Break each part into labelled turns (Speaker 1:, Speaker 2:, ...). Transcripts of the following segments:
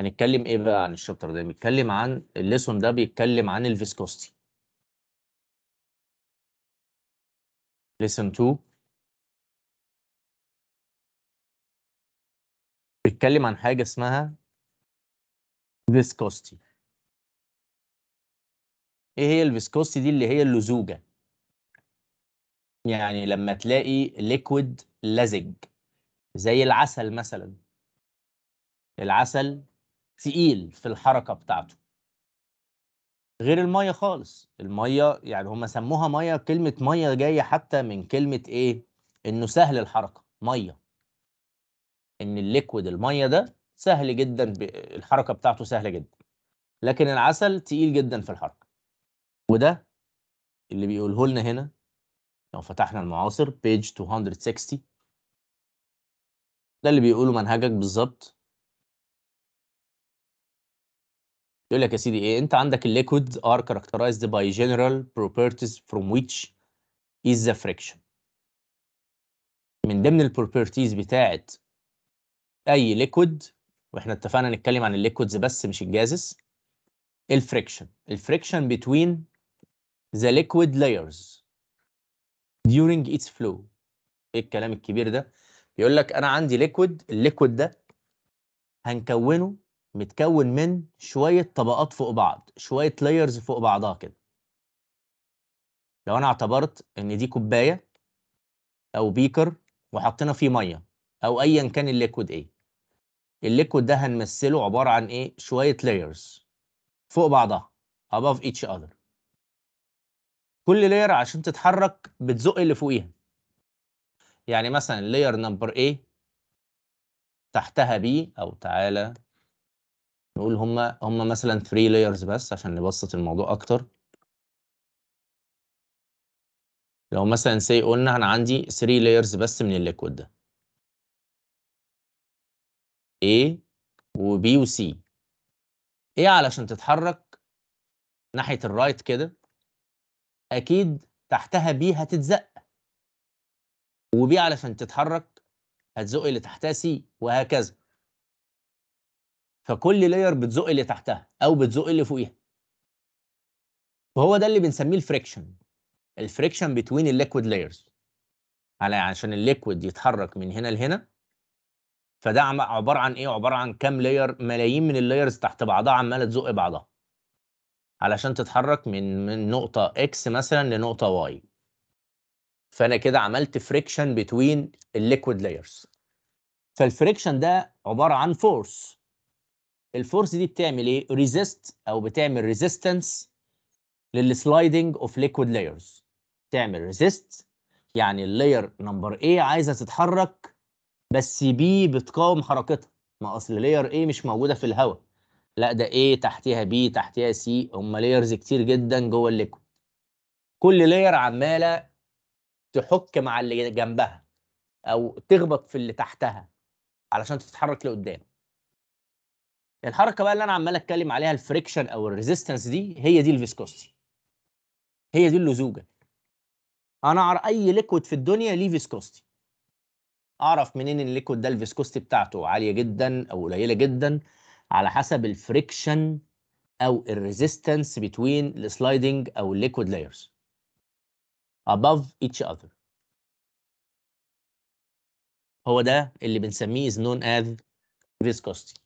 Speaker 1: هنتكلم ايه بقى عن الشابتر ده بيتكلم عن الليسون ده بيتكلم عن الفيسكوستي
Speaker 2: ليسون 2 بيتكلم
Speaker 1: عن حاجه اسمها
Speaker 2: فيسكوستي
Speaker 1: ايه هي الفيسكوستي دي اللي هي اللزوجه يعني لما تلاقي ليكويد لزج زي العسل مثلا العسل تقيل في الحركه بتاعته غير الميه خالص الميه يعني هم سموها ميه كلمه ميه جايه حتى من كلمه ايه انه سهل الحركه ميه ان الليكويد الميه ده سهل جدا ب... الحركه بتاعته سهله جدا لكن العسل تقيل جدا في الحركه وده اللي بيقوله لنا هنا لو فتحنا المعاصر بيج 260 ده اللي بيقوله منهجك بالظبط يقول لك يا سيدي ايه انت عندك الليكويد ار characterized by general properties from which is the friction من ضمن البروبرتيز بتاعه اي ليكويد واحنا اتفقنا نتكلم عن الليكويدز بس مش الجازس الفريكشن الفريكشن between the liquid layers during its flow ايه الكلام الكبير ده بيقول لك انا عندي ليكويد الليكويد ده هنكونه متكون من شوية طبقات فوق بعض شوية لايرز فوق بعضها كده لو أنا اعتبرت إن دي كوباية أو بيكر وحطينا فيه مية أو أيا كان الليكويد إيه الليكويد ده هنمثله عبارة عن إيه شوية لايرز فوق بعضها above each other كل لاير عشان تتحرك بتزق اللي فوقيها يعني مثلا لاير نمبر A تحتها B أو تعالى نقول هم هما مثلا 3 لايرز بس عشان نبسط الموضوع اكتر لو مثلا سي قلنا انا عندي 3 لايرز بس من الليكويد ده A و B و C A علشان تتحرك ناحية الرايت كده أكيد تحتها B هتتزق وB علشان تتحرك هتزق اللي تحتها C وهكذا فكل لاير بتزق اللي تحتها او بتزق اللي فوقيها وهو ده اللي بنسميه الفريكشن الفريكشن بتوين الليكويد لايرز على عشان الليكويد يتحرك من هنا لهنا فده عباره عن ايه عباره عن كام لاير ملايين من اللايرز تحت بعضها عماله تزق بعضها علشان تتحرك من من نقطه اكس مثلا لنقطه واي فانا كده عملت فريكشن بتوين الليكويد لايرز فالفريكشن ده عباره عن فورس الفورس دي بتعمل ايه ريزيست او بتعمل ريزيستنس للسلايدنج اوف ليكويد لايرز تعمل ريزيست يعني اللاير نمبر A عايزه تتحرك بس B بتقاوم حركتها ما اصل لاير A مش موجوده في الهواء لا ده A تحتها B تحتها C هم لايرز كتير جدا جوه الليكويد كل لاير عماله تحك مع اللي جنبها او تخبط في اللي تحتها علشان تتحرك لقدام الحركه بقى اللي انا عمال اتكلم عليها الفريكشن او الريزيستنس دي هي دي الفيسكوستي هي دي اللزوجه انا اعرف اي ليكويد في الدنيا ليه فيسكوستي اعرف منين الليكويد ده الفيسكوستي بتاعته عاليه جدا او قليله جدا على حسب الفريكشن او الريزيستنس بتوين السلايدنج او الليكويد لايرز above each other هو ده اللي بنسميه is known as فيسكوستي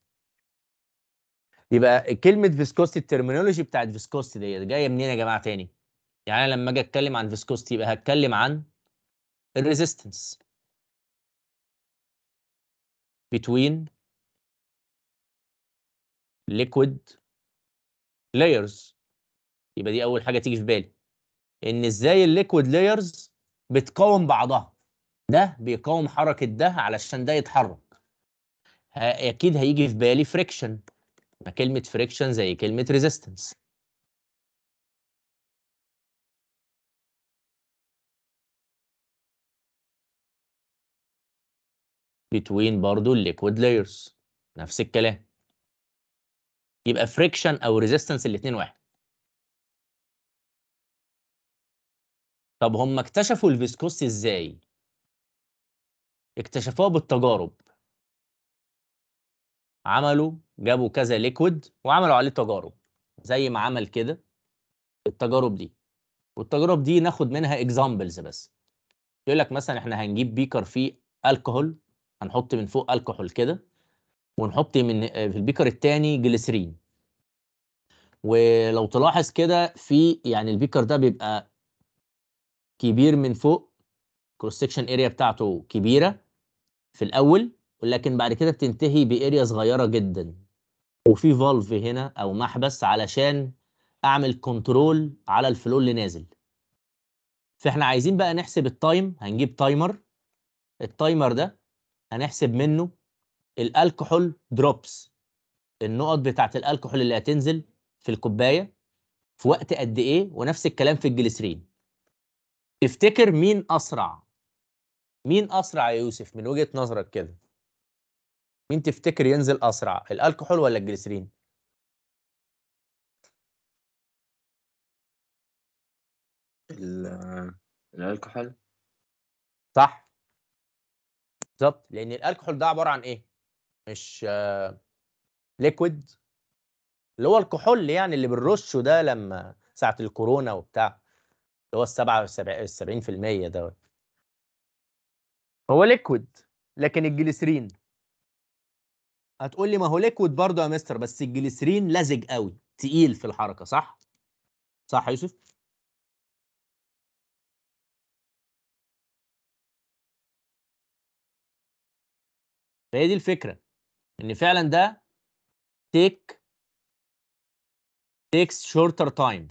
Speaker 1: يبقى كلمه فيسكوستي الترمينولوجي بتاعت فيسكوستي ديت جايه منين يا جماعه تاني يعني انا لما اجي اتكلم عن فيسكوستي يبقى هتكلم عن الريزيستنس between liquid layers يبقى دي اول حاجه تيجي في بالي ان ازاي الليكويد لايرز بتقاوم بعضها ده بيقاوم حركه ده علشان ده يتحرك اكيد هيجي في بالي فريكشن ما كلمه فريكشن زي كلمه ريزيستنس between برضو الليكويد لايرز نفس الكلام يبقى فريكشن او ريزيستنس الاثنين واحد
Speaker 2: طب هم اكتشفوا الفيسكوستي ازاي
Speaker 1: اكتشفوها بالتجارب عملوا جابوا كذا ليكويد وعملوا عليه تجارب زي ما عمل كده التجارب دي والتجارب دي ناخد منها اكزامبلز بس يقول لك مثلا احنا هنجيب بيكر فيه الكحول هنحط من فوق الكحول كده ونحط من في البيكر الثاني جليسرين ولو تلاحظ كده في يعني البيكر ده بيبقى كبير من فوق كروس سكشن اريا بتاعته كبيره في الاول ولكن بعد كده بتنتهي باريا صغيره جدا وفي فالف هنا او محبس علشان اعمل كنترول على الفلو اللي نازل فاحنا عايزين بقى نحسب التايم هنجيب تايمر التايمر ده هنحسب منه الالكحول دروبس النقط بتاعه الالكحول اللي هتنزل في الكوبايه في وقت قد ايه ونفس الكلام في الجليسرين تفتكر مين اسرع مين اسرع يا يوسف من وجهه نظرك كده مين تفتكر ينزل اسرع الالكحول ولا الجليسرين
Speaker 2: الالكحول
Speaker 1: صح بالظبط لان الالكحول ده عباره عن ايه مش ليكويد اللي هو الكحول يعني اللي بنرشه ده لما ساعه الكورونا وبتاع اللي هو السبعة السبعين في المية دوت هو ليكويد لكن الجليسرين هتقول لي ما هو ليكويد برضه يا مستر بس الجليسرين لزج قوي تقيل في الحركه صح صح يوسف
Speaker 2: فهي دي الفكره ان
Speaker 1: فعلا ده تيك تيكس شورتر تايم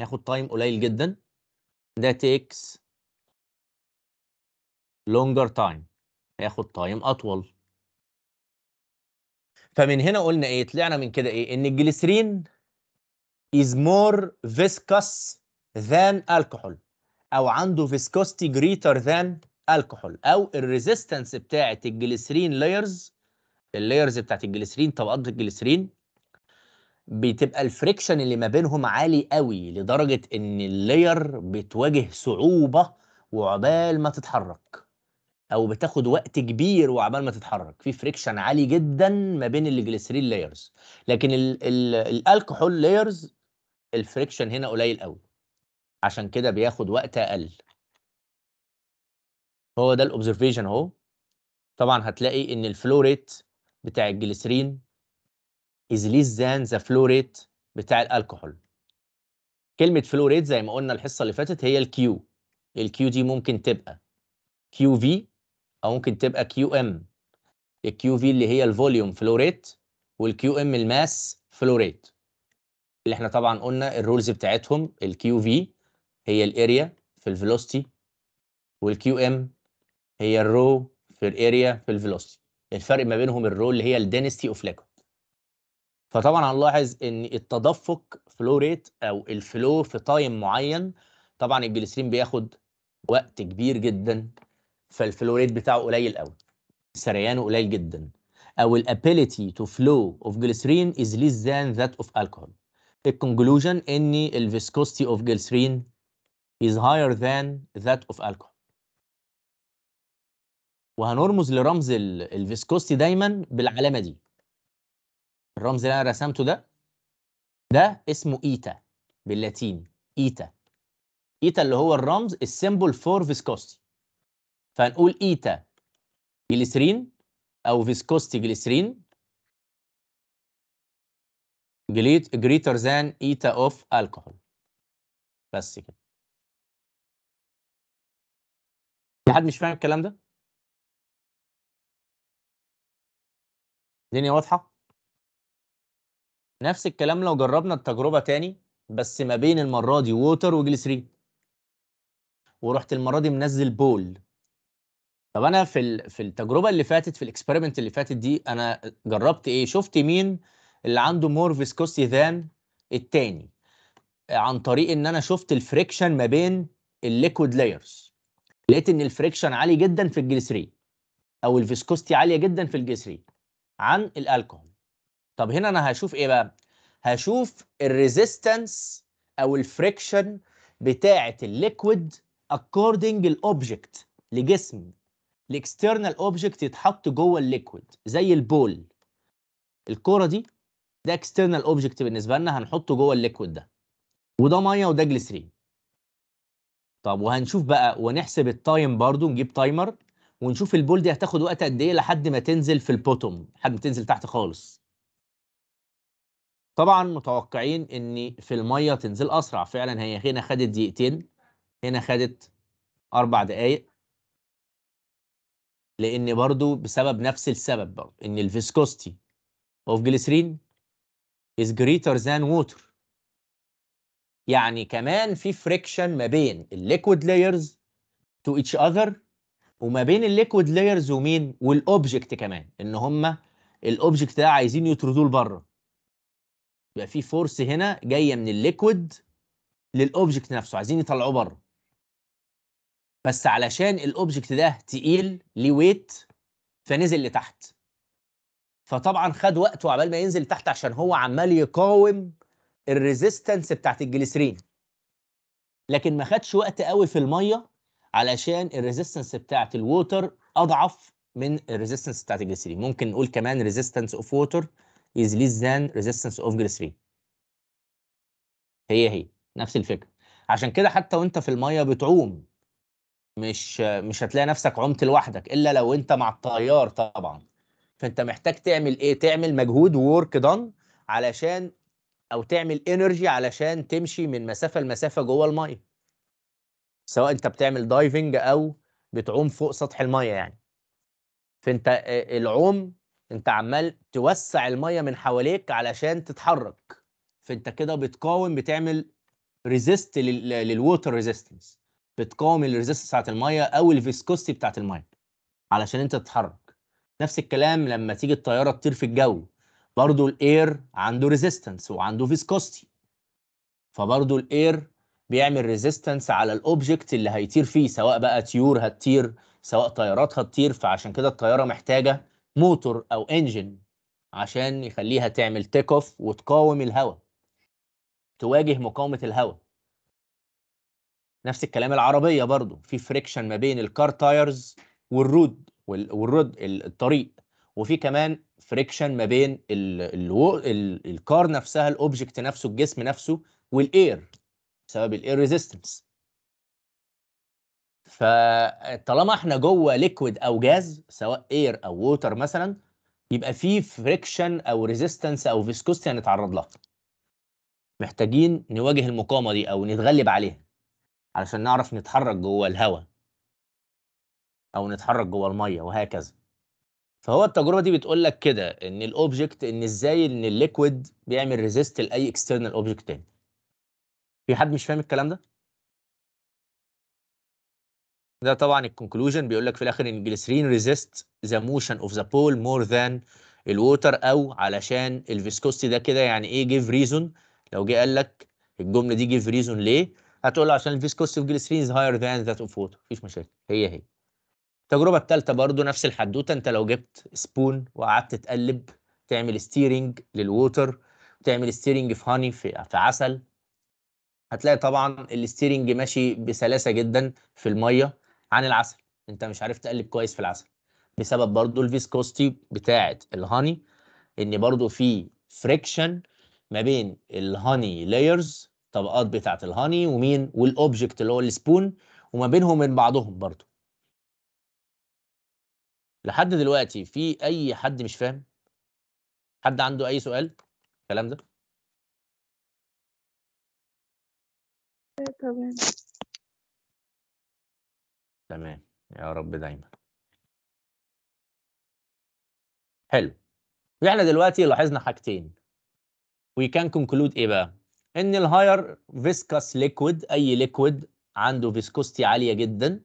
Speaker 1: هياخد تايم قليل جدا ده تيكس لونجر تايم هياخد تايم اطول فمن هنا قلنا ايه طلعنا من كده ايه ان الجليسرين is more viscous than alcohol او عنده viscosity greater than alcohol او الريزيستنس بتاعه الجليسرين لايرز اللايرز بتاعت الجليسرين طبقات الجليسرين بتبقى الفريكشن اللي ما بينهم عالي قوي لدرجه ان اللاير بتواجه صعوبه وعبال ما تتحرك او بتاخد وقت كبير وعمال ما تتحرك في فريكشن عالي جدا ما بين الجليسرين لايرز لكن الالكحول لايرز الفريكشن هنا قليل قوي عشان كده بياخد وقت اقل هو ده الاوبزرفيشن اهو طبعا هتلاقي ان الفلو ريت بتاع الجليسرين از ليس ذان ذا فلو ريت بتاع الالكحول كلمه فلو ريت زي ما قلنا الحصه اللي فاتت هي الكيو الكيو دي ممكن تبقى كيو في او ممكن تبقى كيو ام الكيو في اللي هي الفوليوم فلو ريت والكيو ام الماس فلو ريت اللي احنا طبعا قلنا الرولز بتاعتهم الكيو في هي الاريا في الفيلوسيتي والكيو ام هي الرو في الاريا في الفيلوسيتي الفرق ما بينهم الرو اللي هي الدينستي اوف لاكون فطبعا هنلاحظ ان التدفق فلو ريت او الفلو في تايم معين طبعا الجليسرين بياخد وقت كبير جدا فالفلوريت بتاعه قليل قوي سريانه قليل جدا او الابيليتي تو فلو اوف جلسرين از ليس ذان ذات اوف الكحول الكونكلوجن ان الفيسكوستي اوف جلسرين از هاير ذان ذات اوف الكحول وهنرمز لرمز الفيسكوستي دايما بالعلامه دي الرمز اللي انا رسمته ده ده اسمه ايتا باللاتيني ايتا ايتا اللي هو الرمز السيمبل فور فيسكوستي فهنقول ايتا جليسرين او فيسكوستي جليسرين جليت جريتر ذان
Speaker 2: ايتا اوف الكحول بس كده في حد مش فاهم الكلام ده
Speaker 1: الدنيا واضحه نفس الكلام لو جربنا التجربه تاني بس ما بين المره دي ووتر وجليسرين ورحت المره دي منزل بول طب انا في في التجربه اللي فاتت في الاكسبيرمنت اللي فاتت دي انا جربت ايه شفت مين اللي عنده مور فيسكوستي ذان التاني عن طريق ان انا شفت الفريكشن ما بين الليكويد لايرز لقيت ان الفريكشن عالي جدا في الجليسرين او الفيسكوستي عاليه جدا في الجليسرين عن الالكوهول طب هنا انا هشوف ايه بقى هشوف الريزيستنس او الفريكشن بتاعه الليكويد اكوردنج الاوبجكت لجسم الاكسترنال اوبجكت يتحط جوه الليكويد زي البول الكوره دي ده اكسترنال اوبجكت بالنسبه لنا هنحطه جوه الليكويد ده وده ميه وده جليسرين طب وهنشوف بقى ونحسب التايم برضو نجيب تايمر ونشوف البول دي هتاخد وقت قد ايه لحد ما تنزل في البوتوم لحد ما تنزل تحت خالص طبعا متوقعين ان في الميه تنزل اسرع فعلا هي هنا خدت دقيقتين هنا خدت اربع دقائق لان برضو بسبب نفس السبب برضو ان الفيسكوستي اوف جليسرين از جريتر ذان ووتر يعني كمان في فريكشن ما بين الليكويد لايرز تو اتش اذر وما بين الليكويد لايرز ومين والاوبجكت كمان ان هما الاوبجكت ده عايزين يطردوه لبره يبقى في فورس هنا جايه من الليكويد للاوبجكت نفسه عايزين يطلعوه بره بس علشان الاوبجكت ده تقيل ليه ويت فنزل لتحت فطبعا خد وقته عبال ما ينزل تحت عشان هو عمال يقاوم الريزيستنس بتاعت الجليسرين لكن ما خدش وقت قوي في الميه علشان الريزيستنس بتاعت الووتر اضعف من الريزيستنس بتاعت الجليسرين ممكن نقول كمان ريزيستنس اوف ووتر از ليس ذان ريزيستنس اوف جليسرين هي هي نفس الفكره عشان كده حتى وانت في الميه بتعوم مش مش هتلاقي نفسك عمت لوحدك الا لو انت مع الطيار طبعا فانت محتاج تعمل ايه تعمل مجهود وورك دان علشان او تعمل انرجي علشان تمشي من مسافه لمسافه جوه الميه سواء انت بتعمل دايفنج او بتعوم فوق سطح الميه يعني فانت العوم انت عمال توسع الميه من حواليك علشان تتحرك فانت كده بتقاوم بتعمل ريزيست للووتر ريزيستنس بتقاوم الريزيست بتاعت الميه او الفيسكوستي بتاعت الميه علشان انت تتحرك نفس الكلام لما تيجي الطياره تطير في الجو برضو الاير عنده ريزيستنس وعنده فيسكوستي فبرضو الاير بيعمل ريزيستنس على الاوبجكت اللي هيطير فيه سواء بقى طيور هتطير سواء طيارات هتطير فعشان كده الطياره محتاجه موتور او انجن عشان يخليها تعمل تيك اوف وتقاوم الهواء تواجه مقاومه الهواء نفس الكلام العربيه برضو في فريكشن ما بين الكار تايرز والرود والرود الطريق وفي كمان فريكشن ما بين الكار نفسها الاوبجكت نفسه الجسم نفسه والاير بسبب الاير ريزيستنس فطالما احنا جوه ليكويد او جاز سواء اير او ووتر مثلا يبقى في فريكشن او ريزيستنس او فيسكوستي هنتعرض لها محتاجين نواجه المقاومه دي او نتغلب عليها علشان نعرف نتحرك جوه الهواء او نتحرك جوه الميه وهكذا فهو التجربه دي بتقول لك كده ان الاوبجكت ان ازاي ان الليكويد بيعمل ريزيست لاي اكسترنال اوبجكت تاني في حد مش فاهم الكلام ده ده طبعا الكونكلوجن بيقول لك في الاخر ان الجليسرين ريزيست ذا موشن اوف ذا بول مور ذان الووتر او علشان الفيسكوستي ده كده يعني ايه جيف ريزون لو جه قال لك الجمله دي جيف ريزون ليه هتقول له عشان الفيسكوستي اوف جليسرين از هاير ذان ذات اوف ووتر مفيش مشاكل هي هي التجربه الثالثه برضو نفس الحدوته انت لو جبت سبون وقعدت تقلب تعمل ستيرنج للووتر وتعمل ستيرنج في هاني في, في عسل هتلاقي طبعا الستيرنج ماشي بسلاسه جدا في الميه عن العسل انت مش عارف تقلب كويس في العسل بسبب برضو الفيسكوستي بتاعه الهاني ان برضو في فريكشن ما بين الهاني لايرز الطبقات بتاعه الهاني ومين والاوبجكت اللي هو السبون وما بينهم من بعضهم برضو لحد دلوقتي في اي حد مش فاهم حد عنده اي سؤال الكلام ده تمام تمام يا رب دايما حلو احنا دلوقتي لاحظنا حاجتين وي كان كونكلود ايه بقى ان الهاير فيسكاس ليكويد اي ليكويد عنده فيسكوستي عاليه جدا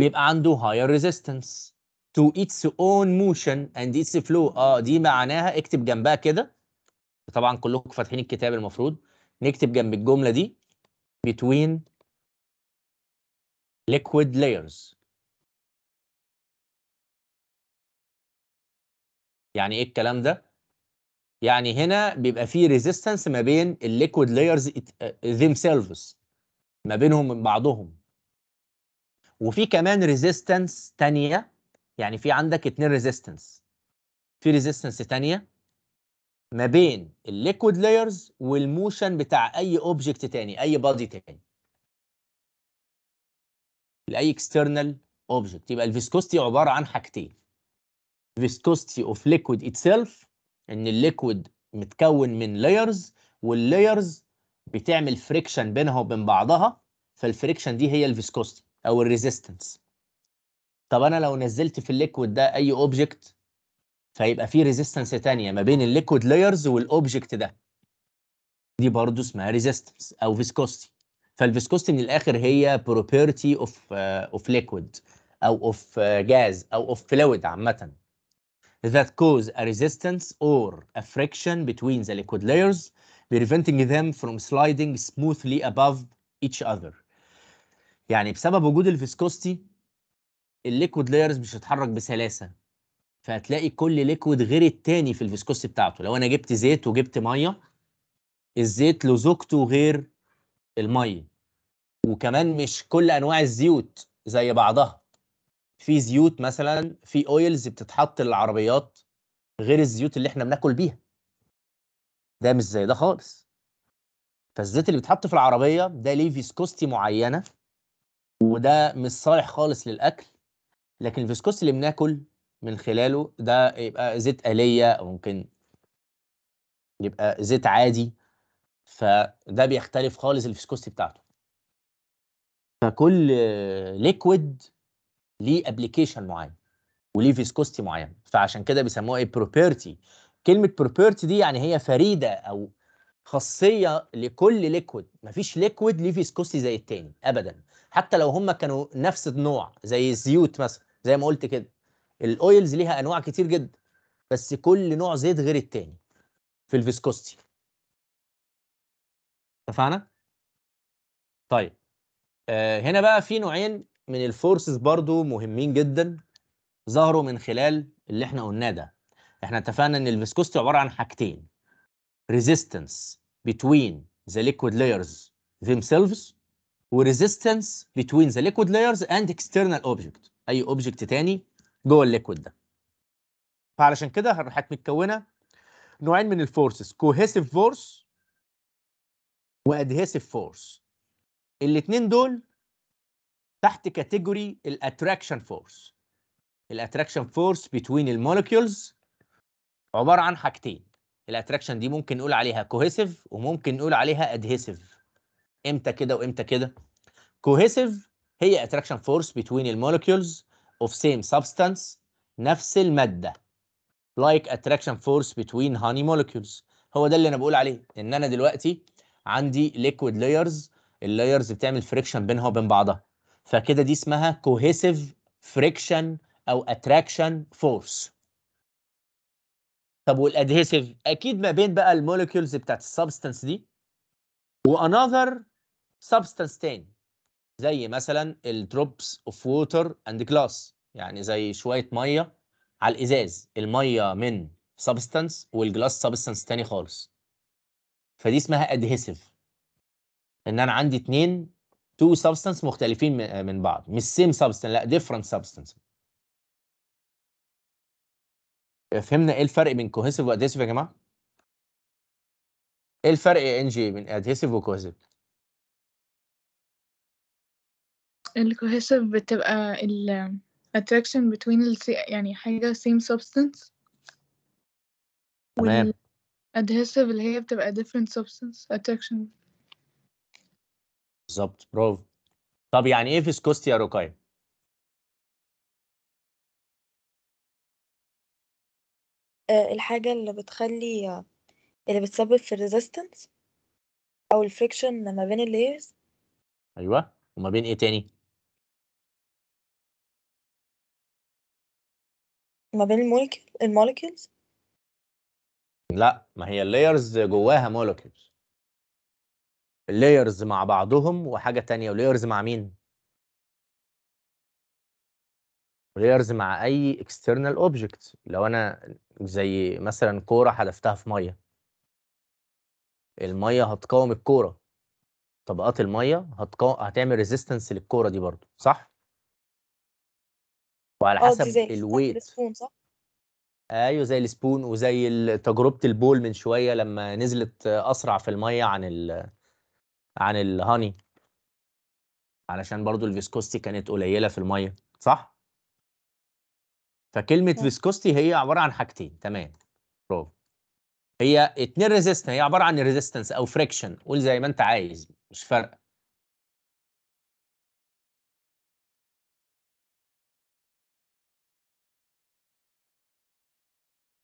Speaker 1: بيبقى عنده هاير ريزيستنس تو اتس اون موشن اند اتس فلو اه دي معناها اكتب جنبها كده طبعا كلكم فاتحين الكتاب المفروض نكتب جنب الجمله دي between liquid layers يعني ايه الكلام ده يعني هنا بيبقى فيه ريزيستنس ما بين الليكويد لايرز ذيم سيلفز ما بينهم من بعضهم وفي كمان ريزيستنس تانية يعني في عندك اتنين ريزيستنس في ريزيستنس تانية ما بين الليكويد لايرز والموشن بتاع اي اوبجكت تاني اي بادي تاني لاي اكسترنال اوبجكت يبقى الفيسكوستي عباره عن حاجتين فيسكوستي اوف ليكويد اتسيلف ان الليكويد متكون من لايرز واللايرز بتعمل فريكشن بينها وبين بعضها فالفريكشن دي هي الفيسكوستي او الريزيستنس طب انا لو نزلت في الليكويد ده اي اوبجكت فيبقى في ريزيستنس ثانيه ما بين الليكويد لايرز والاوبجكت ده دي برضه اسمها ريزيستنس او فيسكوستي فالفيسكوستي من الاخر هي بروبرتي اوف اوف ليكويد او اوف آه، جاز او اوف فلويد عامه that cause a resistance or a friction between the liquid layers, preventing them from sliding smoothly above each other. يعني بسبب وجود الفيسكوستي الليكويد لايرز مش هتتحرك بسلاسه فهتلاقي كل ليكويد غير التاني في الفيسكوستي بتاعته لو انا جبت زيت وجبت ميه الزيت له زوجته غير الميه وكمان مش كل انواع الزيوت زي بعضها في زيوت مثلا في اويلز بتتحط للعربيات غير الزيوت اللي احنا بناكل بيها ده مش زي ده خالص فالزيت اللي بيتحط في العربيه ده ليه فيسكوستي معينه وده مش صالح خالص للاكل لكن الفيسكوستي اللي بناكل من خلاله ده يبقى زيت آلية أو ممكن يبقى زيت عادي فده بيختلف خالص الفيسكوستي بتاعته فكل ليكويد ليه ابلكيشن معين وليه فيسكوستي معين فعشان كده بيسموها ايه بروبرتي كلمه بروبرتي دي يعني هي فريده او خاصيه لكل ليكويد مفيش ليكويد ليه فيسكوستي زي التاني ابدا حتى لو هم كانوا نفس النوع زي الزيوت مثلا زي ما قلت كده الاويلز ليها انواع كتير جدا بس كل نوع زيت غير التاني في الفيسكوستي اتفقنا طيب آه هنا بقى في نوعين من الفورسز برضو مهمين جدا ظهروا من خلال اللي احنا قلناه ده احنا اتفقنا ان الفيسكوستي عباره عن حاجتين resistance between the liquid layers themselves و resistance between the liquid layers and external object اي object تاني جوه الليكويد ده فعلشان كده راحت متكونه نوعين من الفورسز cohesive force و adhesive force الاتنين دول تحت كاتيجوري الاتراكشن فورس الاتراكشن فورس بين المولكيولز عباره عن حاجتين الاتراكشن دي ممكن نقول عليها كوهيسيف وممكن نقول عليها ادهيسيف امتى كده وامتى كده كوهيسيف هي اتراكشن فورس بين المولكيولز اوف سيم سبستانس نفس الماده لايك اتراكشن فورس بين هاني مولكيولز هو ده اللي انا بقول عليه ان انا دلوقتي عندي ليكويد لايرز اللايرز بتعمل فريكشن بينها وبين بعضها فكده دي اسمها كوهيسيف فريكشن او اتراكشن فورس طب والادهيسيف اكيد ما بين بقى الموليكيولز بتاعت السبستانس دي وانذر سبستانس تاني زي مثلا الدروبس اوف ووتر اند جلاس يعني زي شويه ميه على الازاز الميه من سبستانس والجلاس سبستانس تاني خالص فدي اسمها ادهيسيف ان انا عندي اتنين two سبستنس مختلفين آه، من بعض مش same substance لا different substance فهمنا ايه الفرق بين كوهيسيف وادهيسيف يا جماعه ايه الفرق يا انجي بين ادهيسيف وكوهيسيف
Speaker 2: الكوهيسيف
Speaker 3: بتبقى ال attraction between السي... يعني حاجة same substance تمام وال adhesive اللي هي بتبقى different substance attraction
Speaker 1: بالظبط برافو طب يعني ايه فيسكوستي يا رقية؟
Speaker 4: آه، الحاجة اللي بتخلي اللي بتسبب في الريزيستنس أو الفريكشن ما بين اللايرز
Speaker 1: ايوه وما بين ايه تاني؟
Speaker 5: ما بين المولكيولز
Speaker 1: لا ما هي اللايرز جواها مولكيولز layers مع بعضهم وحاجة تانية وlayers مع مين؟ layers مع أي external object لو أنا زي مثلا كورة حذفتها في مية المية هتقاوم الكورة طبقات المية هتقاوم هتعمل resistance للكورة دي برضو صح؟ وعلى آه، حسب الويت ايوه زي السبون وزي تجربه البول من شويه لما نزلت اسرع في الميه عن ال عن الهاني علشان برضو الفيسكوستي كانت قليله في الميه صح فكلمه فيسكوستي هي عباره عن حاجتين تمام برافو هي اتنين ريزيستنس هي عباره عن ريزيستنس او فريكشن قول زي ما انت عايز مش فارقه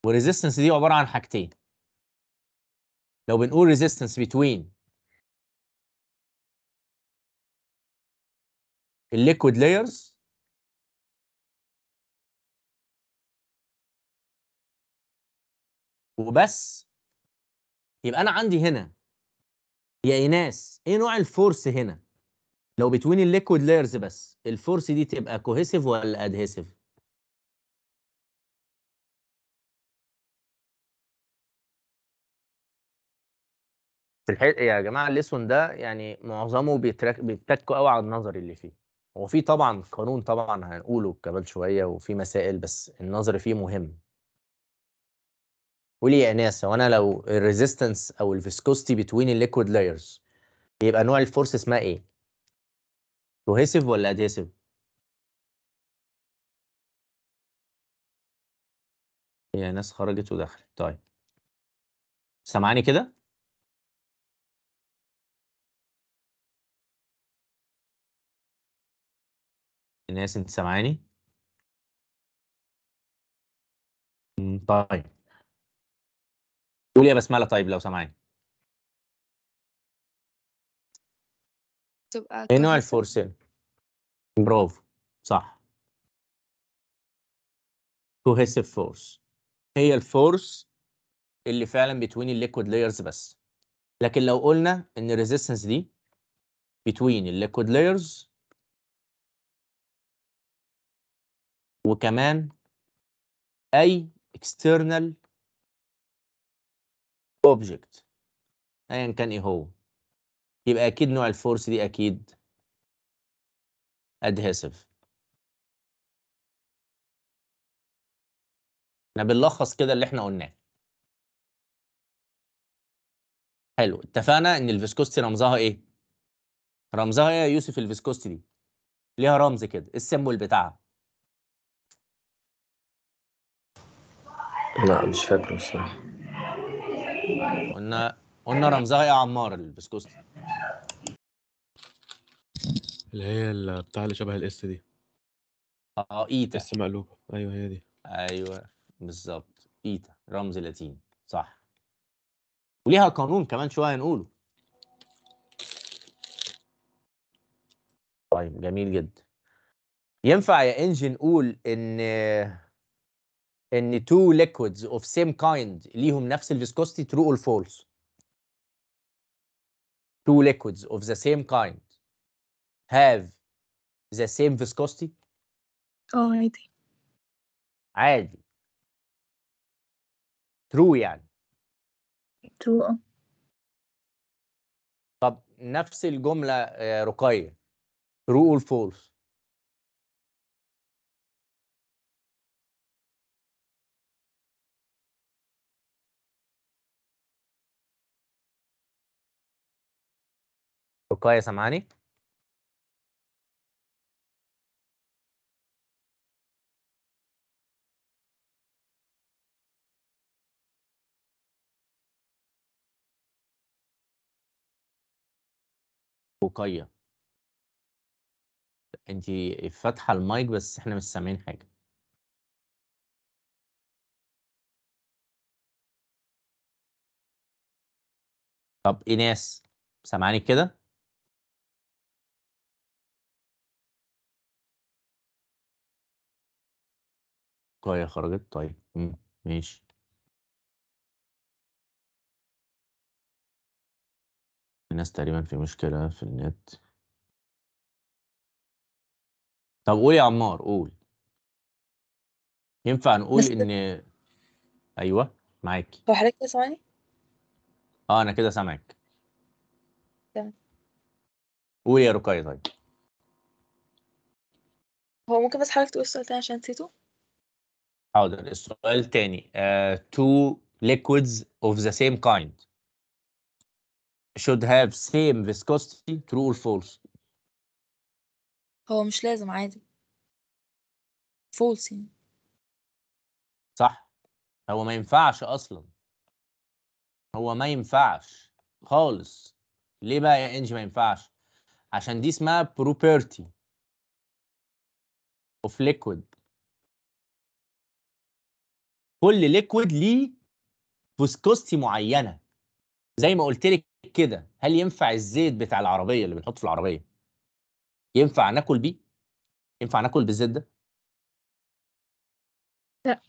Speaker 2: والريزيستنس دي عباره عن حاجتين لو بنقول ريزيستنس بتوين الليكويد لايرز
Speaker 1: وبس يبقى انا عندي هنا يا ايناس ايه نوع الفورس هنا لو بتوين الليكويد لايرز بس الفورس دي تبقى كوهيسيف ولا ادهيسيف في الحقيقه يا جماعه الليسون ده يعني معظمه بيتك بيتكوا قوي على النظر اللي فيه هو في طبعا قانون طبعا هنقوله كمان شويه وفي مسائل بس النظر فيه مهم قولي يا ناس هو انا لو الريزيستنس او الفيسكوستي بتوين الليكويد لايرز يبقى نوع الفورس اسمها ايه كوهيسيف ولا اديسيف؟
Speaker 2: يا ناس خرجت ودخلت طيب سامعاني كده الناس انت سامعاني طيب قول يا بسمله طيب لو سامعاني تبقى ايه نوع الفورسيل برافو
Speaker 1: صح كوهيسيف فورس هي الفورس اللي فعلا بتوين الليكويد لايرز بس لكن لو قلنا ان الريزيستنس دي بتوين الليكويد لايرز
Speaker 2: وكمان اي external object ايا كان ايه هو يبقى اكيد نوع الفورس دي اكيد adhesive احنا بنلخص كده اللي
Speaker 1: احنا قلناه حلو اتفقنا ان الفيسكوستي رمزها ايه رمزها ايه يا يوسف الفيسكوستي دي ليها رمز كده السيمبل بتاعها لا مش فاكره الصراحه قلنا قلنا رمزها إيه يا عمار البسكوست اللي هي بتاع اللي شبه الاس دي اه ايتا اس مقلوبه ايوه هي دي ايوه بالظبط ايتا رمز لاتيني صح وليها قانون كمان شويه هنقوله طيب جميل جدا ينفع يا انجي نقول ان ان تو ليكويدز اوف سيم كايند ليهم نفس الفيسكوستي ترو اور فولس تو ليكويدز اوف ذا سيم كايند هاف ذا سيم فيسكوستي اه عادي عادي ترو يعني ترو اه. طب نفس الجملة آه، رقية
Speaker 2: ترو اور فولس اوكي سامعني اوكي انت فاتحة المايك بس احنا مش سامعين حاجة طب ايناس سامعاني كده قاية خرجت طيب إمم، ماشي الناس تقريبا في مشكلة في النت طب قول
Speaker 1: يا عمار قول ينفع نقول ان ايوه معاكي
Speaker 4: هو حضرتك سامعني؟
Speaker 1: اه انا كده سامعك تمام قول يا رقية طيب
Speaker 4: هو ممكن بس حضرتك تقول السؤال تاني عشان نسيته؟
Speaker 1: حاضر السؤال تاني uh, two liquids of the same kind should have same viscosity true or false
Speaker 4: هو مش لازم عادي
Speaker 5: false يعني
Speaker 1: صح هو ما ينفعش اصلا هو ما ينفعش خالص ليه بقى يا انجي ما ينفعش عشان دي اسمها property of liquid كل ليكويد ليه فسكوستي معينه زي ما قلت لك كده هل ينفع الزيت بتاع العربيه اللي بنحطه في العربيه ينفع ناكل بيه ينفع ناكل بالزيت ده لا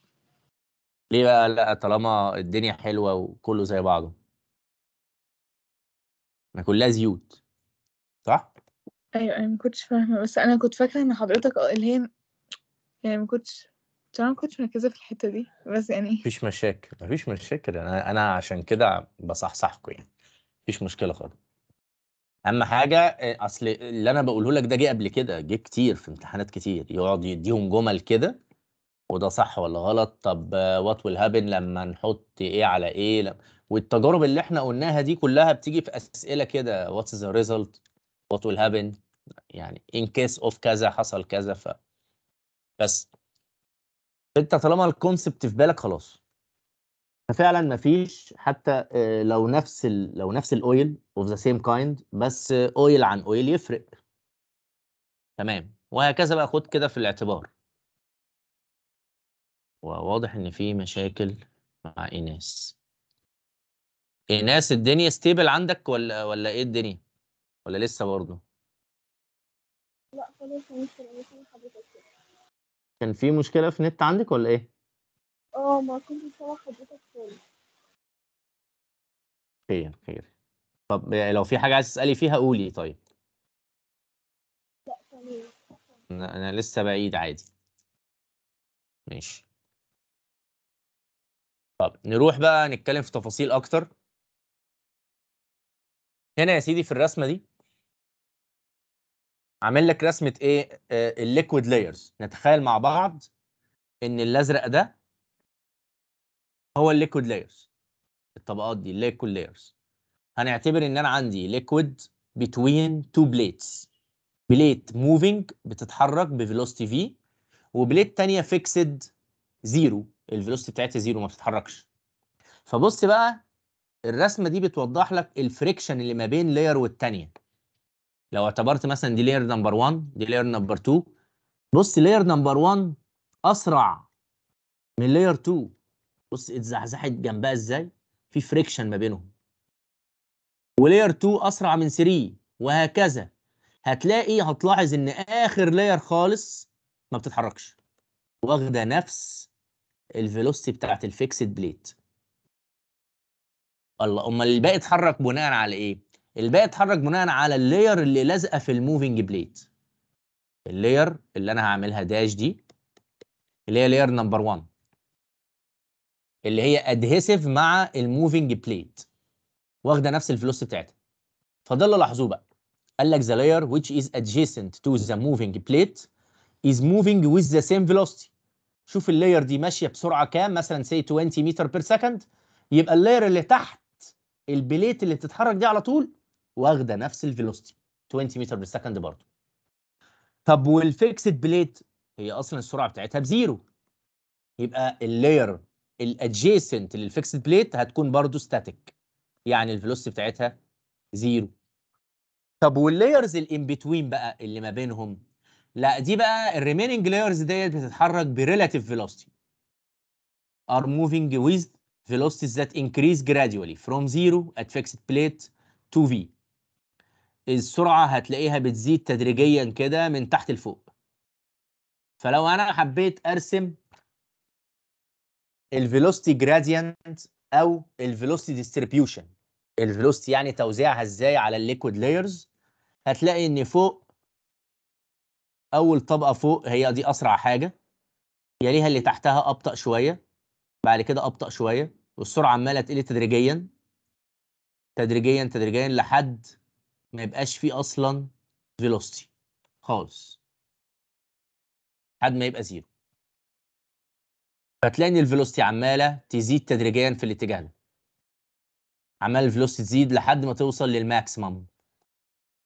Speaker 1: ليه بقى لا طالما الدنيا حلوه وكله زي بعضه ما كلها زيوت صح
Speaker 3: ايوه انا ما كنتش فاهمه بس انا كنت فاكره ان حضرتك اللي هي يعني ما كنتش بصراحة ما كنتش مركزة في الحتة دي بس يعني
Speaker 1: مفيش مشاكل مفيش مشاكل انا انا عشان كده بصحصحكم يعني مفيش مشكلة خالص اهم حاجه آه، اصل اللي انا بقوله لك ده جه قبل كده جه كتير في امتحانات كتير يقعد يديهم جمل كده وده صح ولا غلط طب وات ويل هابن لما نحط ايه على ايه لما... والتجارب اللي احنا قلناها دي كلها بتيجي في اسئله كده واتس ذا ريزلت وات ويل هابن يعني ان كيس اوف كذا حصل كذا ف بس انت طالما الكونسبت في بالك خلاص ففعلا مفيش حتى آه، لو نفس الـ لو نفس الاويل اوف ذا سيم كايند بس اويل عن اويل يفرق تمام وهكذا بقى خد كده في الاعتبار وواضح ان في مشاكل مع ايناس ايناس الدنيا ستيبل عندك ولا ولا ايه الدنيا ولا لسه برضه لا خلاص كان في مشكلة في النت عندِك ولا إيه؟
Speaker 5: آه، ما كنتش سامع حضرتك خالص.
Speaker 1: خير، خير. طب لو في حاجة عايزة تسألي فيها قولي طيب.
Speaker 5: لأ، تمام.
Speaker 1: أنا لسه
Speaker 2: بعيد عادي. ماشي.
Speaker 1: طب نروح بقى نتكلم في تفاصيل أكتر. هنا يا سيدي في الرسمة دي عامل لك رسمه ايه آه، الليكويد لايرز نتخيل مع بعض ان الازرق ده هو الليكويد لايرز الطبقات دي الليكويد لايرز هنعتبر ان انا عندي ليكويد بتوين تو بليتس بليت موفينج بتتحرك بفيلوستي في وبليت تانية فيكسد زيرو الفيلوستي بتاعتها زيرو ما بتتحركش فبص بقى الرسمه دي بتوضح لك الفريكشن اللي ما بين لاير والتانيه لو اعتبرت مثلا دي لير نمبر 1 دي لير نمبر 2 بص لير نمبر 1 اسرع من لير 2 بص اتزحزحت جنبها ازاي في فريكشن ما بينهم ولير 2 اسرع من 3 وهكذا هتلاقي هتلاحظ ان اخر لير خالص ما بتتحركش واخده نفس الفيلوسيتي بتاعت الفيكسد بليت الله امال الباقي اتحرك بناء على ايه الباقي اتحرك بناء على اللاير اللي لازقه في الموفينج بليت اللاير اللي انا هعملها داش دي اللي هي لاير نمبر 1 اللي هي ادهيسيف مع الموفينج بليت واخده نفس الفلوس بتاعتها فده اللي لاحظوه بقى قال لك the layer which is adjacent to the moving plate is moving with the same velocity شوف اللاير دي ماشيه بسرعه كام مثلا say 20 متر بير سكند يبقى اللاير اللي تحت البليت اللي بتتحرك دي على طول واخده نفس الفيلوستي 20 متر بير سكند برضه طب والفيكسد بليت هي اصلا السرعه بتاعتها بزيرو يبقى اللاير الادجيسنت للفيكسد بليت هتكون برضه ستاتيك يعني الفيلوستي بتاعتها زيرو طب واللايرز الان بتوين بقى اللي ما بينهم لا دي بقى الريميننج لايرز ديت بتتحرك بريلاتيف فيلوستي are moving with velocities that increase gradually from zero at fixed plate to v السرعه هتلاقيها بتزيد تدريجيا كده من تحت لفوق فلو انا حبيت ارسم الفيلوسيتي جراديانت او الفيلوسيتي ديستريبيوشن الفيلوسيتي يعني توزيعها ازاي على الليكويد لايرز هتلاقي ان فوق اول طبقه فوق هي دي اسرع حاجه يليها اللي تحتها ابطا شويه بعد كده ابطا شويه والسرعه عماله تقل تدريجيا تدريجيا تدريجيا لحد ما يبقاش فيه اصلا فيلوستي خالص لحد ما يبقى زيرو فتلاقي ان الفيلوستي عماله تزيد تدريجيا في الاتجاه ده عمال الفيلوستي تزيد لحد ما توصل للماكسيمم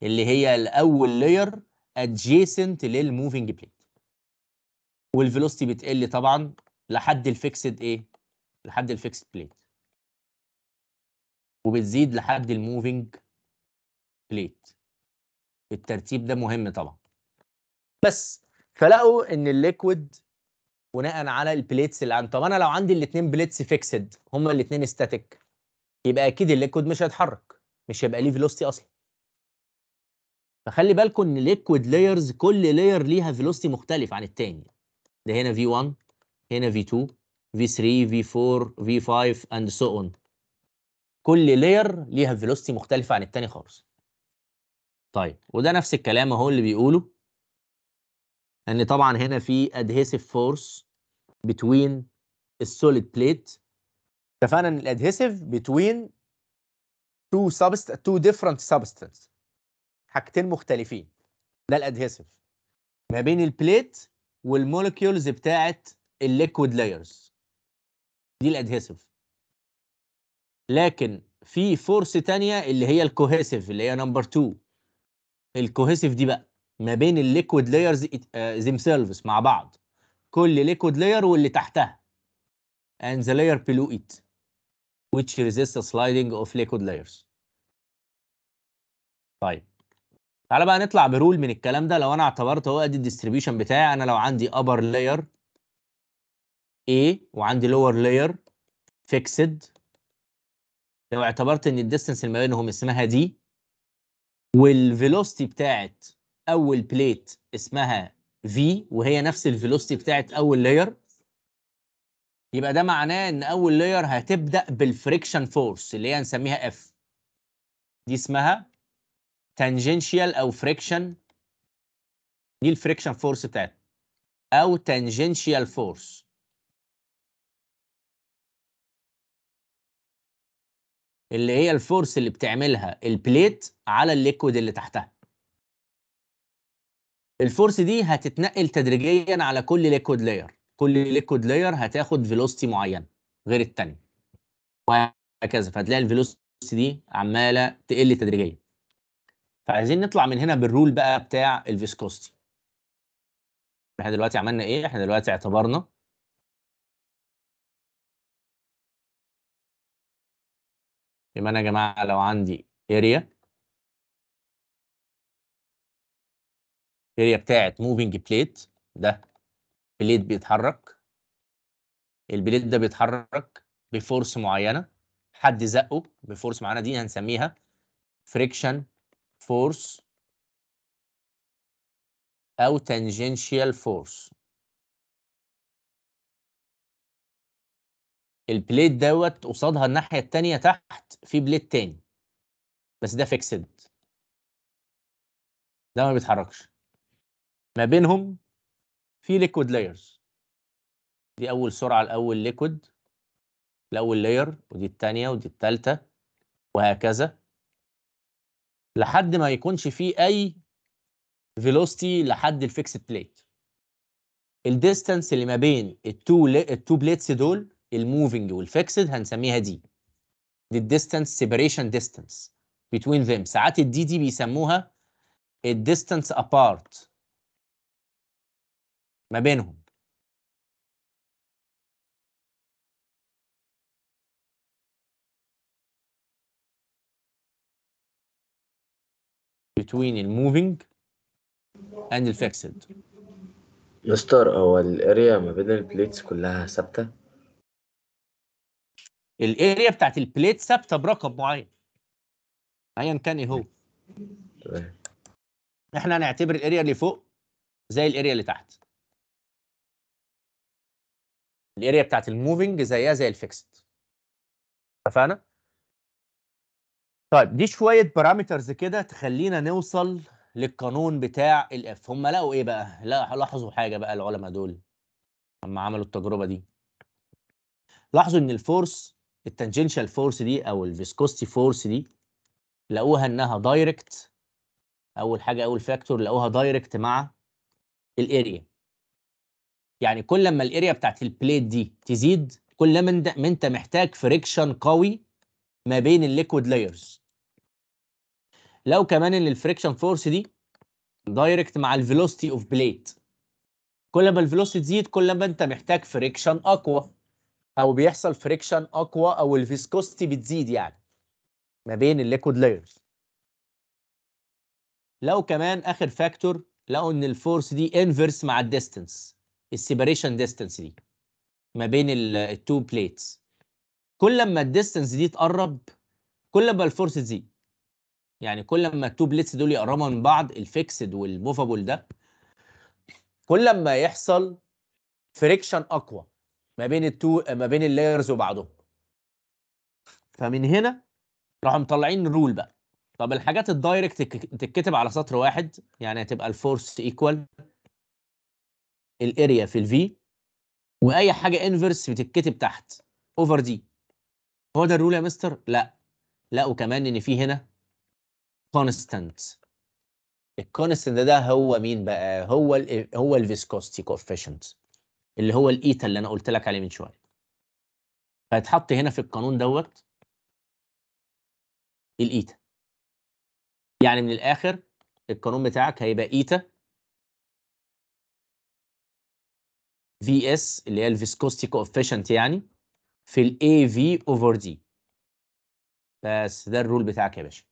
Speaker 1: اللي هي الاول لاير ادجيسنت للموفينج بليت والفيلوستي بتقل طبعا لحد الفيكسد ايه لحد الفيكسد بليت وبتزيد لحد الموفينج بليت الترتيب ده مهم طبعا بس فلقوا ان الليكويد بناء على البليتس اللي عندي طب انا لو عندي الاثنين بليتس فيكسد هما الاثنين ستاتيك يبقى اكيد الليكويد مش هيتحرك مش هيبقى ليه فيلوستي اصلا فخلي بالكم ان الليكويد لايرز كل لاير ليها فيلوستي مختلف عن التاني ده هنا v1 هنا v2 v3 v4 v5 and so on كل لاير ليها فيلوستي مختلفه عن التاني خالص طيب وده نفس الكلام اهو اللي بيقوله ان طبعا هنا في adhesive force between السوليد بليت اتفقنا ان الادهيسيف between two subst two different substance حاجتين مختلفين ده الادهيسيف ما بين البليت والمولكيولز بتاعت الليكويد لايرز دي الادهيسيف لكن في فورس تانية اللي هي الكوهيسيف اللي هي نمبر 2 الكوهيسيف دي بقى ما بين الليكويد لايرز ذيم سيلفز آه، مع بعض كل ليكويد لاير واللي تحتها and the layer below it which resists sliding of liquid layers طيب تعالى بقى نطلع برول من الكلام ده لو انا اعتبرت هو ادي الديستريبيوشن بتاعي انا لو عندي upper layer A وعندي lower layer fixed لو اعتبرت ان الديستنس اللي ما بينهم اسمها دي والفيلوستي بتاعت اول بليت اسمها في وهي نفس الفيلوستي بتاعت اول لاير يبقى ده معناه ان اول لاير هتبدا بالفريكشن فورس اللي هي نسميها اف دي اسمها تانجنشيال او فريكشن دي الفريكشن فورس بتاعتها او تانجنشيال فورس اللي هي الفورس اللي بتعملها البليت على الليكويد اللي تحتها الفورس دي هتتنقل تدريجيا على كل ليكويد لاير كل ليكويد لاير هتاخد فيلوستي معين غير الثانيه وهكذا فهتلاقي الفيلوستي دي عماله تقل تدريجيا فعايزين نطلع من هنا بالرول بقى بتاع الفيسكوستي
Speaker 2: احنا دلوقتي عملنا ايه احنا دلوقتي اعتبرنا يبقى انا يا جماعه لو عندي اريا اريا بتاعت موفينج بليت ده
Speaker 1: بليت بيتحرك البليت ده بيتحرك بفورس معينه حد زقه بفورس معينه دي هنسميها فريكشن فورس او تانجنشال فورس البليت دوت قصادها الناحيه الثانيه تحت في بليت تاني بس ده فيكسد ده ما بيتحركش ما بينهم في ليكويد لايرز دي اول سرعه الاول ليكويد الاول لاير ودي الثانيه ودي الثالثه وهكذا لحد ما يكونش فيه اي فيلوستي لحد الفيكسد بليت الديستانس اللي ما بين التو التو بليتس دول الموفينج والفيكسد هنسميها دي the distance separation distance between them ساعات الدي دي بيسموها الديستانس apart ما بينهم between الموفينج and الفيكسد مستر هو الاريا ما بين البليتس كلها ثابته الاريا بتاعت البليت ثابته برقم معين ايا كان ايه هو احنا هنعتبر الاريا اللي فوق زي الاريا اللي تحت الاريا بتاعت الموفينج زيها زي الفيكسد اتفقنا طيب دي شويه بارامترز كده تخلينا نوصل للقانون بتاع الاف هم لقوا ايه بقى لا لاحظوا حاجه بقى العلماء دول لما عملوا التجربه دي لاحظوا ان الفورس التنجنشال فورس دي او الفيسكوستي فورس دي لقوها انها دايركت اول حاجه اول فاكتور لقوها دايركت مع الاريا يعني كل ما الاريا بتاعت البليت دي تزيد كل ما انت محتاج فريكشن قوي ما بين الليكويد لايرز لو كمان ان الفريكشن فورس دي دايركت مع الفيلوستي اوف بليت كل ما الفيلوستي تزيد كل ما انت محتاج فريكشن اقوى او بيحصل فريكشن اقوى او الفيسكوستي بتزيد يعني ما بين الليكويد لايرز لو كمان اخر فاكتور لقوا ان الفورس دي انفرس مع الديستنس السيبريشن ديستنس دي ما بين التو بليتس كل ما الديستنس دي تقرب كل ما الفورس تزيد يعني كل ما التو بليتس دول يقربوا من بعض الفيكسد والموفابل ده كل ما يحصل فريكشن اقوى ما بين التو ما بين اللايرز وبعضهم فمن هنا راحوا مطلعين رول بقى طب الحاجات الدايركت تتكتب على سطر واحد يعني هتبقى الفورس ايكوال الاريا في الفي واي حاجه انفرس بتتكتب تحت اوفر دي هو ده الرول يا مستر لا لا وكمان ان في هنا كونستانت الكونستانت ده هو مين بقى هو الـ هو الفيسكوستي كوفيشنت اللي هو الايتا اللي انا قلت لك عليه من شويه فيتحط هنا في القانون دوت الايتا يعني من الاخر القانون بتاعك هيبقى ايتا في اس اللي هي الفيسكوستي كوفيشنت يعني في الاي في اوفر دي بس ده الرول بتاعك يا باشا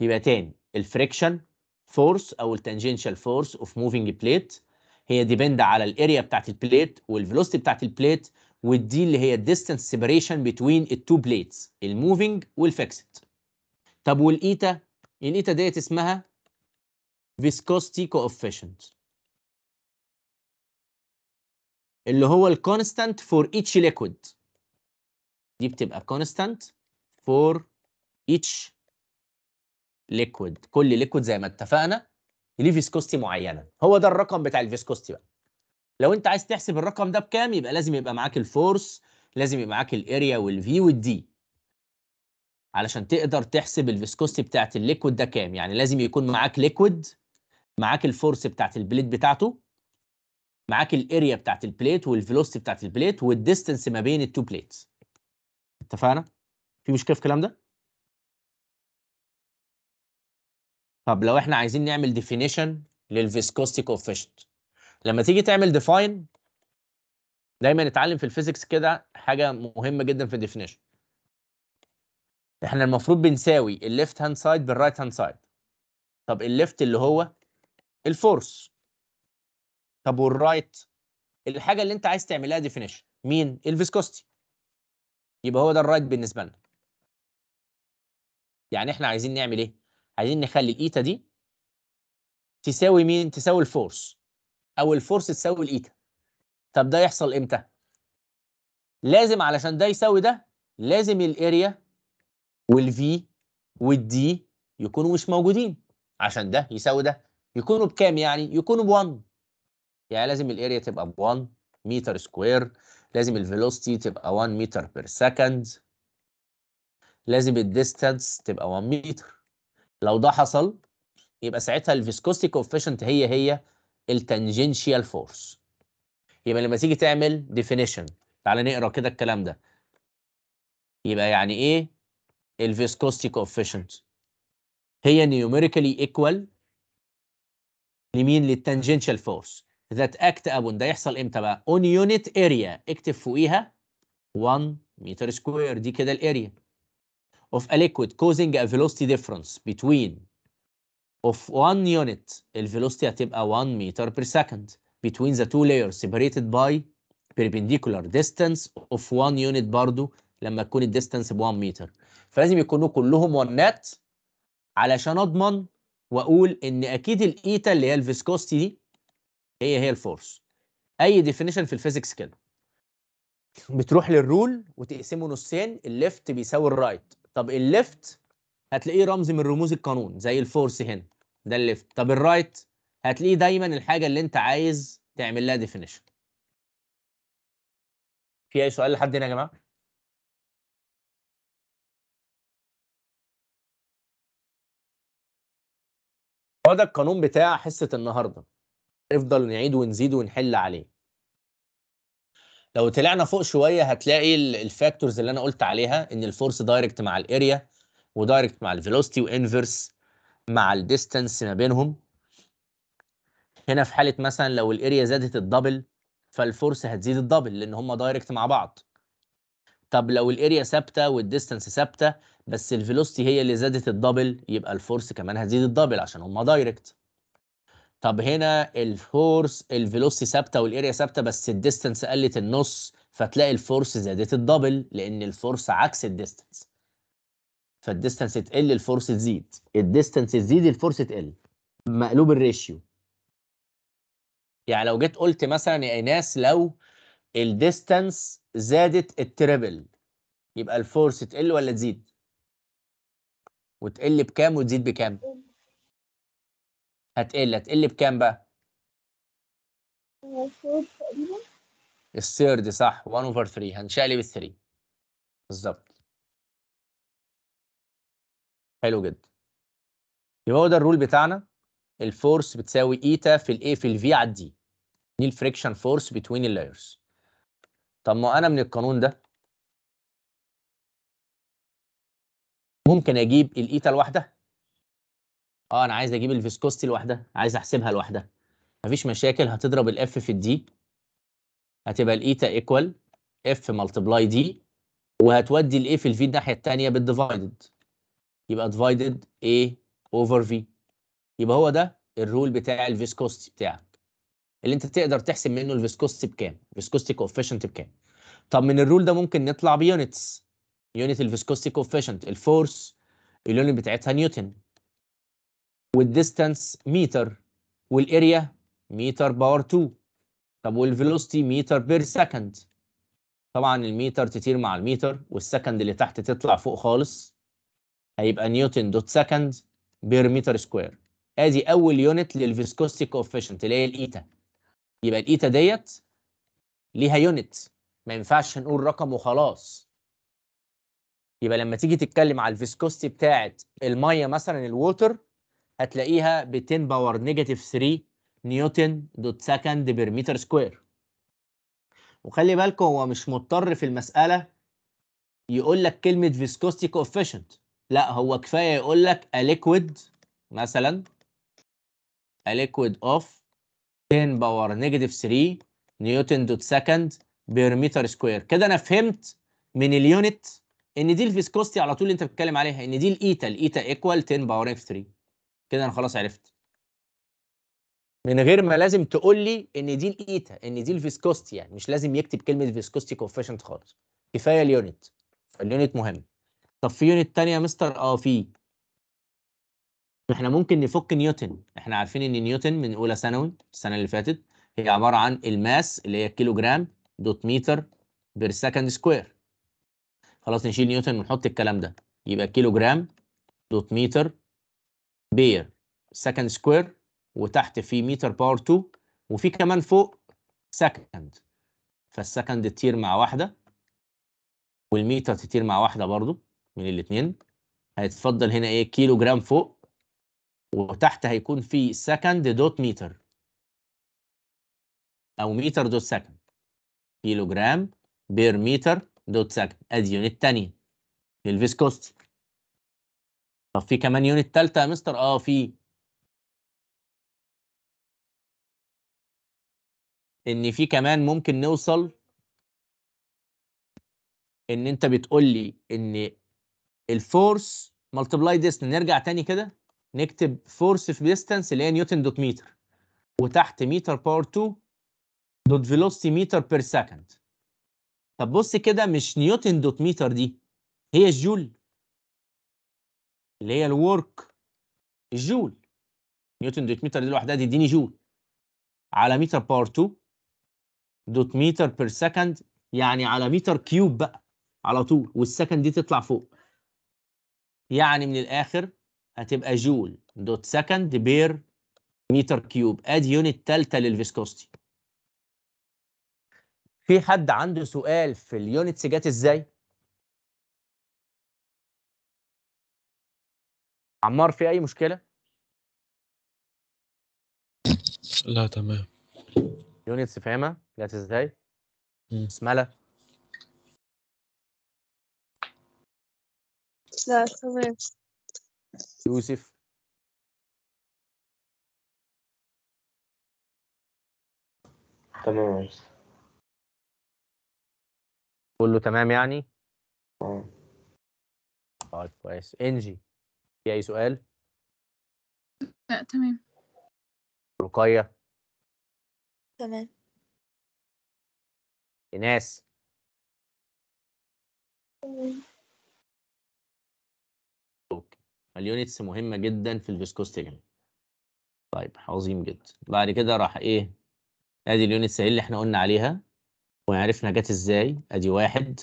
Speaker 1: يبقى تاني الفريكشن فورس او التانجنشال فورس اوف موفينج بليت هي ديبند على الاريا بتاعت البليت والفيلوسيتي بتاعت البليت والدي اللي هي الديستنس سيبريشن بتوين التو بليتس الموفينج والفيكسد طب والايتا الايتا ديت اسمها فيسكوستي كوفيشنت اللي هو الكونستانت فور ايتش ليكويد دي بتبقى كونستانت فور ايتش ليكويد كل ليكويد زي ما اتفقنا ليه فيسكوستي معينه هو ده الرقم بتاع الفيسكوستي بقى لو انت عايز تحسب الرقم ده بكام يبقى لازم يبقى معاك الفورس لازم يبقى معاك الاريا والفي والدي علشان تقدر تحسب الفيسكوستي بتاعت الليكويد ده كام يعني لازم يكون معاك ليكويد معاك الفورس بتاعت البليت بتاعته معاك الاريا بتاعت البليت والفيلوستي بتاعت البليت والديستنس ما بين التو بليتس اتفقنا في مشكله في الكلام ده طب لو احنا عايزين نعمل ديفينيشن للفيسكوستي كوفيشنت لما تيجي تعمل ديفاين دايما نتعلم في الفيزيكس كده حاجه مهمه جدا في الديفينيشن احنا المفروض بنساوي الليفت هاند سايد بالرايت هاند سايد طب الليفت اللي هو الفورس طب والرايت الحاجه اللي انت عايز تعملها ديفينيشن مين الفيسكوستي يبقى هو ده الرايت بالنسبه لنا يعني احنا عايزين نعمل ايه عايزين نخلي الايتا دي تساوي مين؟ تساوي الفورس او الفورس تساوي الايتا طب ده يحصل امتى؟ لازم علشان ده يساوي ده لازم الاريا والفي والدي يكونوا مش موجودين عشان ده يساوي ده يكونوا بكام يعني؟ يكونوا ب 1 يعني لازم الاريا تبقى ب 1 متر سكوير لازم الفيلوسيتي تبقى 1 متر بير سكند لازم الديستانس تبقى 1 متر لو ده حصل يبقى ساعتها الفيسكوستي كوفيشنت هي هي التانجنشيال فورس يبقى لما تيجي تعمل ديفينيشن تعالى نقرا كده الكلام ده يبقى يعني ايه الفيسكوستي كوفيشنت هي نيوميريكالي ايكوال لمين للتانجنشال فورس ذات اكت ابون ده يحصل امتى بقى اون يونت اريا اكتب فوقيها 1 متر سكوير دي كده الاريا of a liquid causing a velocity difference between of one unit الفيلوسيتي هتبقى 1 meter per second between the two layers separated by perpendicular distance of one unit برضو لما تكون distance ب 1 متر فلازم يكونوا كلهم ونات علشان اضمن واقول ان اكيد الايتا اللي هي الفيسكوستي دي هي هي الفورس اي ديفينيشن في الفيزيكس كده بتروح للرول وتقسمه نصين الليفت بيساوي الرايت طب الليفت هتلاقيه رمز من رموز القانون زي الفورس هنا ده الليفت طب الرايت هتلاقيه دايما الحاجه اللي انت عايز تعمل لها ديفينيشن في اي سؤال لحد هنا يا جماعه هو ده القانون بتاع حصه النهارده افضل نعيد ونزيد ونحل عليه لو طلعنا فوق شويه هتلاقي الفاكتورز اللي انا قلت عليها ان الفورس دايركت مع الاريا ودايركت مع الفيلوستي وانفرس مع الديستنس ما بينهم هنا في حاله مثلا لو الاريا زادت الدبل فالفورس هتزيد الدبل لان هم دايركت مع بعض طب لو الاريا ثابته والديستنس ثابته بس الفيلوستي هي اللي زادت الدبل يبقى الفورس كمان هتزيد الدبل عشان هم دايركت طب هنا الفورس الفيلوسي ثابته والاريا ثابته بس الديستنس قلت النص فتلاقي الفورس زادت الدبل لان الفورس عكس الديستنس فالديستنس تقل الفورس تزيد الديستنس تزيد الفورس تقل مقلوب الريشيو يعني لو جيت قلت مثلا يا ايناس لو الديستنس زادت التريبل يبقى الفورس تقل ولا تزيد وتقل بكام وتزيد بكام هتقل هتقل بكام بقى؟ الثيرد صح 1 اوفر 3 هنشقلب ال 3 بالظبط حلو جدا يبقى هو ده الرول بتاعنا الفورس بتساوي ايتا في الاي في الفي على الدي دي الفريكشن فورس بتوين اللايرز طب ما انا من القانون ده ممكن اجيب الايتا الواحده اه انا عايز اجيب الفيسكوستي لوحدها عايز احسبها لوحدها مفيش مشاكل هتضرب الاف في الدي هتبقى الايتا ايكوال اف ملتبلاي دي وهتودي الاي في الفي الناحيه الثانيه بالديفايدد يبقى ديفايدد ايه اوفر في يبقى هو ده الرول بتاع الفيسكوستي بتاعك اللي انت تقدر تحسب منه الفيسكوستي بكام فيسكوستي كوفيشنت بكام طب من الرول ده ممكن نطلع بيونتس يونت الفيسكوستي كوفيشنت الفورس اليونت بتاعتها نيوتن والديستانس متر والاريا متر باور 2 طب والفيلوسيتي متر بير سكند طبعا المتر تطير مع المتر والسكند اللي تحت تطلع فوق خالص هيبقى نيوتن دوت سكند بير متر سكوير ادي اول يونت للفيسكوستي كوفيشنت اللي هي الايتا يبقى الايتا ديت ليها يونت ما ينفعش نقول رقم وخلاص يبقى لما تيجي تتكلم على الفيسكوستي بتاعت الميه مثلا الووتر هتلاقيها ب 10 باور نيجاتيف 3 نيوتن دوت سكند بير متر سكوير وخلي بالكم هو مش مضطر في المسألة يقول لك كلمة فيسكوستي كوفيشنت لا هو كفاية يقول لك a liquid مثلا a liquid of 10 باور نيجاتيف 3 نيوتن دوت سكند بير متر سكوير كده انا فهمت من اليونت ان دي الفيسكوستي على طول اللي انت بتتكلم عليها ان دي الايتا الايتا ايكوال 10 باور نيجاتيف 3 كده انا خلاص عرفت من غير ما لازم تقول لي ان دي الايتا ان دي الفيسكوستي يعني مش لازم يكتب كلمه فيسكوستي كوفيشنت خالص كفايه اليونت اليونت مهم طب في يونت تانية يا مستر اه في احنا ممكن نفك نيوتن احنا عارفين ان نيوتن من اولى ثانوي السنه اللي فاتت هي عباره عن الماس اللي هي كيلو جرام دوت متر بير سكند سكوير خلاص نشيل نيوتن ونحط الكلام ده يبقى كيلو جرام دوت متر بير سكند سكوير وتحت في متر باور 2 وفي كمان فوق سكند فالسكند تطير مع واحده والميتر تطير مع واحده برضو من الاثنين هيتفضل هنا ايه كيلو جرام فوق وتحت هيكون في سكند دوت متر او متر دوت سكند كيلو جرام بير متر دوت سكند ادي يونت تانية للفيسكوستي طب في كمان يونت ثالثه يا مستر اه في ان في كمان ممكن نوصل ان انت بتقول لي ان الفورس ملتبلاي ديستنس نرجع تاني كده نكتب فورس في ديستنس اللي هي نيوتن دوت متر وتحت متر باور 2 دوت فيلوسيتي متر بير سكند طب بص كده مش نيوتن دوت متر دي هي الجول اللي هي الورك الجول نيوتن دوت متر دي لوحدها تديني جول على متر باور 2 دوت متر بير سكند يعني على متر كيوب بقى على طول والسكند دي تطلع فوق يعني من الاخر هتبقى جول دوت سكند بير متر كيوب ادي يونت ثالثه للفيسكوستي في حد عنده سؤال في اليونتس جت ازاي
Speaker 2: عمار في اي مشكله لا تمام
Speaker 1: يونيتس فاهمه جات ازاي بسمله
Speaker 5: لا تمام
Speaker 1: يوسف تمام كله تمام يعني؟ اه طيب كويس انجي في أي سؤال؟ لا تمام رقية
Speaker 2: تمام إناس
Speaker 1: اليونتس مهمة جدا في الفيسكوستيجن طيب عظيم جدا بعد كده راح ايه ادي اليونتس إيه اللي احنا قلنا عليها وعرفنا جت ازاي ادي واحد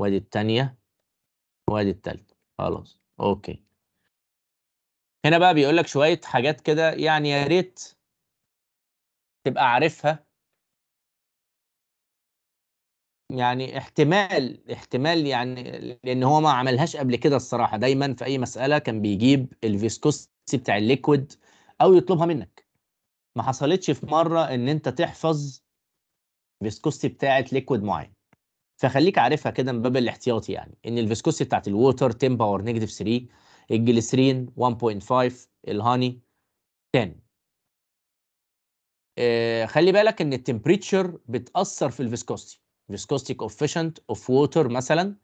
Speaker 1: وادي التانية وادي الثالثه خلاص أوكي. هنا بقى بيقول لك شوية حاجات كده يعني يا ريت تبقى عارفها يعني احتمال احتمال يعني لان هو ما عملهاش قبل كده الصراحه دايما في اي مساله كان بيجيب الفيسكوستي بتاع الليكويد او يطلبها منك ما حصلتش في مره ان انت تحفظ فيسكوستي بتاعه ليكويد معين فخليك عارفها كده من باب الاحتياطي يعني ان الفيسكوستي بتاعت الووتر 10 باور نيجاتيف 3 الجليسرين 1.5 الهاني 10 آه خلي بالك ان التمبريتشر بتاثر في الفيسكوستي فيسكوستي كوفيشنت اوف ووتر مثلا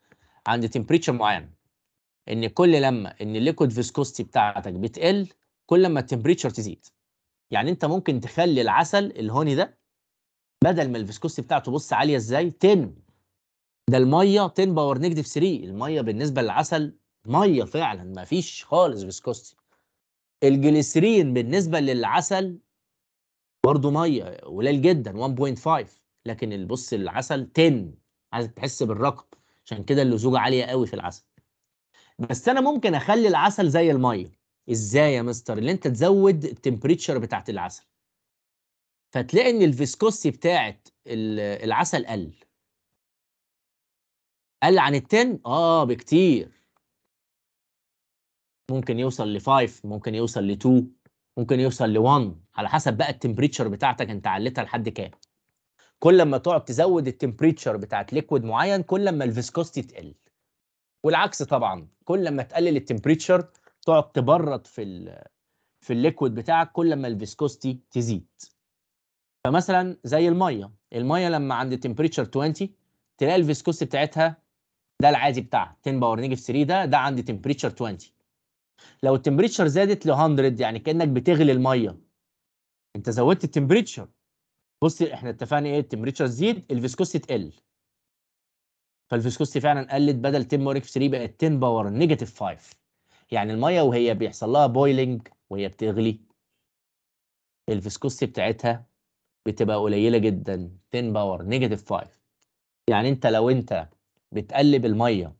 Speaker 1: عند تمبريتشر معين ان كل لما ان الليكويد فيسكوستي بتاعتك بتقل كل ما التمبريتشر تزيد يعني انت ممكن تخلي العسل الهوني ده بدل ما الفيسكوستي بتاعته بص عاليه ازاي 10 ده الميه 10 باور نيجاتيف 3 الميه بالنسبه للعسل ميه فعلا ما فيش خالص فيسكوستي الجليسرين بالنسبه للعسل برضه ميه قليل جدا 1.5 لكن بص العسل 10 عايز تحس بالرقم عشان كده اللزوجه عاليه قوي في العسل بس انا ممكن اخلي العسل زي الميه ازاي يا مستر اللي انت تزود التمبريتشر بتاعت العسل فتلاقي ان الفيسكوستي بتاعت العسل قل قل عن ال 10 اه بكتير ممكن يوصل ل 5 ممكن يوصل ل 2 ممكن يوصل ل 1 على حسب بقى التمبريتشر بتاعتك انت عليتها لحد كام كل ما تقعد تزود التمبريتشر بتاعت ليكويد معين كل ما الفيسكوستي تقل والعكس طبعا كل ما تقلل التمبريتشر تقعد تبرد في الـ في الليكويد بتاعك كل ما الفيسكوستي تزيد فمثلا زي الميه الميه لما عند تمبريتشر 20 تلاقي الفيسكوستي بتاعتها ده العادي بتاعها 10 باور نيجاتيف 3 ده ده عندي تمبريتشر 20 لو التمبريتشر زادت ل 100 يعني كانك بتغلي الميه انت زودت التمبريتشر بص احنا اتفقنا ايه التمبريتشر زيد الفيسكوستي تقل فالفيسكوستي فعلا قلت بدل 10 باور نيجاتيف 3 بقت 10 باور نيجاتيف 5 يعني الميه وهي بيحصل لها بويلنج وهي بتغلي الفيسكوستي بتاعتها بتبقى قليله جدا 10 باور نيجاتيف 5 يعني انت لو انت بتقلب الميه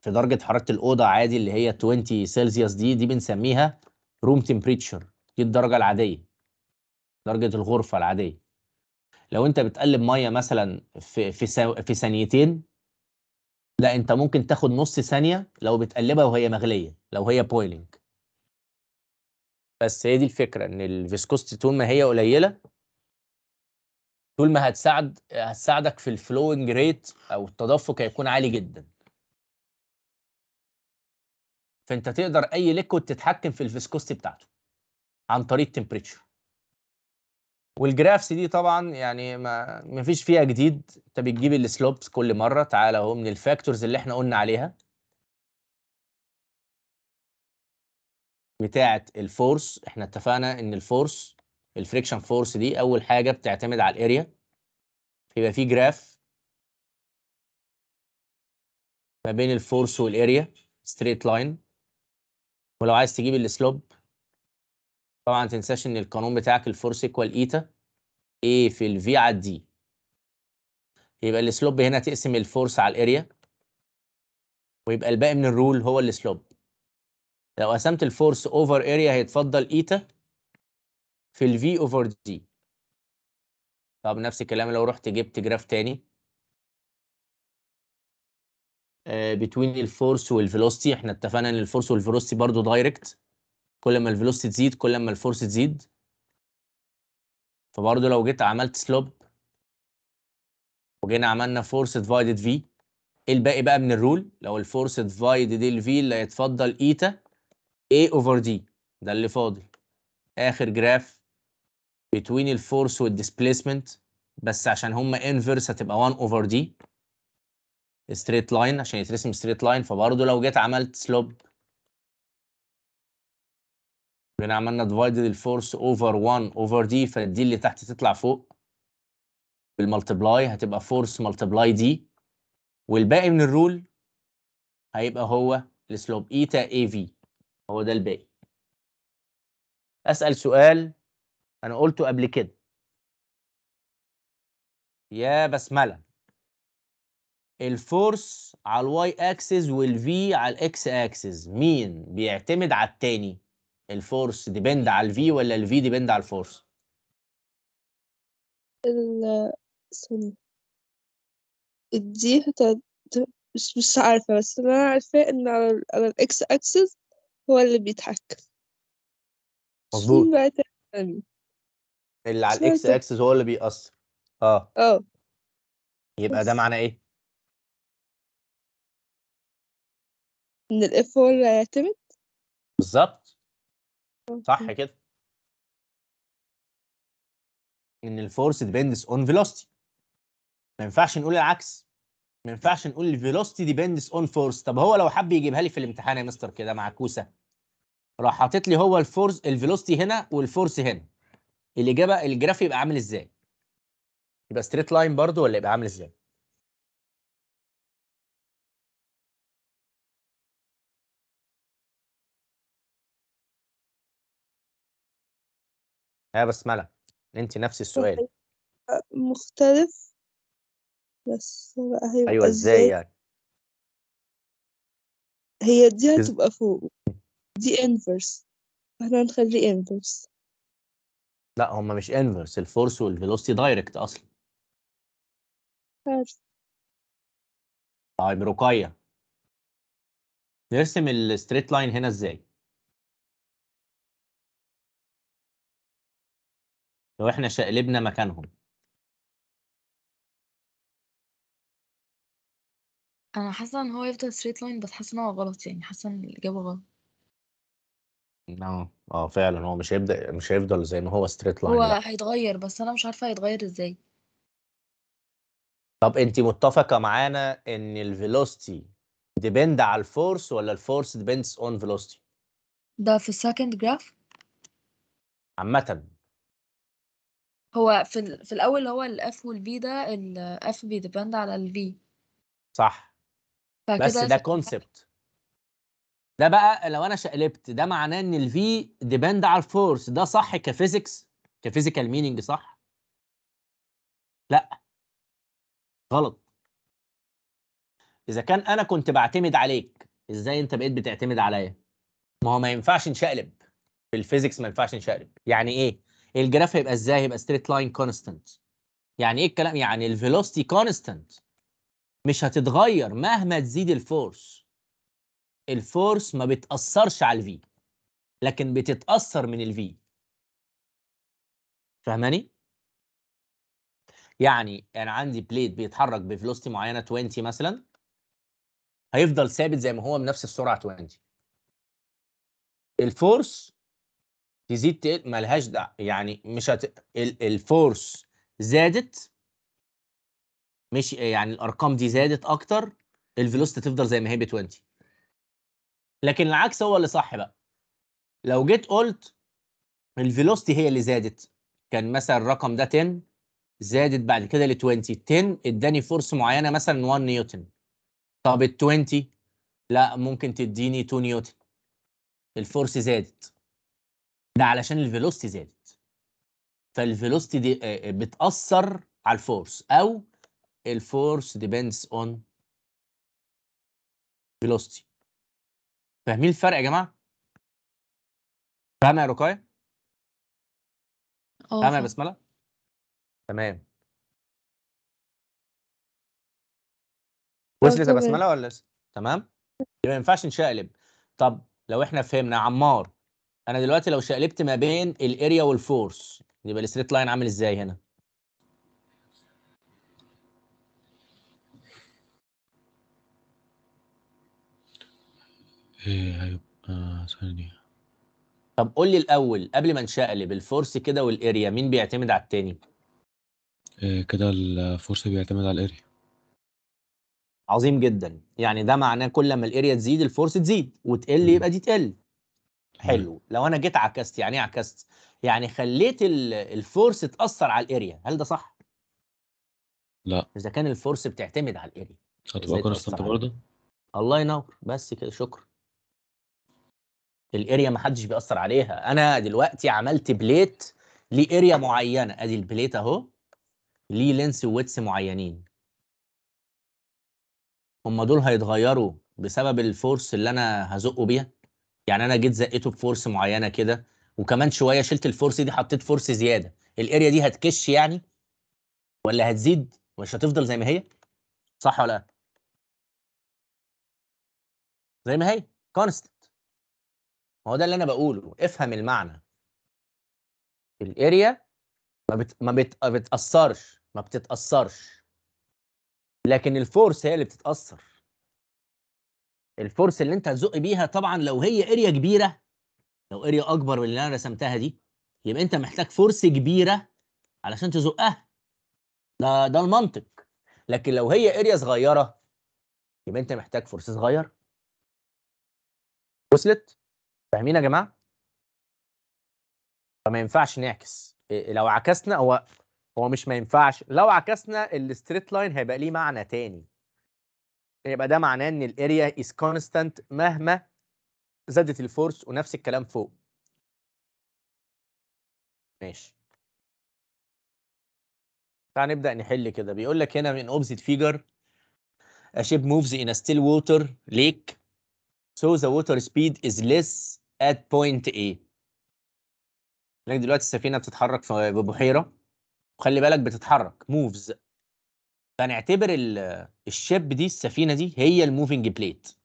Speaker 1: في درجه حراره الاوضه عادي اللي هي 20 سلسيوس دي دي بنسميها روم تمبريتشر دي الدرجه العاديه درجه الغرفه العاديه لو انت بتقلب ميه مثلا في في في ثانيتين لا انت ممكن تاخد نص ثانيه لو بتقلبها وهي مغليه لو هي بويلنج بس هي دي الفكره ان الفيسكوستي طول ما هي قليله طول ما هتساعد هتساعدك في الفلوينج ريت او التدفق هيكون عالي جدا فانت تقدر اي ليكويد تتحكم في الفيسكوستي بتاعته عن طريق تمبريتشر والجرافس دي طبعا يعني ما مفيش فيها جديد انت بتجيب السلوبس كل مره تعالى اهو من الفاكتورز اللي احنا قلنا عليها بتاعه الفورس احنا اتفقنا ان الفورس الفريكشن فورس دي اول حاجه بتعتمد على الاريا يبقى في جراف ما بين الفورس والاريا ستريت لاين ولو عايز تجيب السلوب طبعا تنساش ان القانون بتاعك الفورس ايكوال ايتا ايه في الفي على الدي يبقى السلوب هنا تقسم الفورس على الاريا ويبقى الباقي من الرول هو السلوب لو قسمت الفورس اوفر اريا هيتفضل ايتا في ال V over D طب نفس الكلام لو رحت جبت جراف تاني بتوين الفورس والفيلوستي احنا اتفقنا ان الفورس والفيلوستي برضو دايركت كل ما الفيلوستي تزيد كل ما الفورس تزيد فبرضو لو جيت عملت سلوب وجينا عملنا فورس ديفايدد في الباقي بقى من الرول لو الفورس ديفايدد الفي اللي هيتفضل ايتا اي اوفر دي ده اللي فاضل اخر جراف between الفورس والديسبليسمنت بس عشان هما انفرس هتبقى 1 اوفر دي ستريت لاين عشان يترسم ستريت لاين فبرضه لو جيت عملت سلوب بنا عملنا divided الفورس اوفر 1 اوفر دي فدي اللي تحت تطلع فوق بالملتبلاي هتبقى فورس ملتبلاي دي والباقي من الرول هيبقى هو السلوب ايتا اي في هو ده الباقي اسال سؤال انا قلته قبل كده يا بسمله الفورس على الواي اكسس والفي على الاكس اكسس مين بيعتمد على التاني الفورس ديبند على الفي ولا الفي ديبند على الفورس
Speaker 4: ال دي دي مش مش عارفة بس أنا عارفة إن على, على الإكس أكسس هو اللي بيتحكم
Speaker 1: مظبوط اللي على الاكس اكسس هو اللي بيأثر اه اه يبقى ده معنى ايه؟
Speaker 2: ان الاف هو اللي هيعتمد بالظبط صح كده ان
Speaker 1: الفورس ديبندس اون فيلوستي ما ينفعش نقول العكس ما ينفعش نقول الفيلوستي ديبندس اون فورس طب هو لو حب يجيبها لي في الامتحان يا مستر كده معكوسه راح حاطط لي هو الفورس الفيلوستي هنا والفورس هنا الاجابه الجراف يبقى عامل ازاي يبقى ستريت لاين برضو ولا يبقى عامل ازاي
Speaker 2: ها ملا انت نفس السؤال طيب،
Speaker 4: آه، مختلف بس بقى هيبقى ايوه ازاي يعني
Speaker 5: هي دي هتبقى فوق دي انفرس احنا هنخلي انفرس
Speaker 1: لا هما مش انفرس الفورس
Speaker 2: والفيلوسيتي دايركت اصلا طيب رقيه نرسم الستريت لاين هنا ازاي لو احنا شقلبنا مكانهم
Speaker 4: انا حاسه ان هو يفضل ستريت لاين بس حاسه ان هو غلط يعني حاسه ان الاجابه غلط
Speaker 1: نعم اه فعلا هو مش هيبدأ مش هيفضل زي ما هو ستريت لاين هو لا
Speaker 4: هيتغير بس انا مش عارفه هيتغير ازاي
Speaker 1: طب انت متفقه معانا ان الفيلوستي ديبند على الفورس ولا الفورس ديبندس اون فيلوستي
Speaker 4: ده في السكند جراف عامه هو في ال... في الاول هو الاف والبي ده الاف بيديبند على الفي
Speaker 1: صح بس ده كونسبت ده بقى لو انا شقلبت ده معناه ان الفي ديبند على الفورس ده صح كفيزيكس كفيزيكال مينينج صح لا غلط اذا كان انا كنت بعتمد عليك ازاي انت بقيت بتعتمد عليا ما هو ما ينفعش نشقلب في الفيزيكس ما ينفعش نشقلب يعني ايه الجراف هيبقى ازاي هيبقى ستريت لاين كونستانت يعني ايه الكلام يعني الفيلوسيتي كونستانت مش هتتغير مهما تزيد الفورس الفورس ما بتأثرش على الفي لكن بتتأثر من الفي فاهماني؟ يعني انا عندي بليت بيتحرك بفلوستي معينه 20 مثلا هيفضل ثابت زي ما هو بنفس السرعه 20 الفورس تزيد تقل ملهاش دعوه يعني مش هت... الفورس زادت مش يعني الارقام دي زادت اكتر الفيلوسيتي تفضل زي ما هي ب 20 لكن العكس هو اللي صح بقى لو جيت قلت الفيلوستي هي اللي زادت كان مثلا الرقم ده 10 زادت بعد كده ل 20 10 اداني فورس معينه مثلا 1 نيوتن طب ال 20 لا ممكن تديني 2 نيوتن الفورس زادت ده علشان الفيلوستي زادت فالفيلوستي دي آه، آه، بتاثر على الفورس او الفورس ديبندس اون فيلوستي فاهمين الفرق يا جماعه؟ فاهمه يا رقايه؟ اه، فاهمه يا بسمله؟ تمام
Speaker 2: وصلت يا إيه؟ بسمله
Speaker 1: ولا لسه؟ تمام؟ يبقى ما ينفعش نشقلب طب لو احنا فهمنا عمار انا دلوقتي لو شقلبت ما بين الاريا والفورس يبقى الستريت لاين عامل ازاي هنا؟ ايه هيبقى ثانية طب قول لي الاول قبل ما نشقلب الفورس كده والاريا مين بيعتمد على التاني إيه كده الفورس بيعتمد على الاريا عظيم جدا يعني ده معناه كل ما الاريا تزيد الفورس تزيد وتقل يبقى دي تقل حلو لو انا جيت عكست يعني ايه عكست يعني خليت الفورس تاثر على الاريا هل ده صح لا اذا كان الفورس بتعتمد على الاريا
Speaker 2: هتبقى كونستانت
Speaker 1: برضه الله ينور بس كده شكرا الاريا ما حدش بيأثر عليها انا دلوقتي عملت بليت لاريا معينه ادي البليت اهو ليه لينس وويتس معينين هم دول هيتغيروا بسبب الفورس اللي انا هزقه بيها يعني انا جيت زقيته بفورس معينه كده وكمان شويه شلت الفورس دي حطيت فورس زياده الاريا دي هتكش يعني ولا هتزيد مش هتفضل زي ما هي صح ولا لا
Speaker 2: زي ما هي كونست ما هو ده اللي انا
Speaker 1: بقوله افهم المعنى الاريا ما بت... ما بت... بتاثرش ما بتتاثرش لكن الفورس هي اللي بتتاثر الفورس اللي انت هتزق بيها طبعا لو هي اريا كبيره لو اريا اكبر من اللي انا رسمتها دي يبقى انت محتاج فورس كبيره علشان تزقها ده ده المنطق لكن لو هي اريا صغيره يبقى انت محتاج فورس صغير وصلت فاهمين يا جماعه فما ينفعش نعكس إيه، إيه، لو عكسنا هو هو مش ما ينفعش لو عكسنا الستريت لاين هيبقى ليه معنى تاني يبقى ده معناه ان الاريا از كونستانت مهما زادت الفورس ونفس الكلام فوق ماشي تعال نبدا نحل كده بيقول لك هنا من اوبزيت فيجر a ship moves in a still water lake so the water speed is less at point A لك دلوقتي السفينه بتتحرك في بحيره وخلي بالك بتتحرك موفز فنعتبر الشيب دي السفينه دي هي الموفينج بليت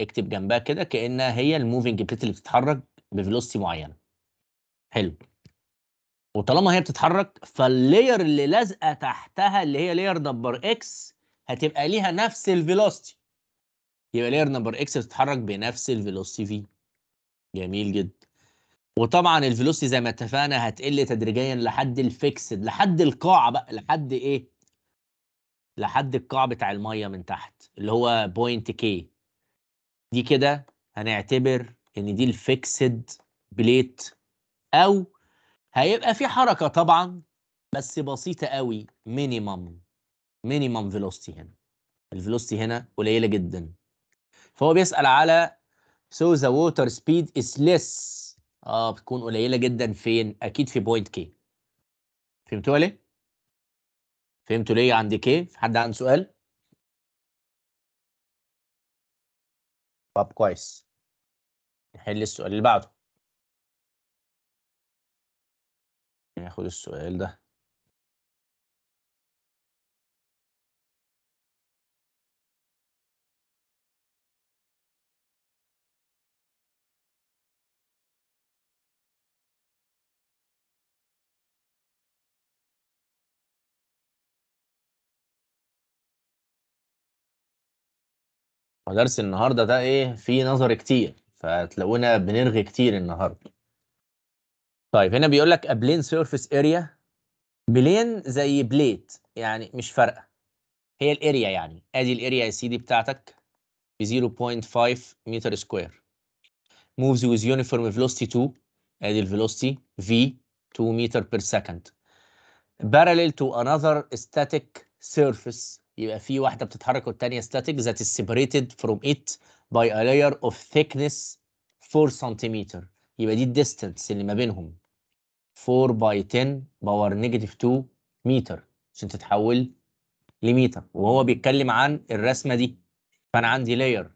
Speaker 1: اكتب جنبها كده كانها هي الموفينج بليت اللي بتتحرك بفيلوستي معينه حلو وطالما هي بتتحرك فاللير اللي لازقه تحتها اللي هي لير نمبر اكس هتبقى ليها نفس الفيلوستي يبقى لير نمبر اكس بتتحرك بنفس الفيلوستي في جميل جدا وطبعا الفيلوسيتي زي ما اتفقنا هتقل تدريجيا لحد الفيكسد لحد القاع بقى لحد ايه لحد القاع بتاع الميه من تحت اللي هو بوينت كي دي كده هنعتبر ان دي الفيكسد بليت او هيبقى في حركه طبعا بس بسيطه قوي مينيمم مينيمم فيلوستي هنا الفيلوستي هنا قليله جدا فهو بيسال على So the water speed is less اه بتكون قليلة جدا فين؟ أكيد في بوينت كي. فهمتوها ليه؟ فهمتوا ليه عند كي؟ في حد عنده سؤال؟
Speaker 2: طب كويس. نحل السؤال اللي بعده. ناخد السؤال ده.
Speaker 1: ودرس النهارده ده ايه فيه نظر كتير فتلاقونا بنرغي كتير النهارده طيب هنا بيقول لك ابلين سيرفيس اريا بلين زي بليت يعني مش فارقه هي الاريا يعني ادي الاريا يا سيدي بتاعتك ب 0.5 متر سكوير moves with uniform velocity 2 ادي الفيلوستي v 2 متر بير سكند parallel to another static surface يبقى في واحده بتتحرك والثانيه ستاتيك ذات از separated from it by a layer of thickness 4 سنتيمتر يبقى دي الديستنس اللي ما بينهم 4 باي 10 باور نيجاتيف 2 متر عشان تتحول لمتر وهو بيتكلم عن الرسمه دي فانا عندي لاير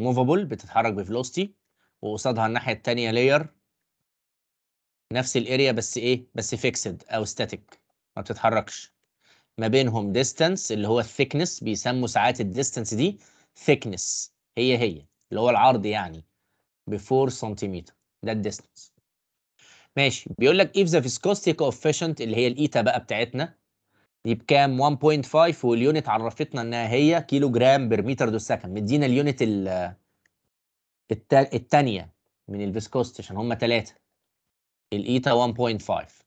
Speaker 1: موفابل بتتحرك بفلوستي وقصادها الناحيه الثانيه لاير نفس الاريا بس ايه بس فيكسد او ستاتيك ما بتتحركش ما بينهم ديستنس اللي هو الثيكنس بيسموا ساعات الديستنس دي ثيكنس هي هي اللي هو العرض يعني ب 4 سنتيمتر ده الديستنس ماشي بيقول لك اف ذا viscosity coefficient اللي هي الايتا بقى بتاعتنا دي بكام 1.5 واليونت عرفتنا انها هي كيلو جرام بير متر دو سكند مدينا اليونت الثانيه من الفيسكوستي عشان هم ثلاثة الايتا 1.5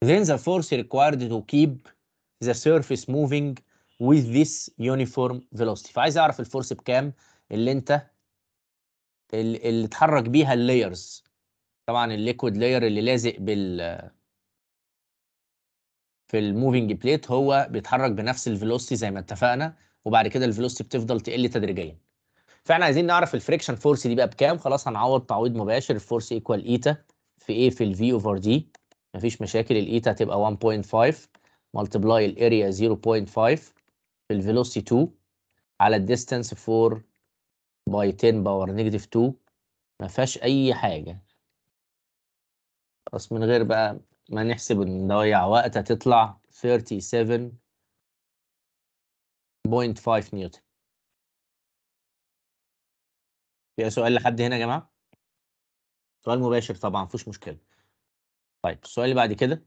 Speaker 1: then the force required to keep the surface moving with this uniform velocity فعايز اعرف الفورس بكام اللي انت اللي اتحرك بيها اللايرز طبعا الليكويد لاير اللي لازق بال في الموفينج بليت هو بيتحرك بنفس الفيلوستي زي ما اتفقنا وبعد كده الفيلوستي بتفضل تقل تدريجيا فاحنا عايزين نعرف الفريكشن فورس دي بقى بكام خلاص هنعوض تعويض مباشر الفورس ايكوال ايتا في ايه في الفي اوفر دي مفيش مشاكل الايتا هتبقى 1.5 ملتبلاي الاريا 0.5 في الفيلوسي 2 على الديستانس 4 باي 10 باور نيجاتيف 2 ما اي حاجه بس من غير بقى ما نحسب نضيع وقت هتطلع 37.5 نيوتن
Speaker 2: في سؤال لحد هنا يا جماعه سؤال مباشر طبعا مفيش مشكله طيب السؤال اللي بعد كده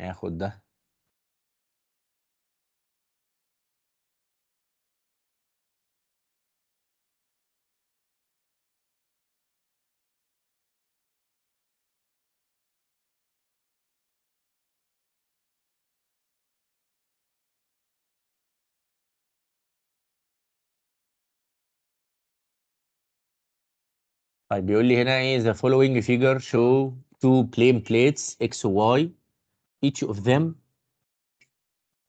Speaker 2: ناخد ده
Speaker 1: طيب بيقول لي هنا ايه the following figure show two plane plates x y each of them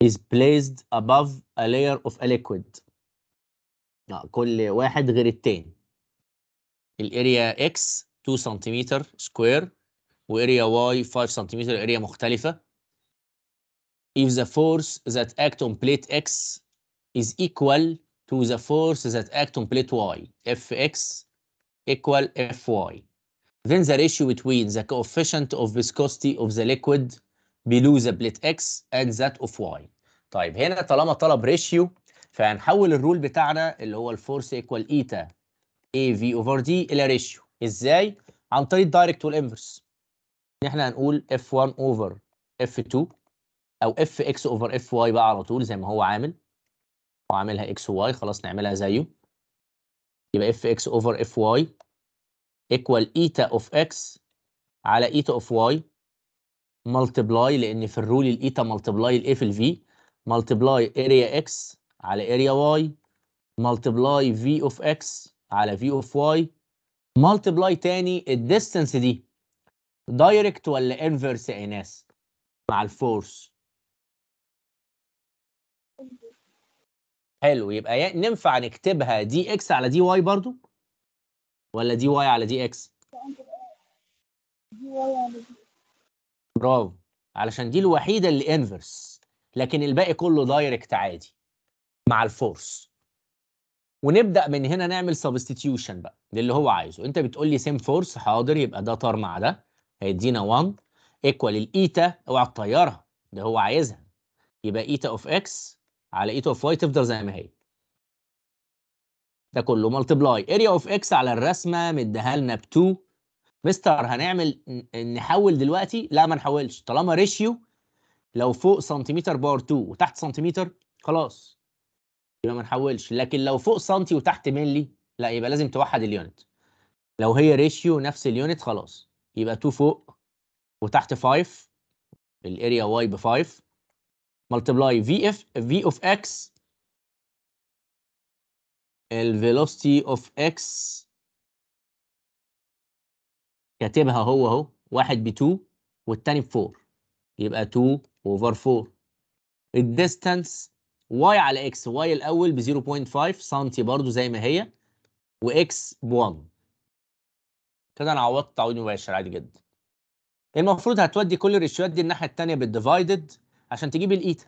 Speaker 1: is placed above a layer of a liquid كل واحد غير The الاريا x 2 سنتيمتر square واريا y 5 سنتيمتر اريا مختلفة if the force that act on plate x is equal to the force that act on plate y fx equal Fy. Then the ratio between the coefficient of viscosity of the liquid below the plate X and that of Y. طيب هنا طالما طلب ratio فهنحول الرول بتاعنا اللي هو الفورس equal eta AV over D الى ratio. ازاي؟ عن طريق direct والانفرس ان احنا هنقول f 1 over f 2 او Fx over Fy بقى على طول زي ما هو عامل وعاملها X وY خلاص نعملها زيه يبقى اف اكس اوفر اف واي ايكوال ايتا اوف اكس على ايتا اوف واي ملتبلاي لان في الرول الايتا ملتبلاي الاي في الفي ملتبلاي اريا اكس على اريا واي ملتبلاي في اوف اكس على في اوف واي ملتبلاي تاني الديستنس دي دايركت ولا انفرس يا ناس مع الفورس حلو يبقى ننفع نكتبها دي اكس على دي واي برضو ولا دي واي على دي اكس
Speaker 5: دي واي على دي
Speaker 1: برافو علشان دي الوحيده اللي انفرس لكن الباقي كله دايركت عادي مع الفورس ونبدا من هنا نعمل سبستيتيوشن بقى للي هو عايزه انت بتقول لي سيم فورس حاضر يبقى ده طار مع ده هيدينا 1 ايكوال الايتا اوعى تطيرها ده هو عايزها يبقى ايتا اوف اكس على اي تو اوف واي تفضل زي ما هي ده كله ملتبلاي اريا اوف اكس على الرسمه مديها لنا ب 2 مستر هنعمل نحول دلوقتي لا ما نحولش طالما ريشيو لو فوق سنتيمتر باور 2 وتحت سنتيمتر خلاص يبقى ما نحولش لكن لو فوق سنتي وتحت ملي لا يبقى لازم توحد اليونت لو هي ريشيو نفس اليونت خلاص يبقى 2 فوق وتحت 5 الاريا واي ب 5 multiply v v of x velocity of x كاتبها هو اهو واحد ب 2 والتاني ب 4 يبقى 2 اوفر 4 الديستانس y على x y الاول ب 0.5 سنتي برضو زي ما هي x ب 1 كده انا عوضت تعويض مباشر عادي جدا المفروض هتودي كل الريشيوات دي الناحيه الثانيه بالديفايدد عشان تجيب الايتا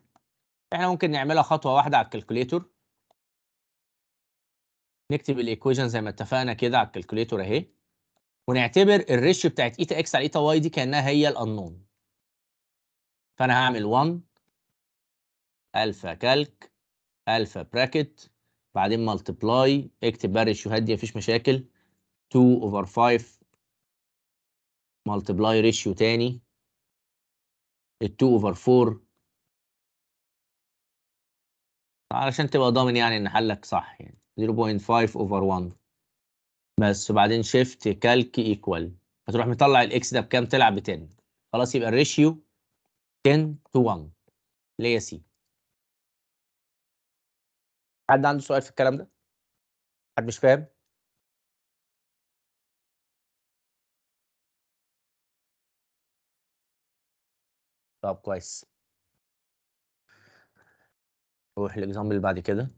Speaker 1: احنا ممكن نعملها خطوه واحده على الكالكوليتور نكتب الايكويشن زي ما اتفقنا كده على الكالكوليتور اهي ونعتبر الريشيو بتاعت ايتا اكس على ايتا واي دي كانها هي الانون فانا هعمل 1 الفا كالك الفا براكت بعدين ملتبلاي اكتب بقى الريشيوهات دي مفيش مشاكل 2 اوفر 5 ملتبلاي ريشيو تاني ال 2 اوفر 4 علشان تبقى ضامن يعني ان حلك صح يعني 0.5 اوفر 1 بس وبعدين شيفت كالك ايكوال هتروح مطلع الاكس ده بكام تلعب ب 10 خلاص يبقى الريشيو 10 تو 1 اللي هي سي حد عنده سؤال في الكلام ده؟
Speaker 2: حد مش فاهم؟ طب كويس نروح للاكزامبل اللي بعد كده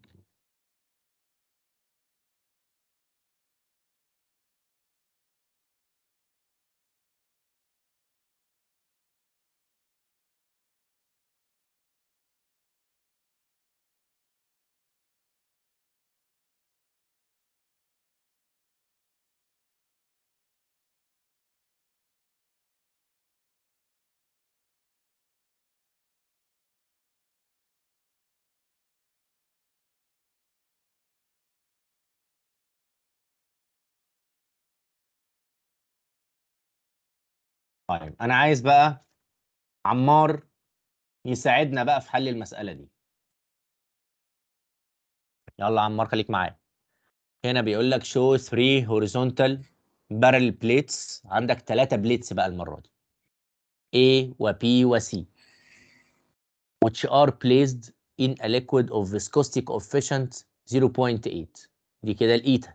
Speaker 1: طيب انا عايز بقى عمار يساعدنا بقى في حل المساله دي يلا عمار خليك معايا هنا بيقول لك شو 3 هوريزونتال بارل بليتس عندك ثلاثة بليتس بقى المره دي A و B و C which are placed in a liquid of viscosity coefficient 0.8 دي كده الايتا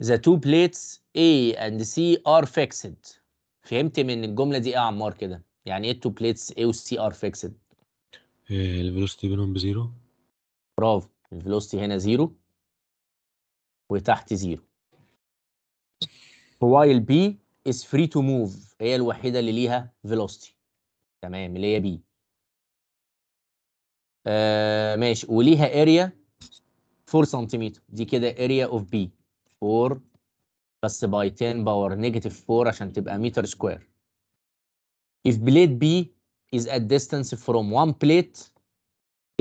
Speaker 1: the two plates A and C are fixed فهمت من الجملة دي ايه يا عمار كده؟ يعني ايه two plates A و C are fixed؟
Speaker 2: velocity آه، بينهم بزيرو
Speaker 1: برافو velocity هنا زيرو وتحت زيرو while B is free to move هي الوحيدة اللي ليها velocity تمام اللي هي B آه ماشي وليها area 4 سنتيمتر دي كده area of B 4 بس باي 10 باور نيجاتيف 4 عشان تبقى متر سكوير if plate B is at distance from one plate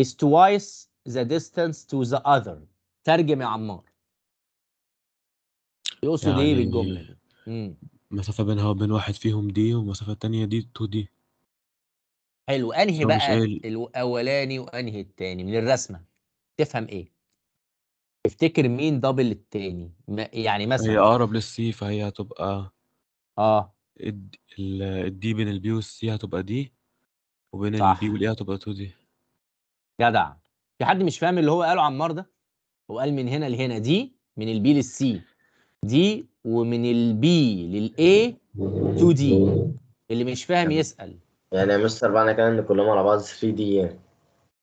Speaker 1: is twice the distance to the other ترجم يا عمار يقصد ايه يعني بالجمله
Speaker 2: المسافه بينها وبين واحد فيهم دي والمسافه الثانيه دي 2 دي
Speaker 1: حلو انهي بقى الاولاني وانهي الثاني من الرسمه تفهم ايه افتكر مين دبل التاني يعني يعني هي مثلا أقرب للسي فهي هتبقى اه الدي بين البي والسي هتبقى دي وبين البي والاي هتبقى تو دي جدع في حد مش فاهم اللي هو قاله عمار ده هو قال من هنا لهنا دي من البي للسي دي ومن البي للاي تو دي اللي مش فاهم يعني يسأل يعني يا مستر معنى كده ان كلهم على بعض 3 دي يعني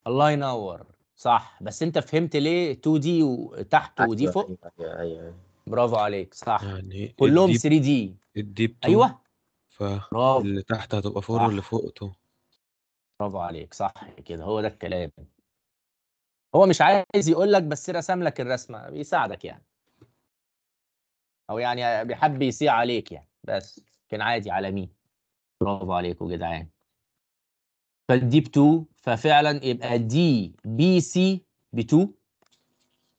Speaker 1: الله ينور صح بس انت فهمت ليه 2 دي وتحت أيوة، ودي فوق أيوة،, ايوه ايوه برافو عليك صح يعني كلهم 3 دي الديب ايوه فاللي تحت هتبقى 4 واللي فوق 2 برافو عليك صح كده هو ده الكلام هو مش عايز يقول لك بس رسم لك الرسمه بيساعدك يعني او يعني بيحب يسيع عليك يعني بس كان عادي على مين برافو عليكم جدعان فدي ب 2 ففعلا يبقى دي بي سي ب 2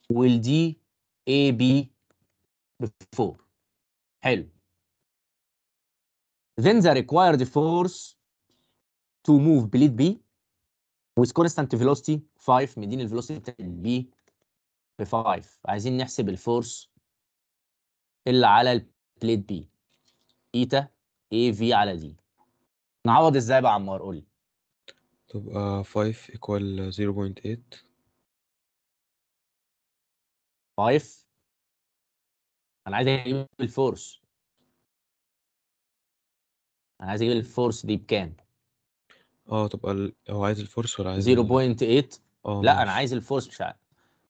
Speaker 1: والدي اي بي ب 4 حلو then the required force to move blade B with constant velocity 5 مدين الفيلوسيتي بتاعت B ب 5 عايزين نحسب الفورس اللي على البليت B ايتا اي في على دي نعوض ازاي بقى يا عمار قول لي تبقى 5 equal 0.8
Speaker 2: 5 انا عايز اجيب
Speaker 1: الفورس انا عايز اجيب الفورس دي بكام
Speaker 4: اه تبقى ال... هو عايز الفورس ولا عايز
Speaker 1: 0.8 آه، لا انا عايز الفورس مش عارف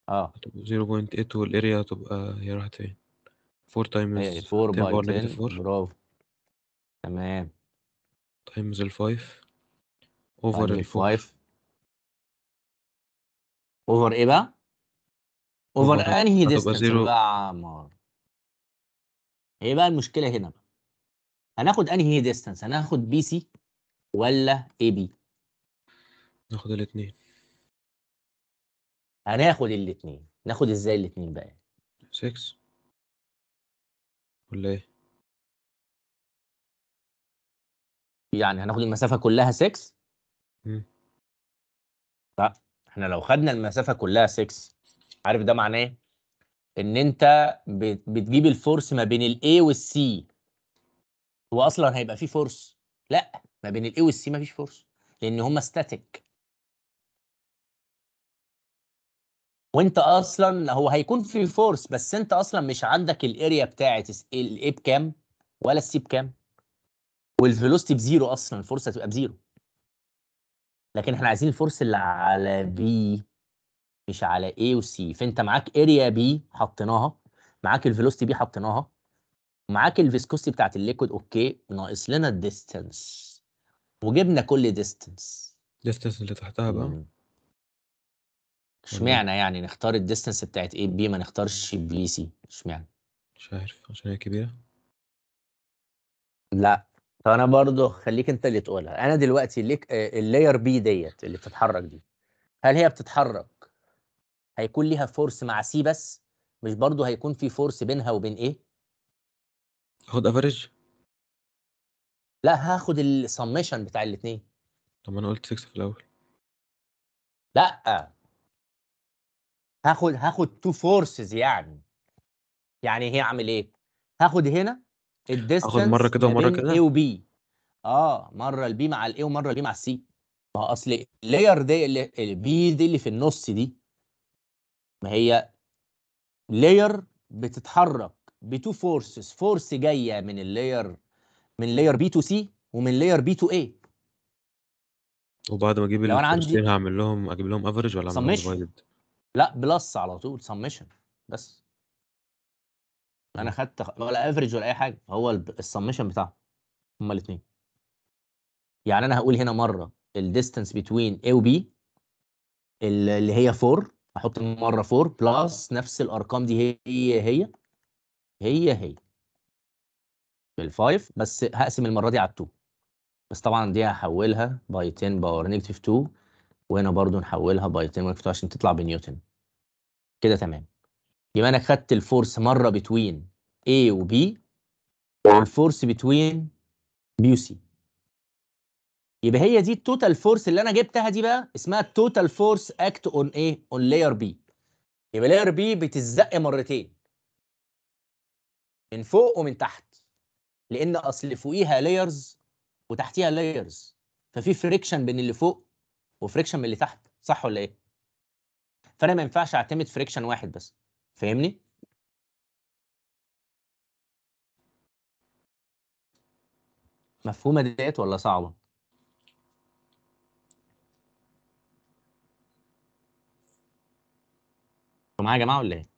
Speaker 4: اه 0.8 والاريا تبقى هي راحت فين 4
Speaker 2: تايمز 4 باي 10
Speaker 1: برافو تمام تايمز ال
Speaker 2: 5 اوفر الفور اوفر ايه بقى؟ اوفر انهي ديستنس
Speaker 1: بقى عمار ايه بقى المشكله هنا بقى؟ هناخد انهي ديستنس؟ هناخد بي سي ولا اي بي؟ ناخد الاثنين هناخد الاثنين ناخد ازاي الاثنين بقى؟ 6
Speaker 2: ولا ايه؟ يعني هناخد المسافه
Speaker 1: كلها 6 مم. لا احنا لو خدنا المسافه كلها 6 عارف ده معناه ايه؟ ان انت بتجيب الفورس ما بين الاي والسي هو اصلا هيبقى فيه فورس لا ما بين الاي والسي ما فيش فورس لان هما ستاتيك وانت اصلا هو هيكون في فورس بس انت اصلا مش عندك الاريا بتاعت الاي بكام ولا السي بكام والفيلوستي بزيرو اصلا الفرصه هتبقى بزيرو لكن احنا عايزين الفورس اللي على بي مش على اي وسي فانت معاك اريا بي حطيناها معاك الفيلوستي بي حطيناها معاك الفيسكوستي بتاعت الليكويد اوكي ناقص لنا الديستنس وجبنا كل ديستنس ديستنس اللي تحتها بقى اشمعنى يعني نختار الديستنس بتاعت اي بي ما نختارش بي سي اشمعنى مش عارف عشان هي كبيره لا طب انا برضه خليك انت اللي تقولها انا دلوقتي ليك اللاير بي ديت اللي بتتحرك دي هل هي بتتحرك هيكون ليها فورس مع سي بس مش برضه هيكون في فورس بينها وبين ايه
Speaker 2: خد افريج
Speaker 1: لا هاخد السمشن بتاع الاثنين طب انا قلت 6 في الاول لا هاخد هاخد تو فورسز يعني يعني هي عامل ايه هاخد هنا الديستنس مره كده ومره كده اي وبي اه مره البي مع الاي ومره البي مع السي ما هو اصل اللاير دي اللي البي دي اللي في النص دي ما هي لاير بتتحرك بتو فورسز فورس جايه من اللاير من لاير بي تو سي ومن لاير بي تو اي
Speaker 2: وبعد ما اجيب لو انا عندي هعمل لهم اجيب لهم افريج ولا اعمل لهم
Speaker 1: لا بلس على طول سمشن بس انا خدت ولا افريج ولا اي حاجه هو السمشن بتاعهم هما الاثنين يعني انا هقول هنا مره الديستانس بتوين A و اللي هي 4 احط مره 4 بلس نفس الارقام دي هي هي هي هي بال5 بس هقسم المره دي على 2 بس طبعا دي هحولها باي 10 باور نيجاتيف 2 وهنا برضو نحولها باي 10 باور 2 عشان تطلع بنيوتن كده تمام يبقى انا خدت الفورس مره بتوين A و B والفورس بتوين B و C يبقى هي دي التوتال فورس اللي انا جبتها دي بقى اسمها التوتال فورس اكت اون ايه؟ اون لاير بي يبقى لاير بي بتزق مرتين من فوق ومن تحت لان اصل فوقيها لايرز وتحتيها لايرز ففي فريكشن بين اللي فوق وفريكشن من اللي تحت صح ولا ايه؟ فانا ما ينفعش اعتمد فريكشن واحد بس فاهمني مفهومه ديت ولا صعبه معايا يا جماعه ولا ايه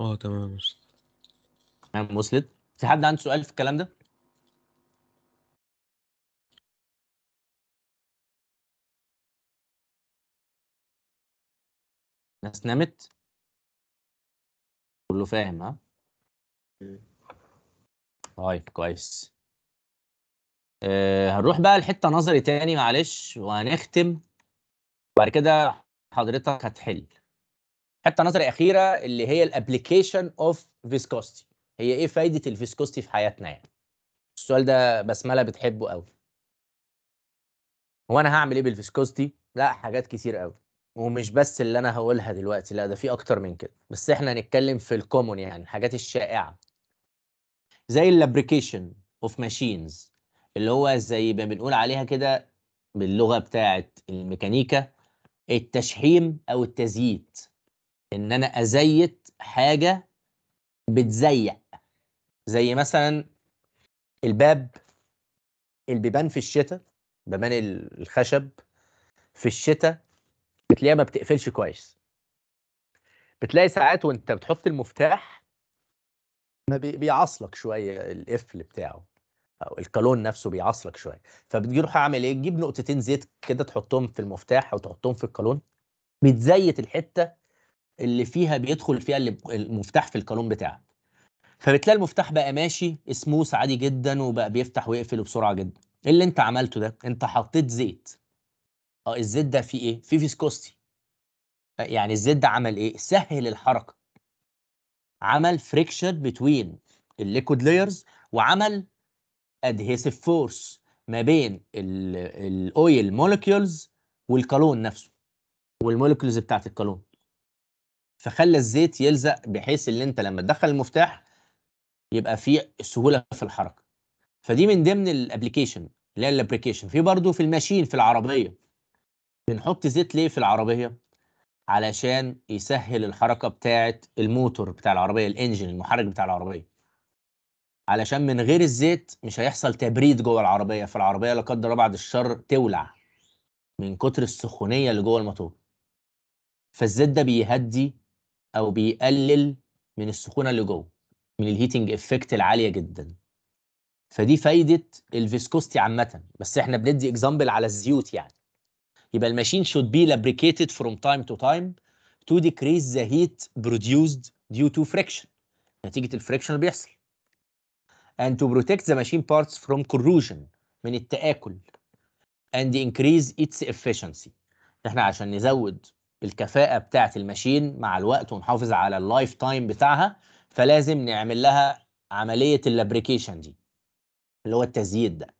Speaker 1: اه تمام وصلت تمام وصلت في حد عنده سؤال في الكلام ده
Speaker 2: ناس نامت كله فاهم ها
Speaker 1: طيب كويس أه هنروح بقى لحته نظري تاني معلش وهنختم وبعد كده حضرتك هتحل حته نظري اخيره اللي هي الابلكيشن اوف فيسكوستي هي ايه فايده الفيسكوستي في حياتنا يعني السؤال ده بسمله بتحبه قوي هو انا هعمل ايه بالفيسكوستي لا حاجات كتير قوي ومش بس اللي انا هقولها دلوقتي لا ده في اكتر من كده بس احنا هنتكلم في الكومون يعني الحاجات الشائعه زي اللابريكيشن اوف ماشينز اللي هو زي ما بنقول عليها كده باللغه بتاعه الميكانيكا التشحيم او التزييت ان انا ازيت حاجه بتزيق زي مثلا الباب البيبان في الشتاء بيبان الخشب في الشتاء بتلاقيها ما بتقفلش كويس بتلاقي ساعات وانت بتحط المفتاح ما بيعصلك شويه القفل بتاعه او الكالون نفسه بيعصلك شويه فبتجي روح اعمل ايه تجيب نقطتين زيت كده تحطهم في المفتاح او تحطهم في الكالون بتزيت الحته اللي فيها بيدخل فيها المفتاح في الكالون بتاعك فبتلاقي المفتاح بقى ماشي سموس عادي جدا وبقى بيفتح ويقفل بسرعه جدا ايه اللي انت عملته ده انت حطيت زيت اه الزيت ده فيه ايه؟ فيه فيسكوستي آه، يعني الزيت ده عمل ايه؟ سهل الحركه عمل فريكشن بتوين الليكويد لايرز وعمل ادهيسيف فورس ما بين الاويل مولكيولز والكالون نفسه والمولكيولز بتاعت الكالون فخلى الزيت يلزق بحيث ان انت لما تدخل المفتاح يبقى فيه سهوله في الحركه فدي من ضمن الابلكيشن اللي هي الابلكيشن في برضه في الماشين في العربيه بنحط زيت ليه في العربية علشان يسهل الحركة بتاعة الموتور بتاع العربية الانجن المحرك بتاع العربية علشان من غير الزيت مش هيحصل تبريد جوه العربية فالعربية لا قدر الله بعد الشر تولع من كتر السخونية اللي جوه الموتور فالزيت ده بيهدي أو بيقلل من السخونة اللي جوه من الهيتنج افكت العالية جدا فدي فايدة الفيسكوستي عامة بس احنا بندي اكزامبل على الزيوت يعني يبقى الماشين should be lubricated from time to time to decrease the heat produced due to friction نتيجة الفريكشن اللي بيحصل and to protect the machine parts from corrosion من التآكل and increase its efficiency احنا عشان نزود الكفاءة بتاعة الماشين مع الوقت ونحافظ على اللايف تايم بتاعها فلازم نعمل لها عملية اللابريكيشن دي اللي هو التزييد ده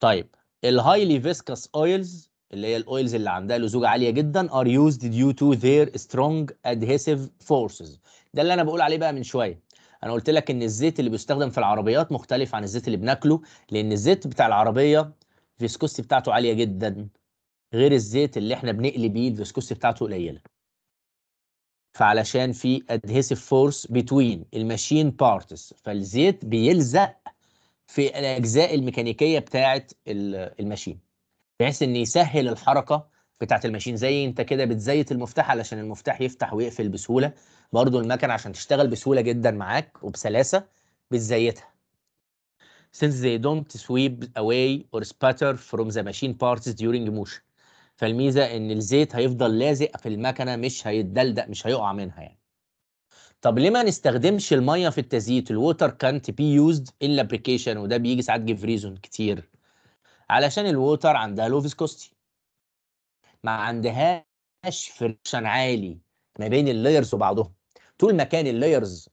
Speaker 1: طيب الهايلي فيسكس اويلز اللي هي الاويلز اللي عندها لزوجه عاليه جدا are used due to their strong adhesive forces ده اللي انا بقول عليه بقى من شويه انا قلت لك ان الزيت اللي بيستخدم في العربيات مختلف عن الزيت اللي بناكله لان الزيت بتاع العربيه الفيسكوستي بتاعته عاليه جدا غير الزيت اللي احنا بنقلي بيه الفيسكوستي بتاعته قليله فعلشان في adhesive force between الماشين بارتس فالزيت بيلزق في الاجزاء الميكانيكيه بتاعت الماشين بحيث ان يسهل الحركه بتاعه الماشين زي انت كده بتزيت المفتاح علشان المفتاح يفتح ويقفل بسهوله برضو المكنه عشان تشتغل بسهوله جدا معاك وبسلاسه بتزيتها since they don't sweep away or spatter from the machine parts during motion فالميزه ان الزيت هيفضل لازق في المكنه مش هيتدلدق مش هيقع منها يعني طب ليه ما نستخدمش الميه في التزييت الووتر كانت بي يوزد ان ابلكيشن وده بيجي ساعات جيف ريزون كتير علشان الووتر عندها لو فيسكوستي ما عندهاش فريكشن عالي ما بين اللايرز وبعضهم طول ما كان اللايرز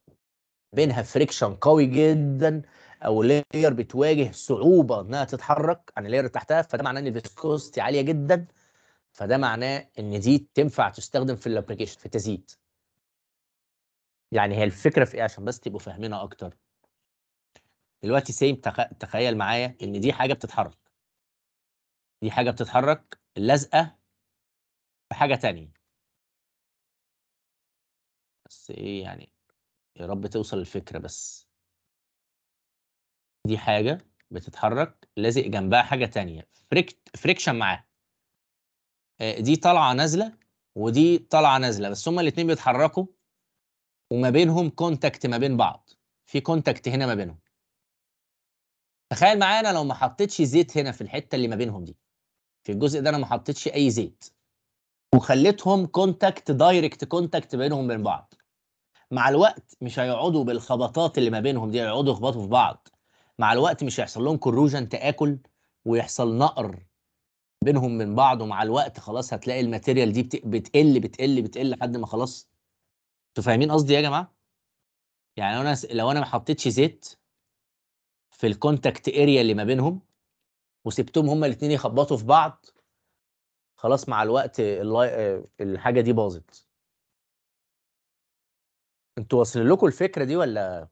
Speaker 1: بينها فريكشن قوي جدا او لاير بتواجه صعوبه انها تتحرك عن اللاير اللي تحتها فده معناه ان الفيسكوستي عاليه جدا فده معناه ان دي تنفع تستخدم في الابلكيشن في التزييت يعني هي الفكره في ايه عشان بس تبقوا فاهمينها اكتر دلوقتي سيم تخيل معايا ان دي حاجه بتتحرك دي حاجه بتتحرك لازقه في حاجه تانية
Speaker 2: بس ايه يعني يا رب توصل الفكره بس
Speaker 1: دي حاجه بتتحرك لازق جنبها حاجه تانية فريكت فريكشن معاها آه، دي طالعه نازله ودي طالعه نازله بس هما الاثنين بيتحركوا وما بينهم كونتاكت ما بين بعض في كونتاكت هنا ما بينهم تخيل معانا لو ما حطيتش زيت هنا في الحته اللي ما بينهم دي في الجزء ده انا ما حطيتش اي زيت وخليتهم كونتاكت دايركت كونتاكت بينهم من بعض مع الوقت مش هيقعدوا بالخبطات اللي ما بينهم دي هيقعدوا يخبطوا في بعض مع الوقت مش هيحصل لهم كروجن تاكل ويحصل نقر بينهم من بعض ومع الوقت خلاص هتلاقي الماتيريال دي بتقل بتقل بتقل, بتقل لحد ما خلاص انتوا فاهمين قصدي يا جماعه يعني انا لو انا ما حطيتش زيت في الكونتاكت اريا اللي ما بينهم وسبتهم هما الاثنين يخبطوا في بعض خلاص مع الوقت الحاجه دي باظت انتوا واصل لكم الفكره دي ولا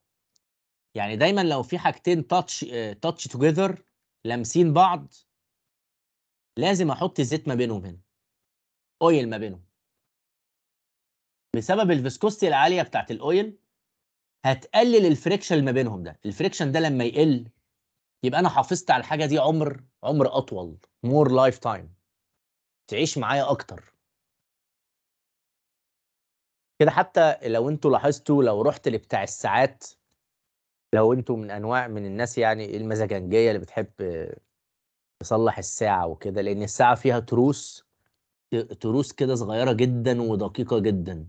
Speaker 1: يعني دايما لو في حاجتين تاتش تاتش توجذر لامسين بعض لازم احط زيت ما بينهم هنا اويل ما بينهم بسبب الفيسكوستي العاليه بتاعت الاويل هتقلل الفريكشن ما بينهم ده الفريكشن ده لما يقل يبقى انا حافظت على الحاجه دي عمر عمر اطول مور لايف تايم تعيش معايا اكتر كده حتى لو انتوا لاحظتوا لو رحت لبتاع الساعات لو انتوا من انواع من الناس يعني إيه المزاجنجيه اللي بتحب تصلح الساعه وكده لان الساعه فيها تروس تروس كده صغيره جدا ودقيقه جدا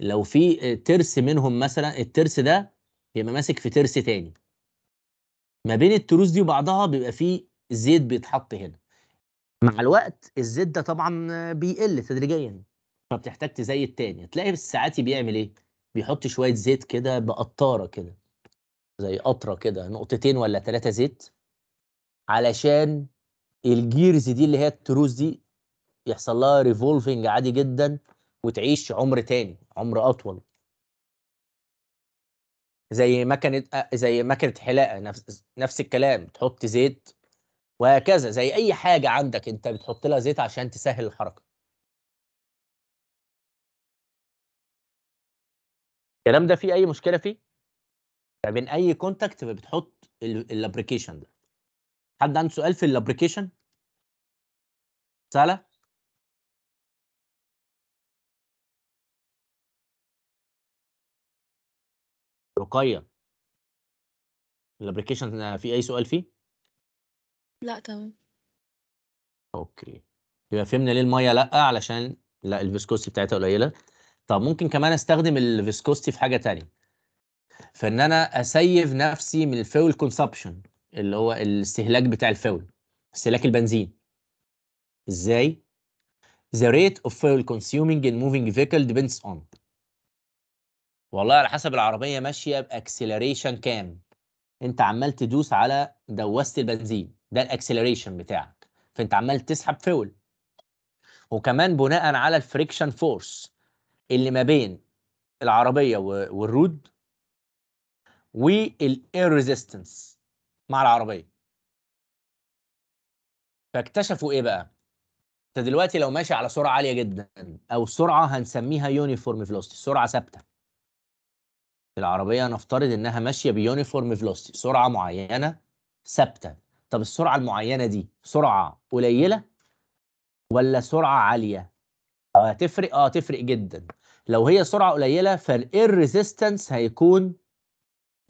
Speaker 1: لو في ترس منهم مثلا الترس ده يبقى ماسك في ترس تاني ما بين التروس دي وبعضها بيبقى فيه زيت بيتحط هنا مع الوقت الزيت ده طبعا بيقل تدريجيا فبتحتاج تزيد تاني تلاقي الساعاتي بيعمل ايه بيحط شويه زيت كده بقطاره كده زي قطره كده نقطتين ولا ثلاثه زيت علشان الجيرز دي اللي هي التروس دي يحصل لها ريفولفنج عادي جدا وتعيش عمر تاني عمر اطول زي مكنه آه، زي مكنه حلاقه نفس نفس الكلام تحط زيت وهكذا زي اي حاجه عندك انت بتحط لها زيت عشان تسهل الحركه
Speaker 2: الكلام ده فيه اي مشكله فيه
Speaker 1: فبين اي كونتاكت بتحط الابلكيشن ده حد عنده سؤال في الابلكيشن سهله نقيه الابلكيشن آه، في اي سؤال فيه لا تمام اوكي يبقى فهمنا ليه الميه لا علشان لا الفيسكوستي بتاعتها قليله طب ممكن كمان استخدم الفيسكوستي في حاجه تانية فان انا اسيف نفسي من الفول كونسبشن اللي هو الاستهلاك بتاع الفول استهلاك البنزين ازاي the rate of fuel consuming in moving vehicle depends on والله على حسب العربيه ماشيه باكسلريشن كام انت عمال تدوس على دوست البنزين ده الاكسلريشن بتاعك فانت عمال تسحب فول وكمان بناء على الفريكشن فورس اللي ما بين العربيه والرود والاير ريزيستنس مع العربيه فاكتشفوا ايه بقى انت دلوقتي لو ماشي على سرعه عاليه جدا او سرعه هنسميها يونيفورم فيلوستي سرعه ثابته العربيه نفترض انها ماشيه بيونيفورم فيلوسيتي سرعه معينه ثابته طب السرعه المعينه دي سرعه قليله ولا سرعه عاليه آه، هتفرق اه تفرق جدا لو هي سرعه قليله فالاير ريزيستنس هيكون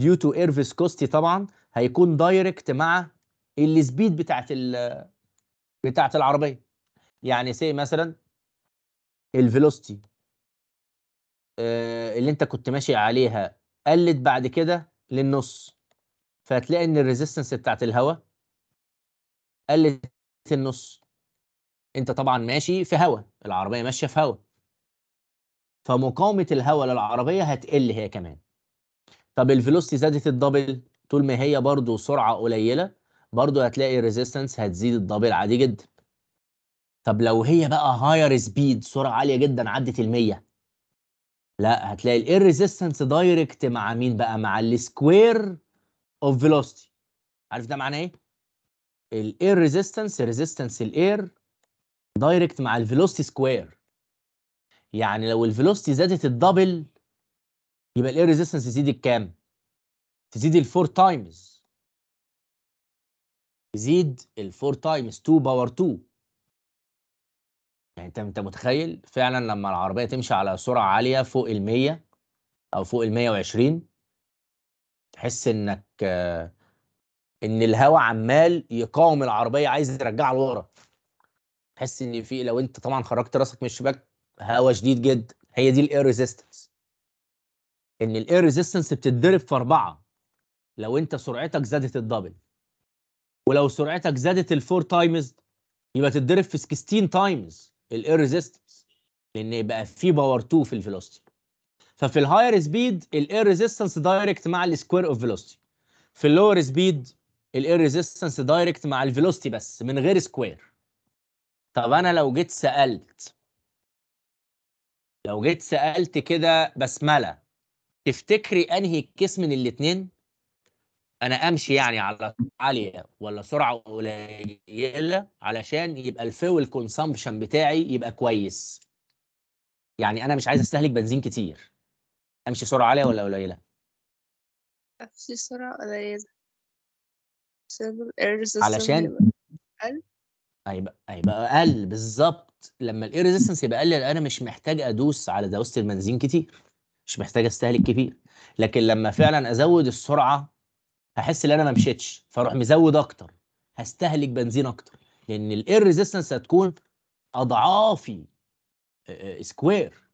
Speaker 1: ديو تو اير فيسكوستي طبعا هيكون دايركت مع السبيد بتاعت ال بتاعت العربيه يعني سي مثلا الفيلوستي آه، اللي انت كنت ماشي عليها قلت بعد كده للنص فهتلاقي ان الريزيستنس بتاعت الهواء قلت النص انت طبعا ماشي في هواء العربيه ماشيه في هواء فمقاومه الهواء للعربيه هتقل هي كمان طب الفيلوسيتي زادت الدبل طول ما هي برضو سرعه قليله برضو هتلاقي الريزيستنس هتزيد الدبل عادي جدا طب لو هي بقى هاير سبيد سرعه عاليه جدا عدت ال 100 لا هتلاقي الاير ريزيستنس دايركت مع مين بقى مع السكوير اوف فيلوسيتي عارف ده معناه ايه الاير ريزيستنس ريزيستنس الاير دايركت مع الفيلوسيتي سكوير يعني لو الفيلوسيتي زادت الدبل يبقى الاير ريزيستنس تزيد الكام تزيد الفور تايمز تزيد الفور تايمز 2 باور 2 يعني انت انت متخيل فعلا لما العربيه تمشي على سرعه عاليه فوق ال 100 او فوق ال 120 تحس انك ان الهوا عمال يقاوم العربيه عايز يرجعها لورا تحس ان في لو انت طبعا خرجت راسك من الشباك هوا شديد جدا هي دي الاير ريزيستنس ان الاير ريزيستنس بتتضرب في اربعه لو انت سرعتك زادت الدبل ولو سرعتك زادت الفور تايمز يبقى تتضرب في 16 تايمز الايرزيستنس لان يبقى في باور 2 في الفيلوسيتي ففي الهاير سبيد الايرزيستنس دايركت مع السكوير اوف فيلوسيتي في اللور سبيد الايرزيستنس دايركت مع الفيلوسيتي بس من غير سكوير طب انا لو جيت سالت لو جيت سالت كده بسمله تفتكري انهي كيس من الاثنين انا امشي يعني على عاليه ولا سرعه قليله علشان يبقى الفيول كونسامبشن بتاعي يبقى كويس يعني انا مش عايز استهلك بنزين كتير امشي سرعه عاليه ولا قليله
Speaker 4: امشي سرعه قليله علشان
Speaker 1: هيبقى هيبقى اقل بالظبط لما الاير ريزيستنس يبقى اقل انا مش محتاج ادوس على دوسه البنزين كتير مش محتاج استهلك كتير لكن لما فعلا ازود السرعه هحس ان انا ما مشيتش فاروح مزود اكتر هستهلك بنزين اكتر لان الاير ريزيستنس هتكون اضعافي سكوير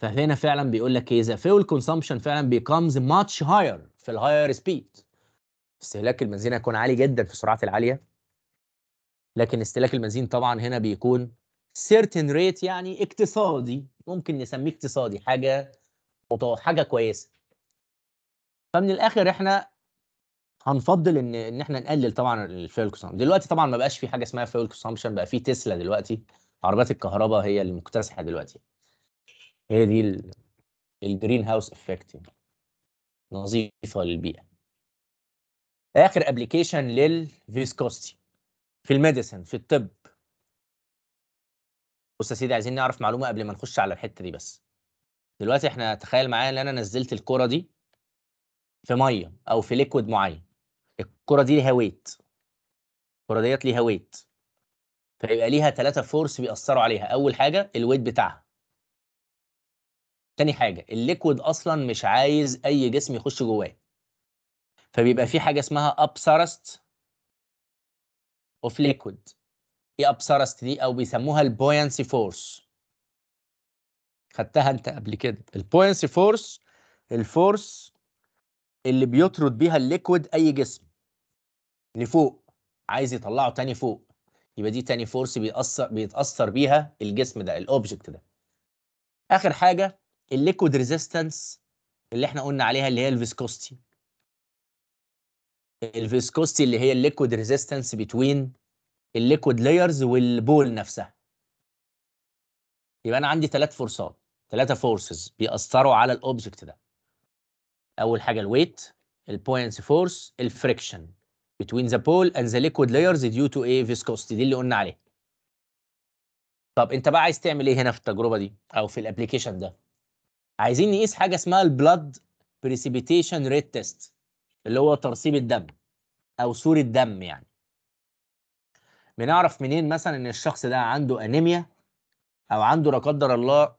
Speaker 1: فهنا فعلا بيقول لك ايه ذا فيول كونسامشن فعلا بيكمز ماتش هاير في الهاير سبيد استهلاك البنزين هيكون عالي جدا في السرعات العاليه لكن استهلاك البنزين طبعا هنا بيكون سيرتن ريت يعني اقتصادي ممكن نسميه اقتصادي حاجه حاجه كويسه فمن الاخر احنا هنفضل ان ان احنا نقلل طبعا الفيول كونسامشن دلوقتي طبعا ما بقاش في حاجه اسمها فيول كونسامشن بقى في تسلا دلوقتي عربيات الكهرباء هي المكتسحه دلوقتي هي دي الجرين هاوس افكت نظيفه للبيئه اخر ابلكيشن للفيسكوستي في الميديسن في الطب بص يا سيدي عايزين نعرف معلومه قبل ما نخش على الحته دي بس دلوقتي احنا تخيل معايا ان انا نزلت الكره دي في ميه او في ليكويد معين الكره دي ليها ويت الكره ديت ليها ويت فيبقى ليها ثلاثه فورس بيأثروا عليها اول حاجه الويت بتاعها تاني حاجه الليكويد اصلا مش عايز اي جسم يخش جواه فبيبقى في حاجه اسمها أبسرست اوف ليكويد ايه أبسرست دي او بيسموها البوينسي فورس خدتها انت قبل كده البوينسي فورس الفورس اللي بيطرد بيها الليكويد اي جسم لفوق عايز يطلعه تاني فوق يبقى دي تاني فورس بيأثر بيتأثر بيها الجسم ده الاوبجكت ده اخر حاجه الليكويد ريزيستنس اللي احنا قلنا عليها اللي هي الفيسكوستي الفيسكوستي اللي هي الليكويد ريزيستنس بتوين الليكويد لايرز والبول نفسها يبقى انا عندي ثلاث فورسات ثلاثه فورسز بيأثروا على الاوبجكت ده اول حاجه الويت البوينتس فورس الفريكشن between the pole and the liquid layers due to a viscosity دي اللي قلنا عليها طب انت بقى عايز تعمل ايه هنا في التجربه دي او في الابلكيشن ده عايزين نقيس حاجه اسمها البلاد بريسيبيتيشن ريت تيست اللي هو ترسيب الدم او سور الدم يعني بنعرف منين مثلا ان الشخص ده عنده انيميا او عنده لا قدر الله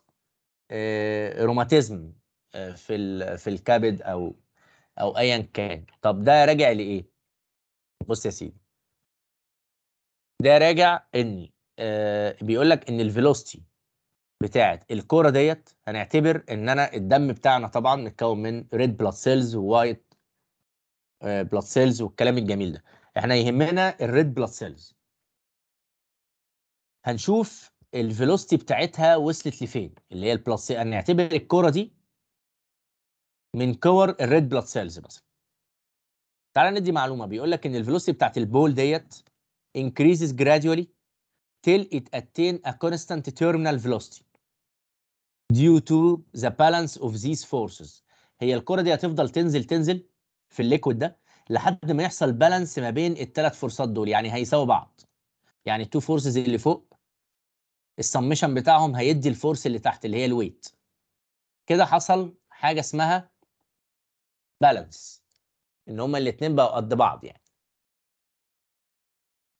Speaker 1: روماتيزم آه، في في الكبد او او ايا كان طب ده راجع لايه بص يا سيدي ده راجع ان آه بيقول لك ان الفيلوستي بتاعت الكوره ديت هنعتبر ان انا الدم بتاعنا طبعا متكون من ريد بلاد سيلز ووايت بلاد سيلز والكلام الجميل ده احنا يهمنا الريد بلاد سيلز هنشوف الفيلوستي بتاعتها وصلت لفين اللي هي البلس هنعتبر الكوره دي من كور الريد بلاد سيلز مثلا تعالى ندي معلومه بيقول لك ان الفيلوسيتي بتاعت البول ديت increases gradually till it attain a constant terminal velocity due to the balance of these forces هي الكره دي هتفضل تنزل تنزل في الليكويد ده لحد ما يحصل بالانس ما بين الثلاث فورسات دول يعني هيساوي بعض يعني التو فورسز اللي فوق السمشن بتاعهم هيدي الفورس اللي تحت اللي هي الويت كده حصل حاجه اسمها بالانس ان هما الاتنين بقوا قد بعض يعني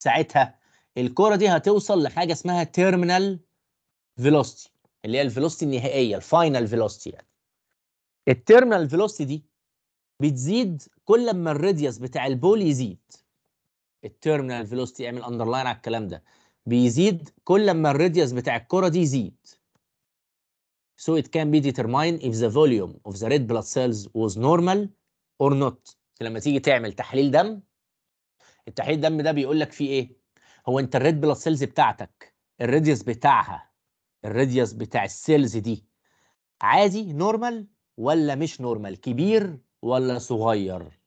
Speaker 1: ساعتها الكرة دي هتوصل لحاجة اسمها تيرمينال فيلوستي اللي هي الفيلوستي النهائية الفاينل فيلوستي يعني التيرمينال فيلوستي دي بتزيد كل ما الراديوس بتاع البول يزيد التيرمينال فيلوستي اعمل اندرلاين على الكلام ده بيزيد كل ما الراديوس بتاع الكرة دي يزيد So it can be determined if the volume of the red blood cells was normal or not. لما تيجي تعمل تحليل دم التحليل الدم ده بيقول لك فيه ايه؟ هو انت الريد بلاد سيلز بتاعتك الريديوس بتاعها الريديوس بتاع السيلز دي عادي نورمال ولا مش نورمال كبير ولا صغير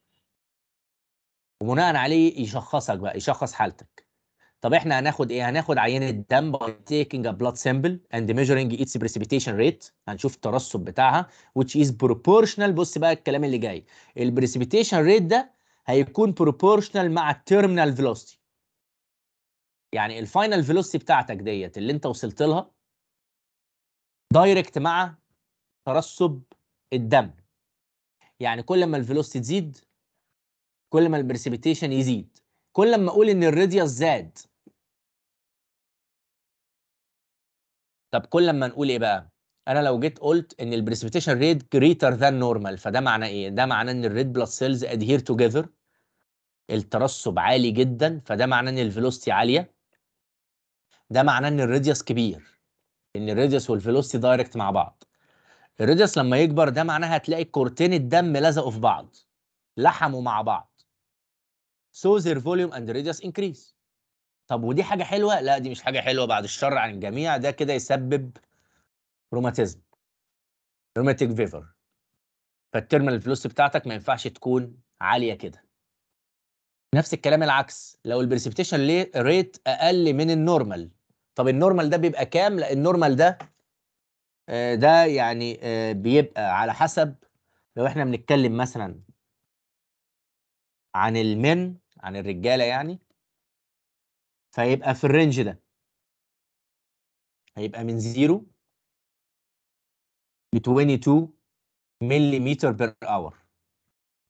Speaker 1: وبناء عليه يشخصك بقى يشخص حالتك طب احنا هناخد ايه هناخد عينه دم by taking a blood sample and measuring its precipitation rate هنشوف الترسب بتاعها which is proportional بص بقى الكلام اللي جاي البريسيبيتيشن ريت ده هيكون proportional مع التيرمينال فيلوستي يعني الفاينل فيلوستي بتاعتك ديت اللي انت وصلت لها دايركت مع ترسب الدم يعني كل ما الفيلوسيتي تزيد كل ما البريسيبيتيشن يزيد كل ما اقول ان الراديوس زاد طب كل لما نقول ايه بقى انا لو جيت قلت ان البريسبيتيشن ريت جريتر ذان نورمال فده معناه ايه ده معناه ان الريد بلاد سيلز ادهير توجذر الترسب عالي جدا فده معناه ان الفيلوسيتي عاليه ده معناه ان الراديوس كبير ان الراديوس والفيلوسيتي دايركت مع بعض الراديوس لما يكبر ده معناها هتلاقي كورتين الدم لزقوا في بعض لحموا مع بعض so their volume and radius increase طب ودي حاجه حلوه لا دي مش حاجه حلوه بعد الشر عن الجميع ده كده يسبب روماتيزم روماتيك فيفر فالترمال الفلوس بتاعتك ما ينفعش تكون عاليه كده نفس الكلام العكس لو البريسبتيشن ريت اقل من النورمال طب النورمال ده بيبقى كام لا النورمال ده آه، ده يعني آه، بيبقى على حسب لو احنا بنتكلم مثلا عن المن عن الرجاله يعني
Speaker 2: فهيبقى في الرينج ده هيبقى من 0
Speaker 1: ل 22 ملم بير اور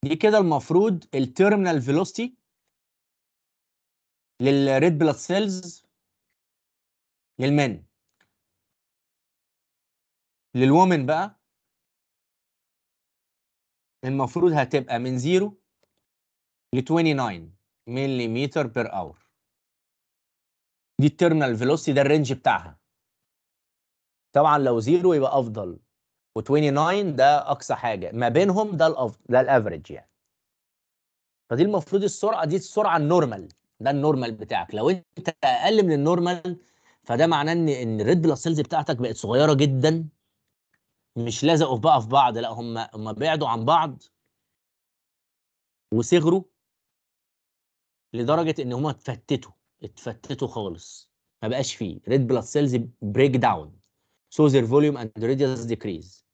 Speaker 1: دي كده المفروض التيرمينال فيلوستي للريد بلاد سيلز للمن
Speaker 2: للومن بقى المفروض
Speaker 1: هتبقى من 0 ل 29 ملم بير اور دي الترنال فيلوسيتي ده الرينج بتاعها طبعا لو زيرو يبقى افضل و29 ده اقصى حاجه ما بينهم ده الافضل ده الافريج يعني فدي المفروض السرعه دي السرعه النورمال ده النورمال بتاعك لو انت اقل من النورمال فده معناه ان ان الريد بلس سيلز بتاعتك بقت صغيره جدا مش لازقوا في بقى في بعض لا هم هم بعدوا عن بعض وصغروا لدرجه ان هم اتفتتوا اتفتتوا خالص ما بقاش فيه ريد بلاد سيلز بريك داون سو ذير فوليوم اند ريديوس ديكريز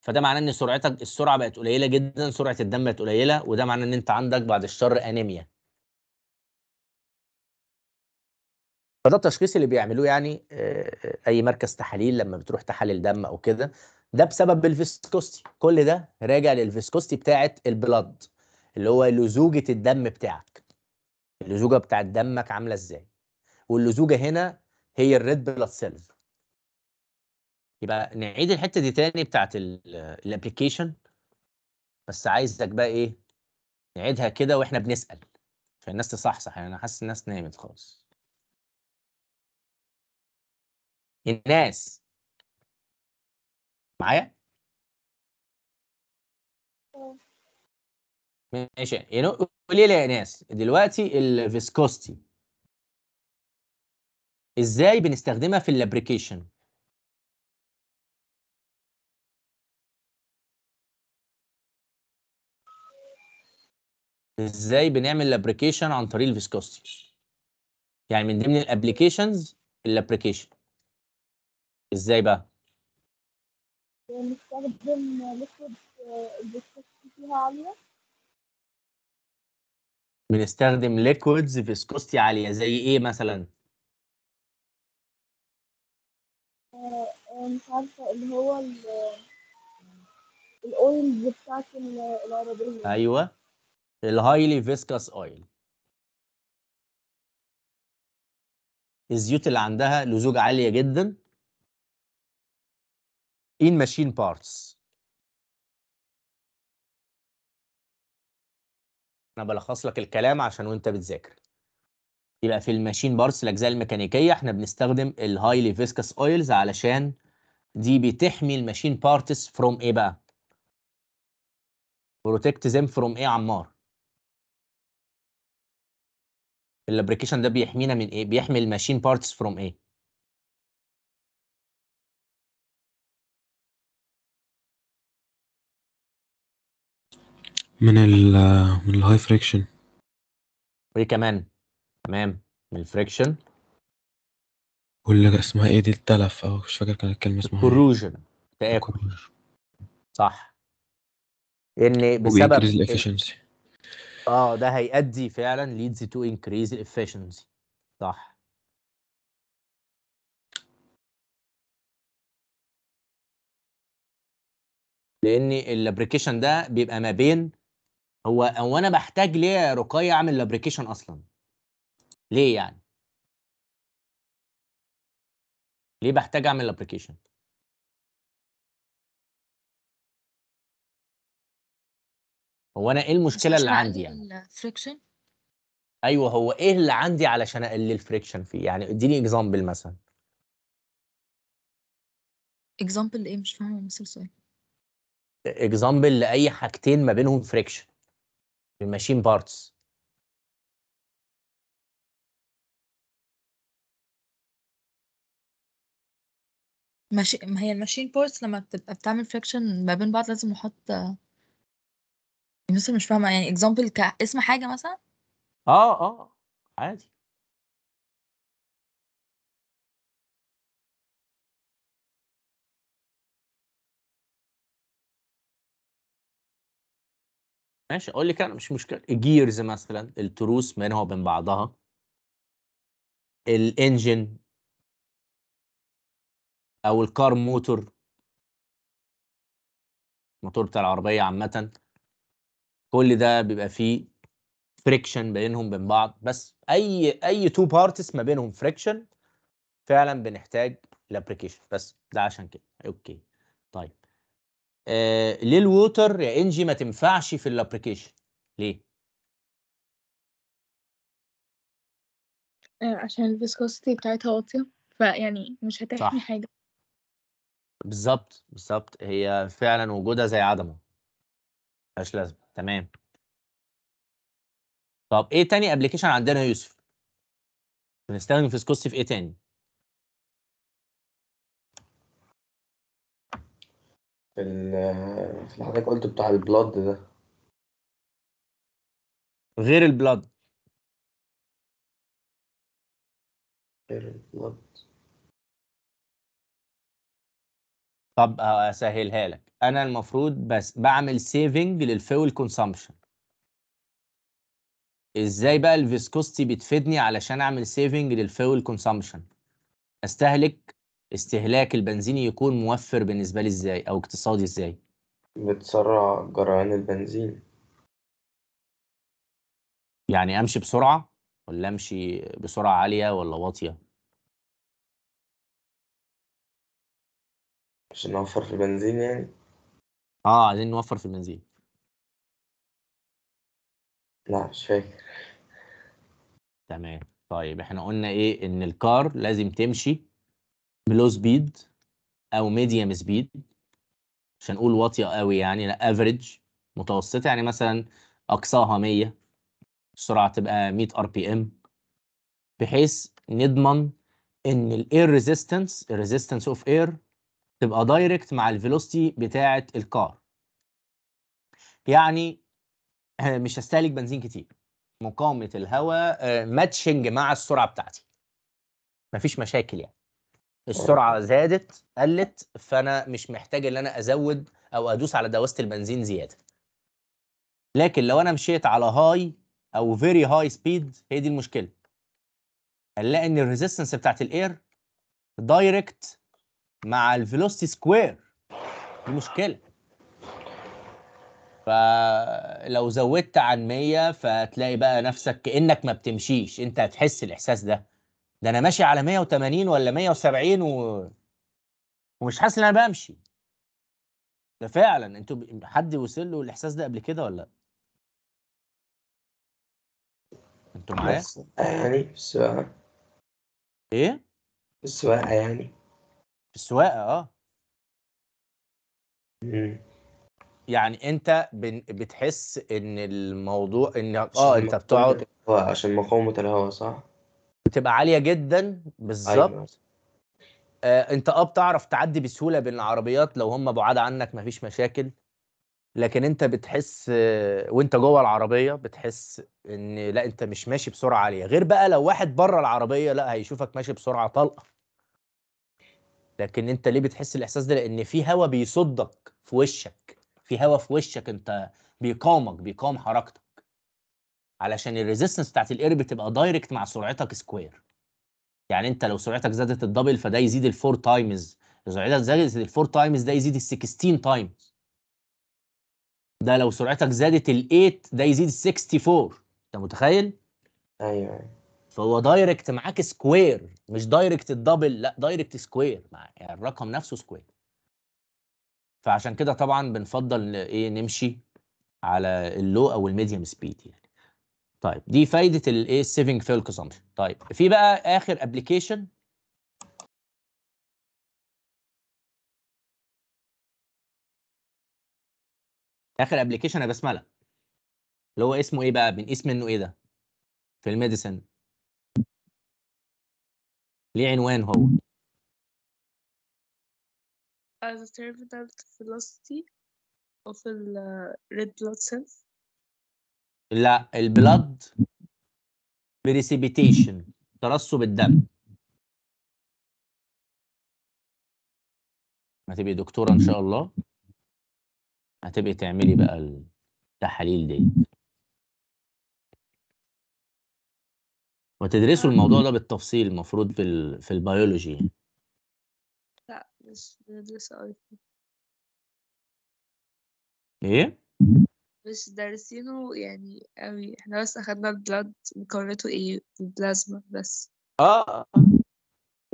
Speaker 1: فده معناه ان سرعتك السرعه بقت قليله جدا سرعه الدم بقت قليله وده معناه ان انت عندك بعد الشر انيميا فده التشخيص اللي بيعملوه يعني آه، اي مركز تحاليل لما بتروح تحلل دم او كده ده بسبب الفيسكوستي كل ده راجع للفيسكوستي بتاعت البلد اللي هو لزوجه الدم بتاعك اللزوجه بتاعت دمك عامله ازاي واللزوجه هنا هي الريد بلاد سيلز يبقى نعيد الحته دي تاني بتاعت الابلكيشن بس عايزك بقى ايه نعيدها كده واحنا بنسال عشان الناس تصحصح يعني انا حاسس الناس نامت خالص الناس معايا ماشي قولي لي يا ناس دلوقتي الفيسكوستي ازاي بنستخدمها في اللابريكيشن ازاي بنعمل لابريكيشن عن طريق الفيسكوستي يعني من ضمن الابليكيشنز اللابريكيشن ازاي بقى
Speaker 5: بنستخدم ليكويد آه، الفيسكوستي فيها عاليه
Speaker 1: بنستخدم ليكويدز فيسكوستي عاليه زي ايه مثلا
Speaker 5: آه، آه، مش عارفه اللي هو الاويلز بتاعت العربيه
Speaker 1: ايوه الهايلي فيسكاس اويل الزيوت اللي عندها لزوج عاليه جدا
Speaker 2: in machine parts
Speaker 1: انا بلخص لك الكلام عشان وانت بتذاكر يبقى في الماشين بارس الاجزاء الميكانيكيه احنا بنستخدم الهايلي فيسكس اويلز علشان دي بتحمي الماشين بارتس فروم ايه بقى
Speaker 2: بروتكت زيم فروم ايه عمار اللابريكيشن ده بيحمينا من ايه بيحمي الماشين بارتس فروم ايه من ال آه، من الهاي فريكشن
Speaker 1: وايه كمان تمام من الفريكشن
Speaker 2: واللي اسمها ايه دي التلف او مش فاكر
Speaker 1: كان الكلمه اسمها ايه. كوروجن تآكل صح ان بسبب الافشنسي اه ده هيؤدي فعلا leads to increase efficiency صح لان الابريكيشن ده بيبقى ما بين هو هو انا بحتاج ليه يا رقيه اعمل لابريكيشن اصلا ليه يعني ليه بحتاج اعمل لابريكيشن هو انا ايه المشكله اللي عندي
Speaker 4: يعني الفريكشن
Speaker 1: ايوه هو ايه اللي عندي علشان اقلل الفريكشن فيه يعني اديني اكزامبل مثلا
Speaker 4: اكزامبل ايه مش فاهمه مثل سؤال
Speaker 1: اكزامبل لاي حاجتين ما بينهم فريكشن الماشين بارتس
Speaker 4: ماشي ما هي الماشين بارتس لما بتبقى بتعمل فريكشن ما بين بعض لازم نحط الناس مش فاهمه يعني اكزامبل كاسم حاجه مثلا
Speaker 1: اه اه عادي ماشي قول لي كده مش مشكله الجيرز مثلا التروس ما هو بين بعضها الانجن او الكار موتور الموتور بتاع العربيه عامه كل ده بيبقى فيه فريكشن بينهم بين بعض بس اي اي تو بارتس ما بينهم فريكشن فعلا بنحتاج لابريكيشن بس ده عشان كده اوكي طيب آه، ليه الووتر يا انجي ما تنفعش في الابلكيشن ليه
Speaker 4: آه، عشان الفيسكوستي بتاعتها واطيه فيعني مش هتحمي حاجه
Speaker 1: بالظبط بالظبط هي فعلا وجودها زي عدمه ملهاش لازمه تمام طب ايه تاني ابلكيشن عندنا يا يوسف
Speaker 2: بنستخدم فيسكوستي في ايه تاني في اللي حضرتك قلت بتاع البلاد ده غير البلاد غير البلاد
Speaker 1: طب آه، اسهلها لك انا المفروض بس بعمل سيفنج للفيول كونسامشن ازاي بقى الفيسكوستي بتفيدني علشان اعمل سيفنج للفيول كونسامشن استهلك استهلاك البنزين يكون موفر بالنسبة لي ازاي او اقتصادي ازاي بتسرع جرعان البنزين يعني امشي بسرعة ولا
Speaker 2: امشي بسرعة عالية ولا واطية عشان نوفر في البنزين يعني اه عايزين نوفر في البنزين
Speaker 1: لا مش فاكر تمام طيب احنا قلنا ايه ان الكار لازم تمشي بلو سبيد او ميديوم سبيد مش هنقول واطيه قوي يعني لا افريج متوسطه يعني مثلا اقصاها 100 السرعه تبقى 100 ار بي ام بحيث نضمن ان الاير ريزيستنس الريزيستنس اوف اير تبقى دايركت مع الفيلوستي بتاعه الكار يعني آه، مش هستهلك بنزين كتير مقاومه الهواء ماتشنج آه، مع السرعه بتاعتي مفيش مشاكل يعني السرعه زادت قلت فانا مش محتاج ان انا ازود او ادوس على دواسه البنزين زياده لكن لو انا مشيت على هاي او فيري هاي سبيد هي دي المشكله هنلاقي ان الريزيستنس بتاعت الاير دايركت مع الفيلوسيتي سكوير دي مشكله فلو زودت عن 100 فتلاقي بقى نفسك كانك ما بتمشيش انت هتحس الاحساس ده ده انا ماشي على 180 ولا 170 و... ومش حاسس ان انا بمشي ده فعلا انتوا حد وصل له الاحساس ده قبل كده ولا لا؟ انتوا معايا؟ يعني
Speaker 2: في السواقه ايه؟ في السواقه يعني في السواقه اه مم.
Speaker 1: يعني انت بتحس ان الموضوع ان اه انت بتقعد
Speaker 3: عشان مقاومه الهواء صح؟
Speaker 1: بتبقى عاليه جدا بالظبط أيوة. آه انت اه بتعرف تعدي بسهوله بين العربيات لو هم بعاد عنك مفيش مشاكل لكن انت بتحس وانت جوه العربيه بتحس ان لا انت مش ماشي بسرعه عاليه غير بقى لو واحد بره العربيه لا هيشوفك ماشي بسرعه طلقه لكن انت ليه بتحس الاحساس ده لان في هوا بيصدك في وشك في هوا في وشك انت بيقاومك بيقاوم حركتك علشان الريزيستنس بتاعت الاير بتبقى دايركت مع سرعتك سكوير يعني انت لو سرعتك زادت الدبل فده يزيد الفور تايمز لو سرعتك زادت الفور تايمز ده يزيد ال16 تايمز ده لو سرعتك زادت ال8 ده يزيد ال64 انت متخيل ايوه, أيوة. فهو دايركت معاك سكوير مش دايركت الدبل لا دايركت سكوير يعني الرقم نفسه سكوير فعشان كده طبعا بنفضل ايه نمشي على اللو او الميديوم سبيد يعني طيب دي فايده الايه السيفنج فيل كونسمبشن طيب في بقى اخر ابلكيشن
Speaker 2: اخر ابلكيشن يا بسمله اللي هو اسمه ايه بقى من اسم انه ايه ده في الميديسن ليه عنوان هو
Speaker 4: as a terminal velocity of the red blood
Speaker 5: cells
Speaker 1: لا البلاد بريسيبيتيشن
Speaker 2: ترسب الدم هتبقي دكتوره ان شاء الله هتبقي تعملي بقى التحاليل دي وتدرسوا الموضوع ده بالتفصيل المفروض في في البيولوجي
Speaker 4: لا مش بندرسه ايه مش دارسينه يعني قوي احنا بس اخدنا البلاد مكوناته ايه البلازما
Speaker 1: بس آه،, اه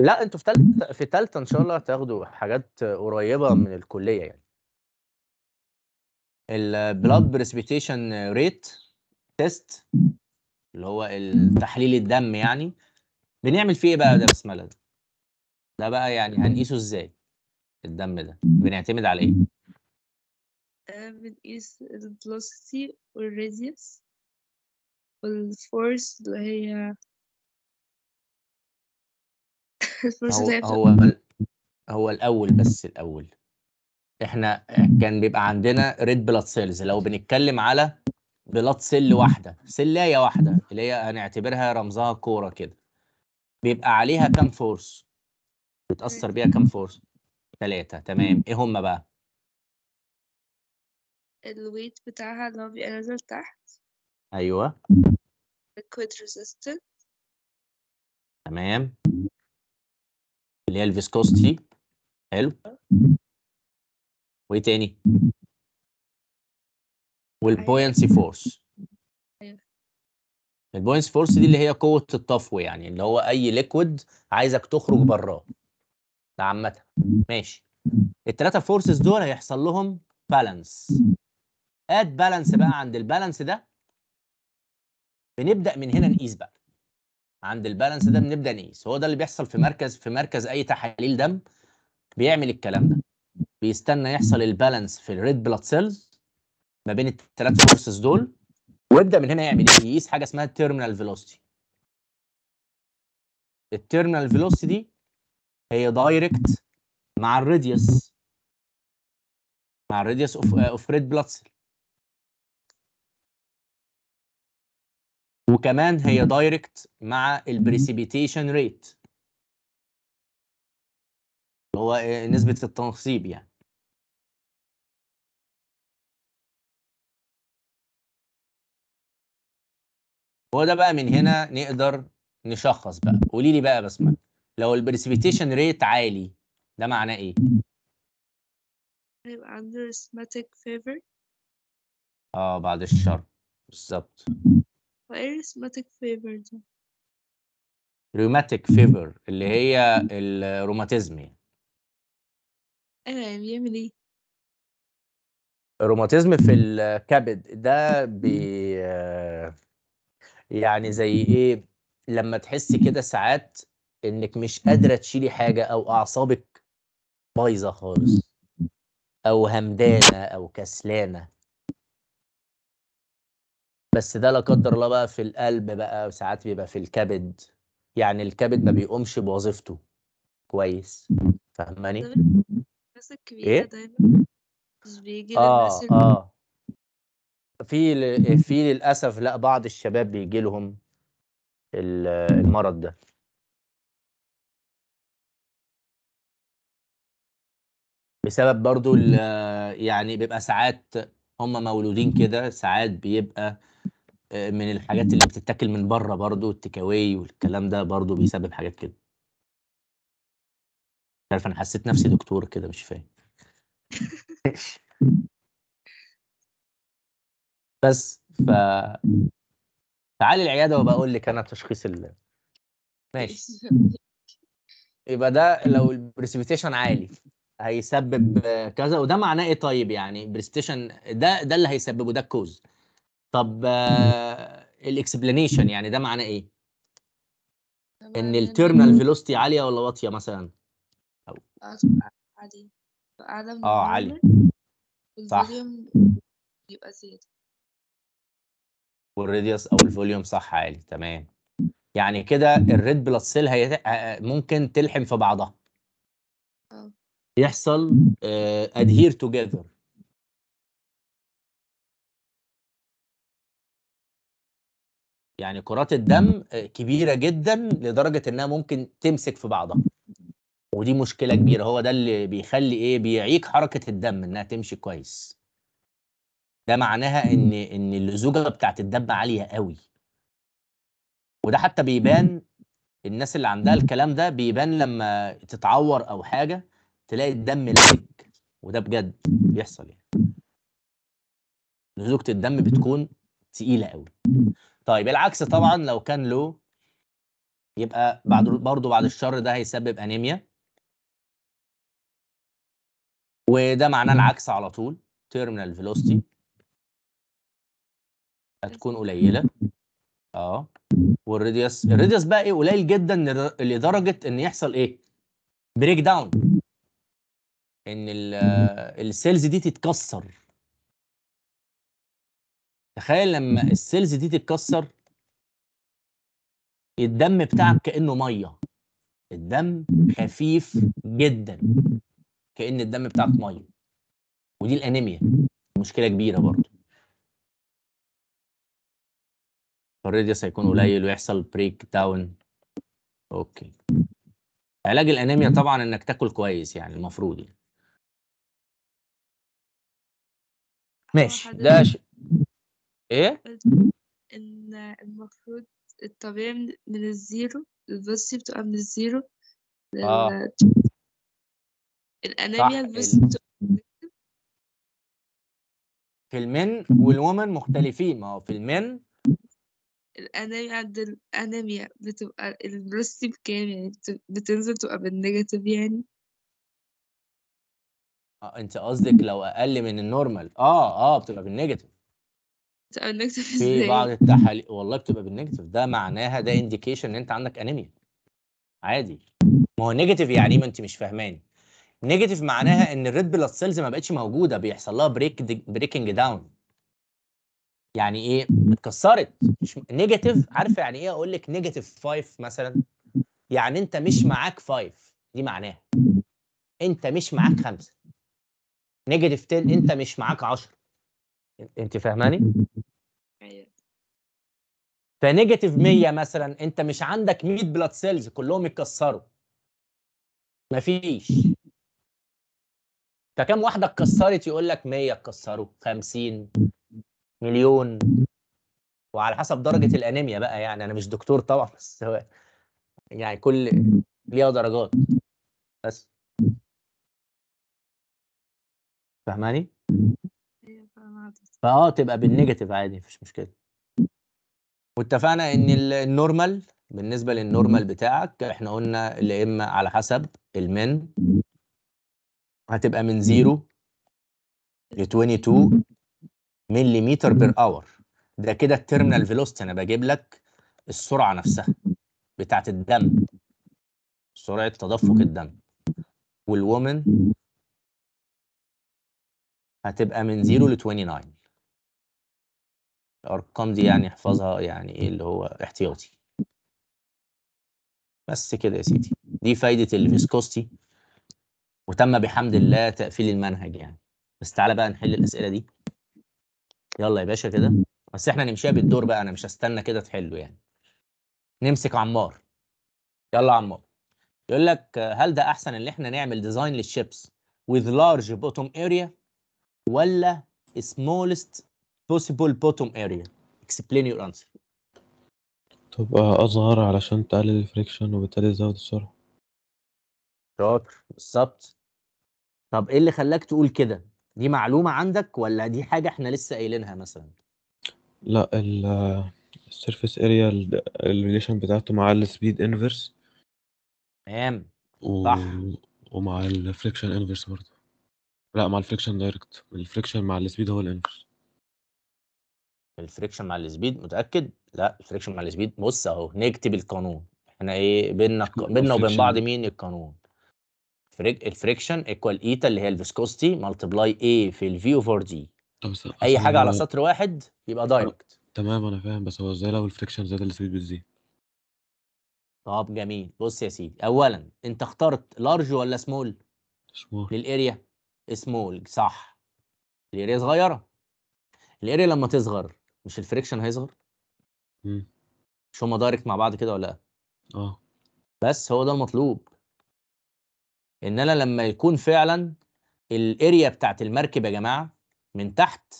Speaker 1: لا انتوا في تالتة في تالتة ان شاء الله هتاخدوا حاجات قريبة من الكلية يعني البلاد بريسبيتيشن ريت تيست اللي هو تحليل الدم يعني بنعمل فيه ايه بقى ده بسم الله ده بقى يعني هنقيسه ازاي الدم ده بنعتمد على ايه
Speaker 4: من قيس الفلوسيتي والراديوس والفورس اللي هي الفورس اللي هي هو
Speaker 1: هو, هو الأول بس الأول احنا كان بيبقى عندنا ريد بلاد سيلز لو بنتكلم على بلاد سيل واحده سلايه واحده اللي هي هنعتبرها رمزها كوره كده بيبقى عليها كام فورس بتاثر بيها كام فورس ثلاثه تمام ايه هم بقى
Speaker 4: الويت بتاعها اللي هو بيبقى نازل تحت ايوه liquid resistant
Speaker 1: تمام اللي هي الفيسكوستي
Speaker 2: حلو وايه تاني
Speaker 1: والبوينسي أيوة. فورس أيوة. البوينسي فورس دي اللي هي قوه الطفو يعني اللي هو اي ليكويد عايزك تخرج براه ده عامه ماشي التلاتة فورسز دول هيحصل لهم بالانس اد بالانس بقى عند البالانس ده بنبدا من هنا نقيس بقى عند البالانس ده بنبدا نقيس هو ده اللي بيحصل في مركز في مركز اي تحاليل دم بيعمل الكلام ده بيستنى يحصل البالانس في الريد بلاد سيلز ما بين الثلاث فورسز دول ويبدا من هنا يعمل ايه يقيس حاجه اسمها التيرمينال فيلوسيتي التيرمينال فيلوسيتي دي هي دايركت مع الريديوس مع الريديوس اوف اوف ريد بلاد سيل
Speaker 2: وكمان هي دايركت مع البريسيبيتيشن ريت هو إيه، نسبة التنصيب يعني
Speaker 1: هو ده بقى من هنا نقدر نشخص بقى قولي لي بقى بسمة لو البريسيبيتيشن ريت عالي ده معناه ايه؟
Speaker 4: هيبقى عنده ريسماتيك فيفر
Speaker 1: اه بعد الشر بالظبط
Speaker 4: وارثماتيك فيفر دي
Speaker 1: روماتيك فيفر اللي هي الروماتيزم يعني
Speaker 4: ايه بيعمل ايه
Speaker 1: روماتيزم في الكبد ده بي يعني زي ايه لما تحسي كده ساعات انك مش قادره تشيلي حاجه او اعصابك بايظه خالص او همدانه او كسلانه بس ده لا قدر الله بقى في القلب بقى وساعات بيبقى في الكبد يعني الكبد ما بيقومش بوظيفته كويس فاهماني؟ الناس الكبيرة ايه؟ دايما
Speaker 4: بيجي اه اه
Speaker 1: في ل... في للاسف لا بعض الشباب بيجي لهم المرض ده بسبب برضو يعني بيبقى ساعات هم مولودين كده ساعات بيبقى من الحاجات اللي بتتاكل من بره برضو التكاوي والكلام ده برضو بيسبب حاجات كده مش عارف انا حسيت نفسي دكتور كده مش فاهم بس ف تعال العياده وبقول لك انا تشخيص ال ماشي يبقى ده لو البريسبيتيشن عالي هيسبب كذا وده معناه ايه طيب يعني بريسبيتيشن ده ده اللي هيسببه ده الكوز طب آه، الاكسبلانيشن يعني ده معناه ايه؟ ان التيرمينال فيلوسيتي عاليه ولا واطيه مثلا؟ أو.
Speaker 4: عاليه عدم اه عالي صح يبقى زيادة
Speaker 1: والريديوس او الفوليوم صح عالي تمام يعني كده الريد بلس سيل هي آه، آه، ممكن تلحم في بعضها يحصل ادهير توجذر يعني كرات الدم كبيره جدا لدرجه انها ممكن تمسك في بعضها ودي مشكله كبيره هو ده اللي بيخلي ايه بيعيق حركه الدم انها تمشي كويس ده معناها ان ان اللزوجه بتاعت الدم عاليه قوي وده حتى بيبان الناس اللي عندها الكلام ده بيبان لما تتعور او حاجه تلاقي الدم لزج وده بجد بيحصل يعني لزوجة الدم بتكون تقيله قوي طيب العكس طبعا لو كان لو يبقى بعد برضه بعد الشر ده هيسبب انيميا وده معناه العكس على طول تيرمينال فيلوستي هتكون قليله اه والريديوس الريديوس بقى ايه قليل جدا لدرجه ان يحصل ايه بريك داون ان السيلز دي تتكسر تخيل لما السيلز دي تتكسر الدم بتاعك كانه ميه الدم خفيف جدا كان الدم بتاعك ميه ودي الانيميا مشكله كبيره برضه الراديوس هيكون قليل ويحصل بريك داون اوكي علاج الانيميا طبعا انك تاكل كويس يعني المفروض يعني ماشي ده
Speaker 2: ايه إن المفروض
Speaker 4: الطبيعي من, الزيرو الفيسي بتبقى من الزيرو اه الانيميا الفيسي بتبقى
Speaker 1: في المن والومن مختلفين ما هو في المن
Speaker 4: الانيميا عند الانيميا بتبقى الفيسي بكام يعني بتنزل تبقى بالنيجاتيف يعني
Speaker 1: آه انت قصدك لو اقل من النورمال اه اه بتبقى بالنيجاتيف بتبقى بالنيجاتيف ازاي؟ في بعض التحاليل والله بتبقى بالنيجاتيف ده معناها ده انديكيشن ان انت عندك انيميا عادي ما هو نيجاتيف يعني إيه ما انت مش فاهماني نيجاتيف معناها ان الريد بلاد سيلز ما بقتش موجوده بيحصل لها بريك بريكنج داون يعني ايه اتكسرت مش نيجاتيف عارفه يعني ايه اقول لك نيجاتيف 5 مثلا يعني انت مش معاك 5 دي معناها انت مش معاك 5 نيجاتيف 10 انت مش معاك 10 انت فاهماني؟ فنيجاتيف أيوة. 100 مثلا انت مش عندك 100 بلاد سيلز كلهم اتكسروا مفيش فكم واحده اتكسرت يقول لك 100 اتكسروا 50 مليون وعلى حسب درجه الانيميا بقى يعني انا مش دكتور طبعا بس هو يعني كل ليها درجات بس فاهماني؟ فاه تبقى بالنيجاتيف عادي مفيش مشكله واتفقنا ان النورمال بالنسبه للنورمال بتاعك احنا قلنا اللي اما على حسب المن هتبقى من 0 ل 22 ملم بير اور ده كده التيرمينال فيلوستي انا بجيب لك السرعه نفسها بتاعه الدم سرعه تدفق الدم والومن هتبقى من 0 إمم. ل 29 الارقام دي يعني إمم. احفظها يعني ايه اللي هو احتياطي بس كده يا سيدي دي فايده الفيسكوستي وتم بحمد الله تقفيل المنهج يعني بس تعالى بقى نحل الاسئله دي يلا يا باشا كده بس احنا نمشيها بالدور بقى انا مش هستنى كده تحله يعني نمسك عمار يلا عمار يقول لك هل ده احسن ان احنا نعمل ديزاين للشيبس with large bottom area ولا smallest possible bottom area explain your answer
Speaker 3: تبقى اصغر آه، علشان تقلل
Speaker 2: الفريكشن وبالتالي تزود السرعه
Speaker 1: شاطر بالظبط طب ايه اللي خلاك تقول كده دي معلومه عندك ولا دي حاجه احنا لسه قايلينها مثلا
Speaker 3: لا السيرفيس اريا الريليشن بتاعته مع السبيد
Speaker 2: انفرس تمام صح ومع الفريكشن انفرس برضه لا مع الفريكشن دايركت الفريكشن مع السبيد هو الانفرس
Speaker 1: الفريكشن مع السبيد متاكد لا الفريكشن مع السبيد بص اهو نكتب القانون احنا ايه بيننا بيننا وبين بعض مين القانون فريك الفريكشن ايكوال ايتا اللي هي الفيسكوستي مالتبلاي اي في الفي اوفر دي اي حاجه على سطر واحد يبقى دايركت تمام انا فاهم بس هو ازاي لو الفريكشن زاد السبيد بتزيد طب جميل بص يا سيدي اولا انت اخترت لارج ولا سمول سمول للاريا اسمه صح الاريا صغيره الاريا لما تصغر مش الفريكشن هيصغر مش هما دايركت مع بعض كده ولا لا اه بس هو ده المطلوب ان انا لما يكون فعلا الاريا بتاعت المركب يا جماعه من تحت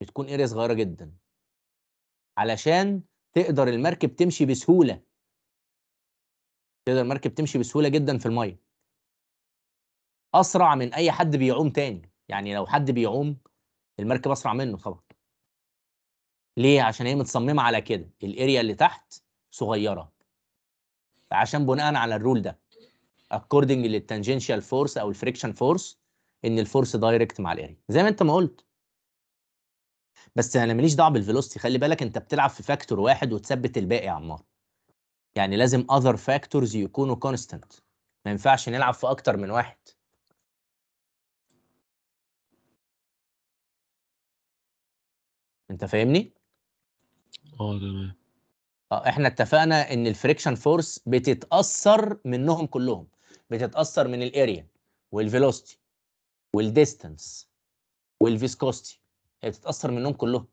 Speaker 1: بتكون اريا صغيره جدا علشان تقدر المركب تمشي بسهوله تقدر المركب تمشي بسهوله جدا في الميه اسرع من اي حد بيعوم تاني يعني لو حد بيعوم المركب اسرع منه طبعا ليه عشان هي متصممه على كده الاريا اللي تحت صغيره عشان بناء على الرول ده اكوردنج للتانجنشال فورس او الفريكشن فورس ان الفورس دايركت مع الاريا زي ما انت ما قلت بس انا ماليش دعوه بالفيلوستي خلي بالك انت بتلعب في فاكتور واحد وتثبت الباقي يا عمار يعني لازم اذر فاكتورز يكونوا كونستنت ما ينفعش نلعب في اكتر من واحد انت فاهمني اه تمام اه احنا اتفقنا ان الفريكشن فورس بتتاثر منهم كلهم بتتاثر من الاريا والفيلوستي والديستنس والفيسكوستي هي بتتاثر منهم كلهم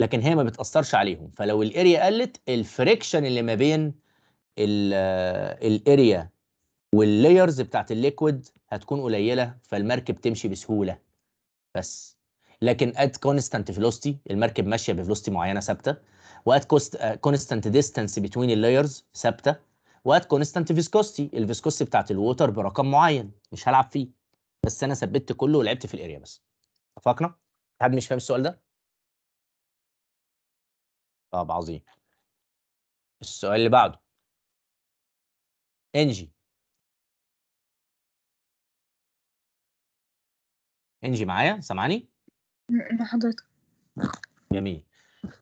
Speaker 1: لكن هي ما بتاثرش عليهم فلو الاريا قلت الفريكشن اللي ما بين آه، الاريا واللايرز بتاعت الليكويد هتكون قليله فالمركب تمشي بسهوله بس لكن ات كونستانت فيلوستي المركب ماشيه بفيلوستي معينه ثابته وات كونستانت ديستانس بتوين اللايرز ثابته وات كونستانت فيسكوستي الفيسكوستي بتاعت الووتر برقم معين مش هلعب فيه بس انا ثبتت كله ولعبت في الاريا بس اتفقنا حد مش فاهم السؤال ده طب عظيم السؤال اللي بعده انجي انجي معايا سامعني
Speaker 5: لحضرتك
Speaker 1: جميل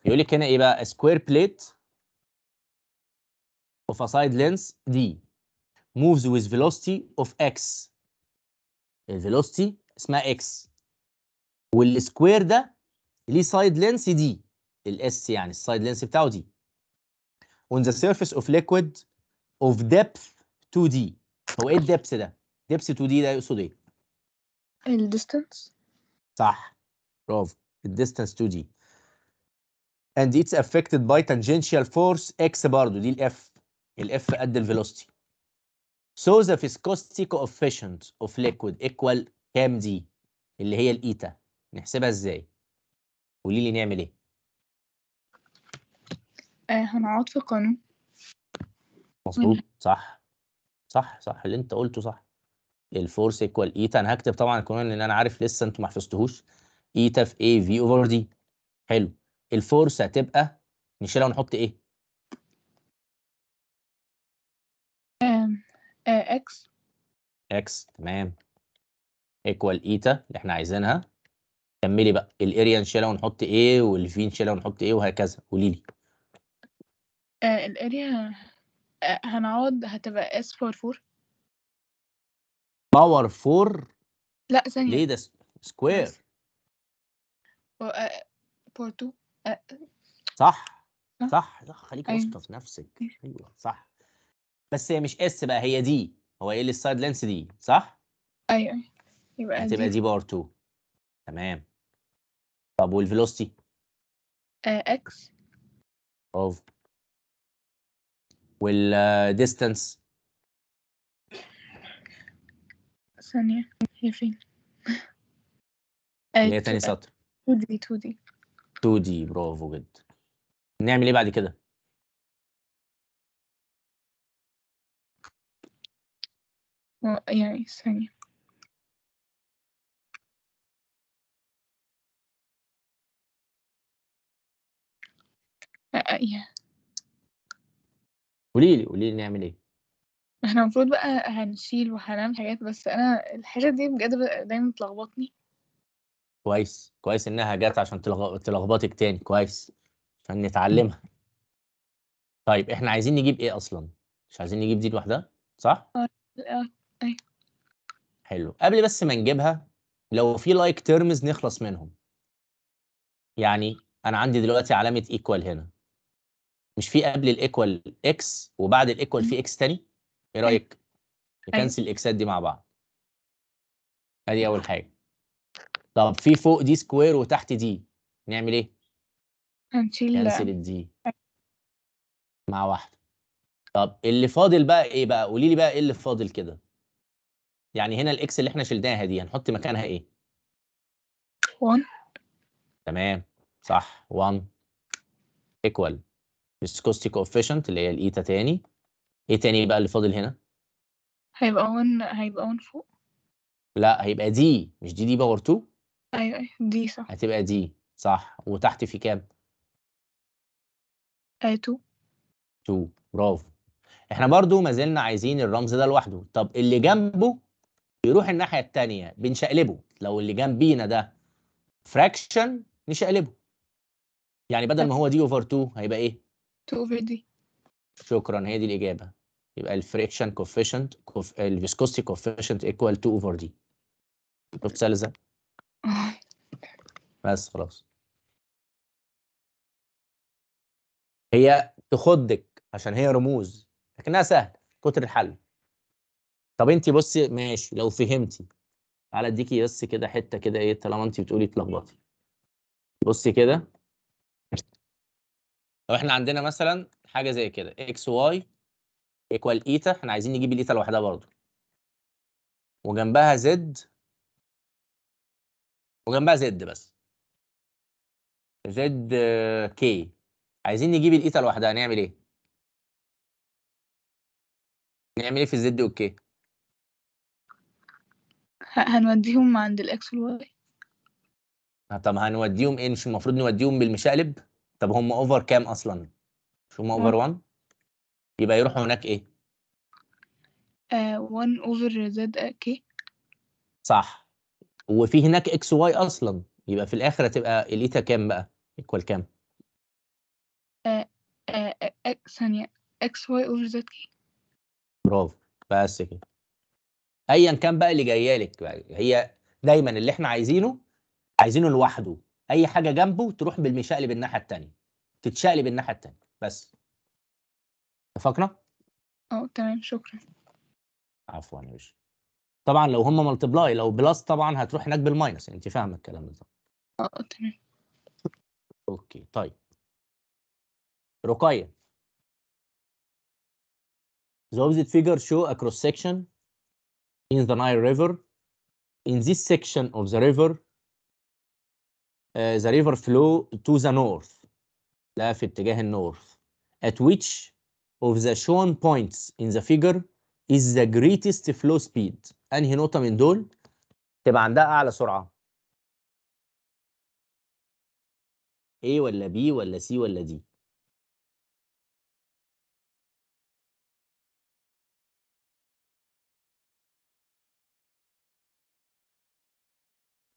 Speaker 1: يقول لك هنا ايه بقى سكوير بليت of a side lens دي moves with velocity of X الفيلوستي اسمها X والسكوير ده ليه سايد لينس دي الاس يعني السايد لينس بتاعه دي on the surface of liquid of depth 2D هو ايه الديبث ده؟ ديبث 2D ده يقصد ايه؟ الديستنس صح برافو الديستانس 2 دي and it's affected by tangential force x برضه دي الاف الاف قد الفيلوسيتي so the viscosity coefficient of liquid equal كام دي اللي هي الايتا نحسبها ازاي قولي لي نعمل ايه
Speaker 3: آه، هنقعد في قانون
Speaker 1: مظبوط صح صح صح اللي انت قلته صح الفورس ايكوال ايتا انا هكتب طبعا القانون لان انا عارف لسه انتوا ما حفظتوهوش ايتا في ايه في اوفر دي حلو الفورس هتبقى نشيلها ونحط ايه
Speaker 5: اكس
Speaker 1: اكس تمام ايكوال ايتا e اللي احنا عايزينها كملي بقى الاريا نشيلها ونحط ايه والفي نشيلها ونحط ايه وهكذا قولي لي
Speaker 3: آه، الاريا آه، هنعوض هتبقى اس باور 4
Speaker 1: باور 4 لا ثانيه ليه ده سكوير
Speaker 3: آه، بورتو آه،
Speaker 1: صح آه. صح صح خليك واثقه أيوه. في نفسك ايوه صح بس هي مش اس بقى هي دي هو ايه اللي السايد لانس دي صح؟
Speaker 2: ايوه يبقى هتبقى دي,
Speaker 1: بار 2 تمام طب والفيلوسيتي؟
Speaker 5: اكس
Speaker 1: اوف والديستانس
Speaker 3: ثانية هي فين؟
Speaker 1: اللي هي ثاني سطر 2D 2D 2D برافو جدا نعمل ايه بعد كده؟
Speaker 4: آه، يعني ثانية
Speaker 2: آه، آه،
Speaker 1: قولي لي قولي لي نعمل ايه
Speaker 3: احنا المفروض بقى هنشيل وهنعمل حاجات بس انا الحاجات دي بجد دايما بتلخبطني
Speaker 1: كويس كويس انها جت عشان تلخبطك تاني كويس عشان نتعلمها طيب احنا عايزين نجيب ايه اصلا مش عايزين نجيب دي لوحدها صح
Speaker 4: اه, آه، أيوه.
Speaker 1: حلو قبل بس ما نجيبها لو في لايك تيرمز نخلص منهم يعني انا عندي دلوقتي علامه ايكوال هنا مش في قبل الايكوال اكس وبعد الايكوال في اكس تاني ايه رايك أيوه. نكنسل أيوه. الاكسات دي مع بعض ادي اول حاجه طب في فوق دي سكوير وتحت دي نعمل ايه؟
Speaker 3: هنشيل كنسل
Speaker 1: الدي مع واحده طب اللي فاضل بقى ايه بقى؟ قولي لي بقى ايه اللي فاضل كده؟ يعني هنا الاكس اللي احنا شلناها دي هنحط مكانها ايه؟ 1 تمام صح 1 ايكوال فيسكوستي كوفيشنت اللي هي الايتا تاني ايه تاني بقى اللي فاضل هنا؟
Speaker 3: هيبقى 1 هيبقى 1 فوق
Speaker 1: لا هيبقى دي مش دي دي باور 2
Speaker 3: أيوه، أيوه، دي صح.
Speaker 1: هتبقى دي صح، وتحت في كام؟ اي 2. 2 برافو. إحنا برضه ما زلنا عايزين الرمز ده لوحده، طب اللي جنبه يروح الناحية الثانيه بنشقلبه، لو اللي جنبينا ده فراكشن نشقلبه. يعني بدل ما هو دي اوفر 2 هيبقى إيه؟ 2 اوفر دي شكرًا هي دي الإجابة. يبقى الفريكشن كوفيشنت الفيسكوستي كوفيشنت ايكوال 2 اوفر دي شُفت سهل إزاي؟ بس خلاص هي تخضك عشان هي رموز لكنها سهله كتر الحل طب انت بصي ماشي لو فهمتي تعالى اديكي بس كده حته كده ايه طالما انت بتقولي اتلخبطي بصي كده لو احنا عندنا مثلا حاجه زي كده اكس واي ايكوال ايتا احنا عايزين نجيب الايتا لوحدها برضه وجنبها
Speaker 2: زد وجنبها زد بس
Speaker 1: زد كي عايزين نجيب الايتا لوحدها نعمل ايه؟ نعمل ايه في الزد والكي؟
Speaker 3: هنوديهم عند الاكس والواي
Speaker 1: طب هنوديهم ايه مش المفروض نوديهم بالمشقلب؟ طب هم اوفر كام اصلا؟ مش هم اوفر 1 يبقى يروحوا هناك ايه؟
Speaker 3: 1 اوفر زد كي
Speaker 1: صح وفي هناك اكس واي اصلا يبقى في الاخر هتبقى الايتا كام بقى ايكوال كام
Speaker 3: آه، آه، آه، ثانيه اكس واي اوفر
Speaker 1: زد كي برافو بس كده ايا كان بقى اللي جايه لك هي دايما اللي احنا عايزينه عايزينه لوحده اي حاجه جنبه تروح بالمشقلب الناحيه الثانيه تتشقلب الناحيه الثانيه بس اتفقنا
Speaker 3: اه تمام شكرا
Speaker 1: عفوا يا باشا طبعا لو هم ملتبلاي لو بلس طبعا هتروح هناك بالماينس انت فاهمه الكلام ده اه تمام اوكي طيب رقيه The opposite figure show a cross section in the Nile River. In this section of the river, uh, the river flow to the north. لا في اتجاه النورث. At which of the shown points in the figure is the greatest flow speed انهي نقطه من دول تبقى عندها اعلى سرعه
Speaker 2: A ولا B ولا C ولا D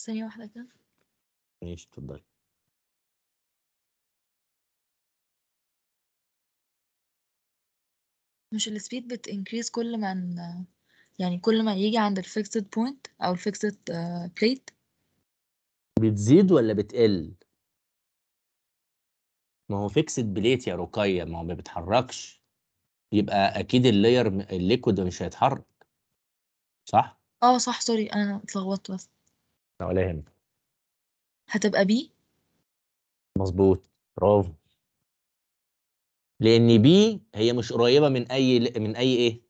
Speaker 2: ثانية واحدة كده ماشي اتفضلي
Speaker 4: مش بت increase كل ما ن... يعني كل ما يجي عند fixed point أو ال fixed آه، plate
Speaker 1: بتزيد ولا بتقل؟ ما هو fixed بليت يا رقية ما هو ما بيتحركش يبقى أكيد اللاير الليكويد مش هيتحرك صح؟
Speaker 4: اه صح سوري أنا اتلخبطت بس لا ولا يهمك هتبقى بي
Speaker 1: مظبوط برافو لان بي هي مش قريبه من اي من اي ايه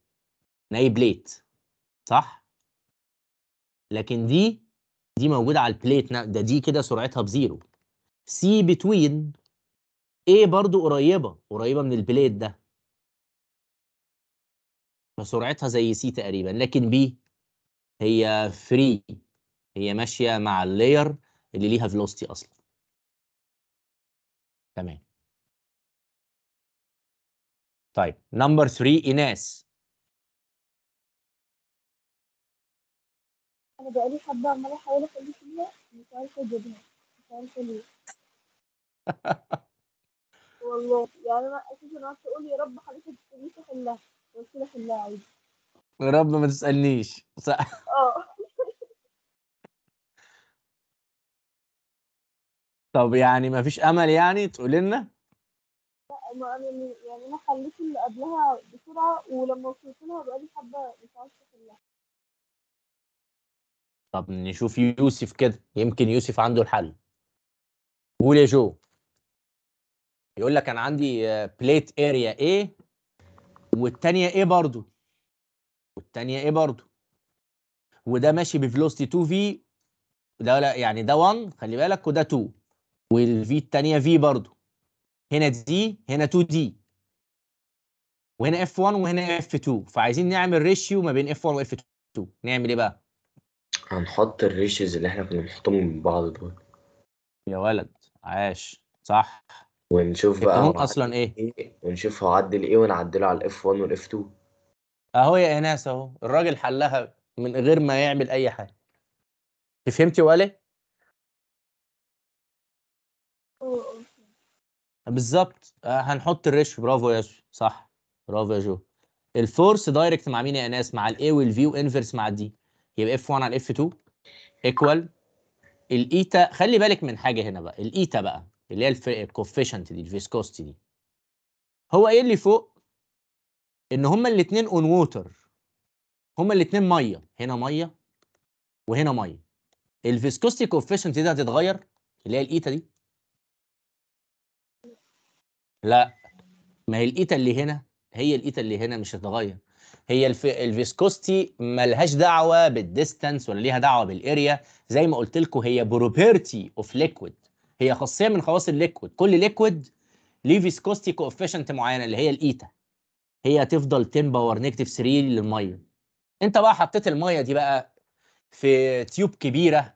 Speaker 1: من اي بليت صح لكن دي دي موجوده على البليت ده دي كده سرعتها بزيرو سي بتوين ايه برضو قريبه قريبه من البليت ده فسرعتها زي سي تقريبا لكن بي هي فري هي ماشيه مع اللاير اللي ليها فيلوستي اصلا
Speaker 2: تمام طيب نمبر 3 ايناس
Speaker 5: انا بقالي حبه عمال احاول اخلي فيها مش عارفه اجيبها مش عارفه ليه والله يعني انا اساسا قعدت اقول يا رب حضرتك تسالني احلها قلت له احلها عادي
Speaker 1: يا رب ما تسالنيش صح اه طب يعني ما فيش امل يعني تقول لنا
Speaker 5: ما انا يعني انا حليت اللي قبلها بسرعه ولما وصلت لها بقالي حبه مش عارفه احلها
Speaker 1: طب نشوف يوسف كده يمكن يوسف عنده الحل قول يا جو يقول لك انا عندي بليت اريا ايه والتانية ايه برضو والتانية ايه برضو وده ماشي بفلوستي 2 في ده لا يعني ده 1 خلي بالك وده 2 والفي التانية في برضو هنا دي هنا 2 دي وهنا اف 1 وهنا اف 2 فعايزين نعمل ريشيو ما بين اف 1 واف 2 نعمل ايه بقى؟ هنحط الريشيز اللي احنا كنا بنحطهم من بعض دول يا ولد عاش صح ونشوف بقى اصلا ايه, إيه؟ ونشوف هو عدل ايه ونعدله على الاف 1 والاف 2 اهو يا ايناس اهو الراجل حلها من غير ما يعمل اي حاجه فهمتي ولا بالظبط آه، هنحط الريش برافو يا جو صح برافو يا جو الفورس دايركت مع مين يا ناس مع الاي والفي وانفرس مع الدي يبقى اف 1 على اف 2 ايكوال الايتا خلي بالك من حاجه هنا بقى الايتا بقى اللي هي الكوفيشنت دي الفيسكوستي دي هو ايه اللي فوق ان هما الاثنين اون ووتر هما الاثنين ميه هنا ميه وهنا ميه الفيسكوستي كوفيشنت دي هتتغير اللي هي الايتا دي لا ما هي الإيتا اللي هنا هي الإيتا اللي هنا مش هتتغير هي الف... الفيسكوستي ملهاش دعوه بالديستانس ولا ليها دعوه بالاريا زي ما قلت لكم هي بروبرتي اوف ليكويد هي خاصيه من خواص الليكويد كل ليكويد ليه فيسكوستي كوفيشنت معينه اللي هي الايتا هي تفضل 10 باور نيجاتيف 3 للميه انت بقى حطيت الميه دي بقى في تيوب كبيره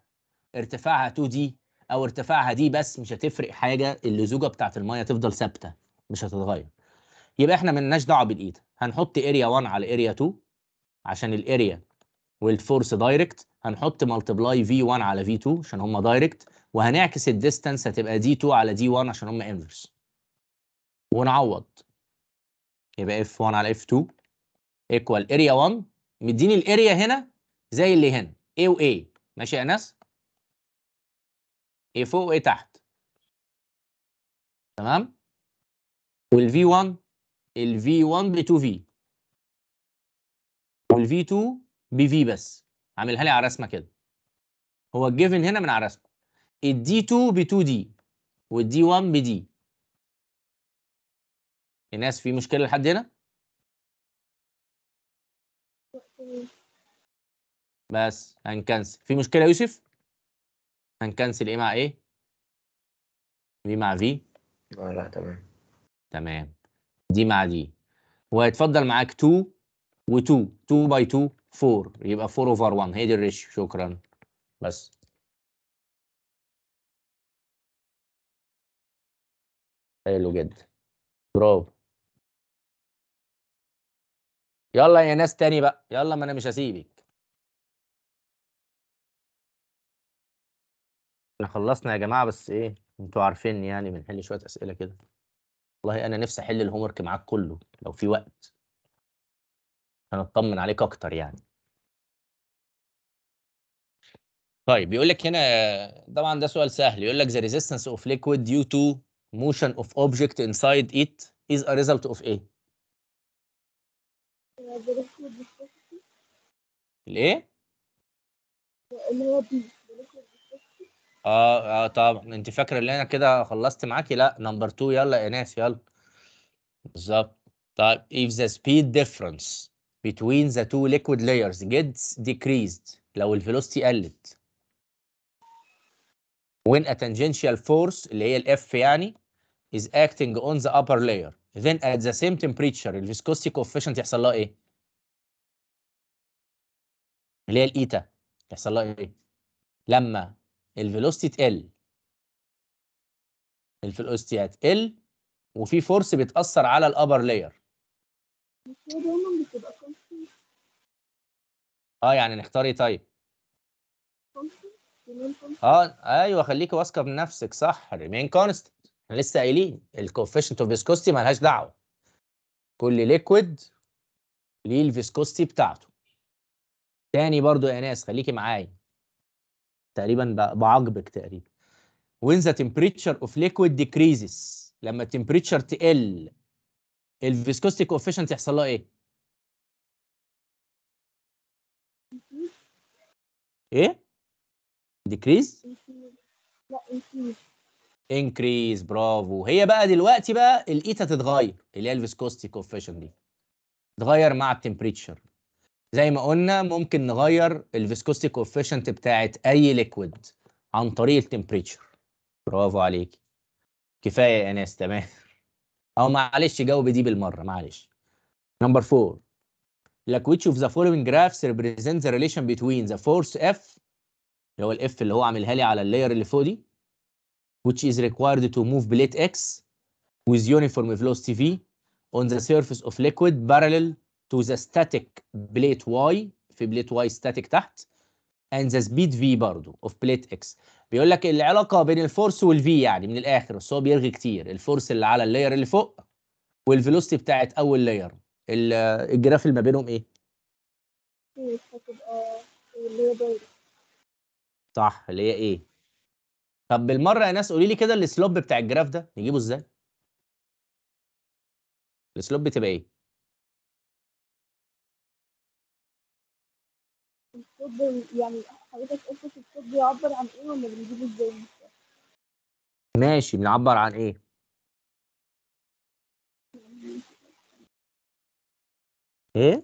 Speaker 1: ارتفاعها 2 دي او ارتفاعها دي بس مش هتفرق حاجه اللزوجه بتاعت الميه تفضل ثابته مش هتتغير يبقى احنا ملناش دعوه بالايد هنحط اريا 1 على اريا 2 عشان الاريا والفورس دايركت هنحط ملتبلاي في 1 على في 2 عشان هم دايركت وهنعكس الديستانس هتبقى دي 2 على دي 1 عشان هم انفرس ونعوض يبقى اف 1 على اف 2 ايكوال اريا 1 مديني الاريا هنا زي اللي هنا A و A ماشي يا ناس ايه فوق وايه تحت
Speaker 2: تمام وال V1 ال V1 ب 2 V
Speaker 1: وال V2 ب V بس عاملها لي على رسمه كده هو الجيفن هنا من على رسمه ال D2 ب 2 D وال D1 ب D الناس في مشكله لحد هنا؟ بس هنكنسل في مشكله يا يوسف؟ هنكنسل ايه مع ايه في مع في اه لا تمام تمام دي مع دي وهيتفضل معاك 2 و2 2 باي 2 4 يبقى 4 اوفر 1 هي دي الريشيو شكرا بس
Speaker 2: حلو جدا برافو يلا يا ناس تاني بقى يلا ما انا مش هسيبك
Speaker 1: احنا خلصنا يا جماعه بس ايه انتوا عارفين يعني بنحل شويه اسئله كده والله انا نفسي احل الهوم ورك معاك كله لو في وقت هنطمن عليك اكتر يعني طيب بيقول لك هنا طبعا ده سؤال سهل يقول لك the resistance of liquid due to motion of object inside it is a result of ايه؟ الايه؟ آه, اه طبعًا، أنتِ فاكرة اللي أنا كده خلّصت معاكي لأ نمبر 2 يلا يا إناث يلا بالظبط طيب if the speed difference between the two liquid layers gets decreased لو velocity قلّت. When a tangential force اللي هي F يعني is acting on the upper layer then at the same temperature ال viscosity coefficient يحصل لها إيه؟ اللي هي الإيتا يحصل لها إيه؟ لمّا الفيلوستي تقل الفيلوستي هتقل وفي فورس بتأثر على الأبر لاير اه يعني نختار ايه طيب؟ اه ايوه خليكي واثقه من نفسك صح ريمين كونستنت احنا لسه قايلين الكوفيشنت اوف فيسكوستي مالهاش دعوه كل ليكويد ليه الفيسكوستي بتاعته تاني برضو يا ناس خليكي معايا تقريبا بعاقبك تقريبا when the temperature of liquid decreases لما temperature تقل ال viscosity coefficient يحصل لها ايه؟ ايه؟ decrease؟
Speaker 5: لا increase
Speaker 1: انكريز برافو هي بقى دلوقتي بقى الايتا تتغير اللي هي ال viscosity coefficient دي تتغير مع التمبريتشر زي ما قلنا ممكن نغير الفيسكوستي كوفيشنت بتاعت اي ليكويد عن طريق التمبريتشر برافو عليك كفايه يا ناس تمام او معلش جاوب دي بالمره معلش نمبر 4 لك which of the following graphs represent the relation between the force F اللي هو الاف اللي هو عاملها لي على اللاير اللي فوق دي which is required to move plate X with uniform velocity V on the surface of liquid parallel to the static plate y في plate y static تحت and the speed v برضو of plate x بيقول لك العلاقه بين الفورس والفي يعني من الاخر بس هو بيرغي كتير الفورس اللي على اللاير اللي فوق والفيلوستي بتاعت اول لاير الجراف اللي ما بينهم ايه؟ صح اللي هي ايه؟ طب بالمره يا ناس قولي لي كده السلوب بتاع الجراف ده نجيبه ازاي؟ السلوب بتبقى ايه؟
Speaker 5: الطب يعني حضرتك قلت في الصوت بيعبر عن ايه ولا بنجيبه ازاي؟
Speaker 1: ماشي بنعبر عن ايه؟
Speaker 2: ايه؟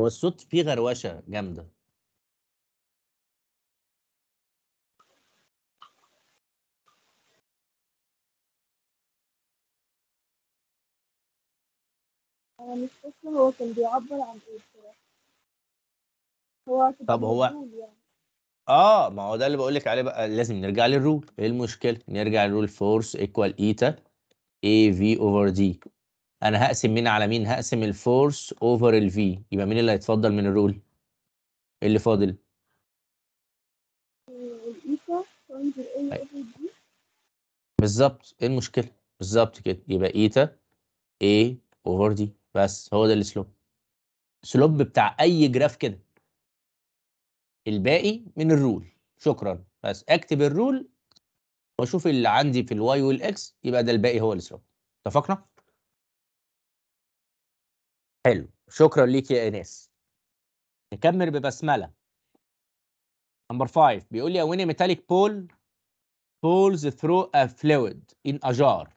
Speaker 2: هو الصوت فيه غروشه جامده
Speaker 5: انا مش فاكره هو كان بيعبر عن ايه بصراحه هو طب هو يعني.
Speaker 1: اه ما هو ده اللي بقول لك عليه بقى لازم نرجع للرول ايه المشكله نرجع للرول فورس ايكوال ايتا اي في اوفر دي انا هقسم مين على مين هقسم الفورس اوفر الفي يبقى مين اللي هيتفضل من الرول اللي فاضل
Speaker 5: آه،
Speaker 1: بالظبط ايه المشكله بالظبط كده يبقى ايتا اي اوفر دي بس هو ده السلوب سلوب بتاع اي جراف كده الباقي من الرول شكرا بس اكتب الرول واشوف اللي عندي في الواي والاكس يبقى ده الباقي هو اللي سواه اتفقنا حلو شكرا ليك يا ايناس نكمل ببسمله نمبر 5 بيقول لي when ميتاليك بول بولز ثرو ا فلويد fluid اجار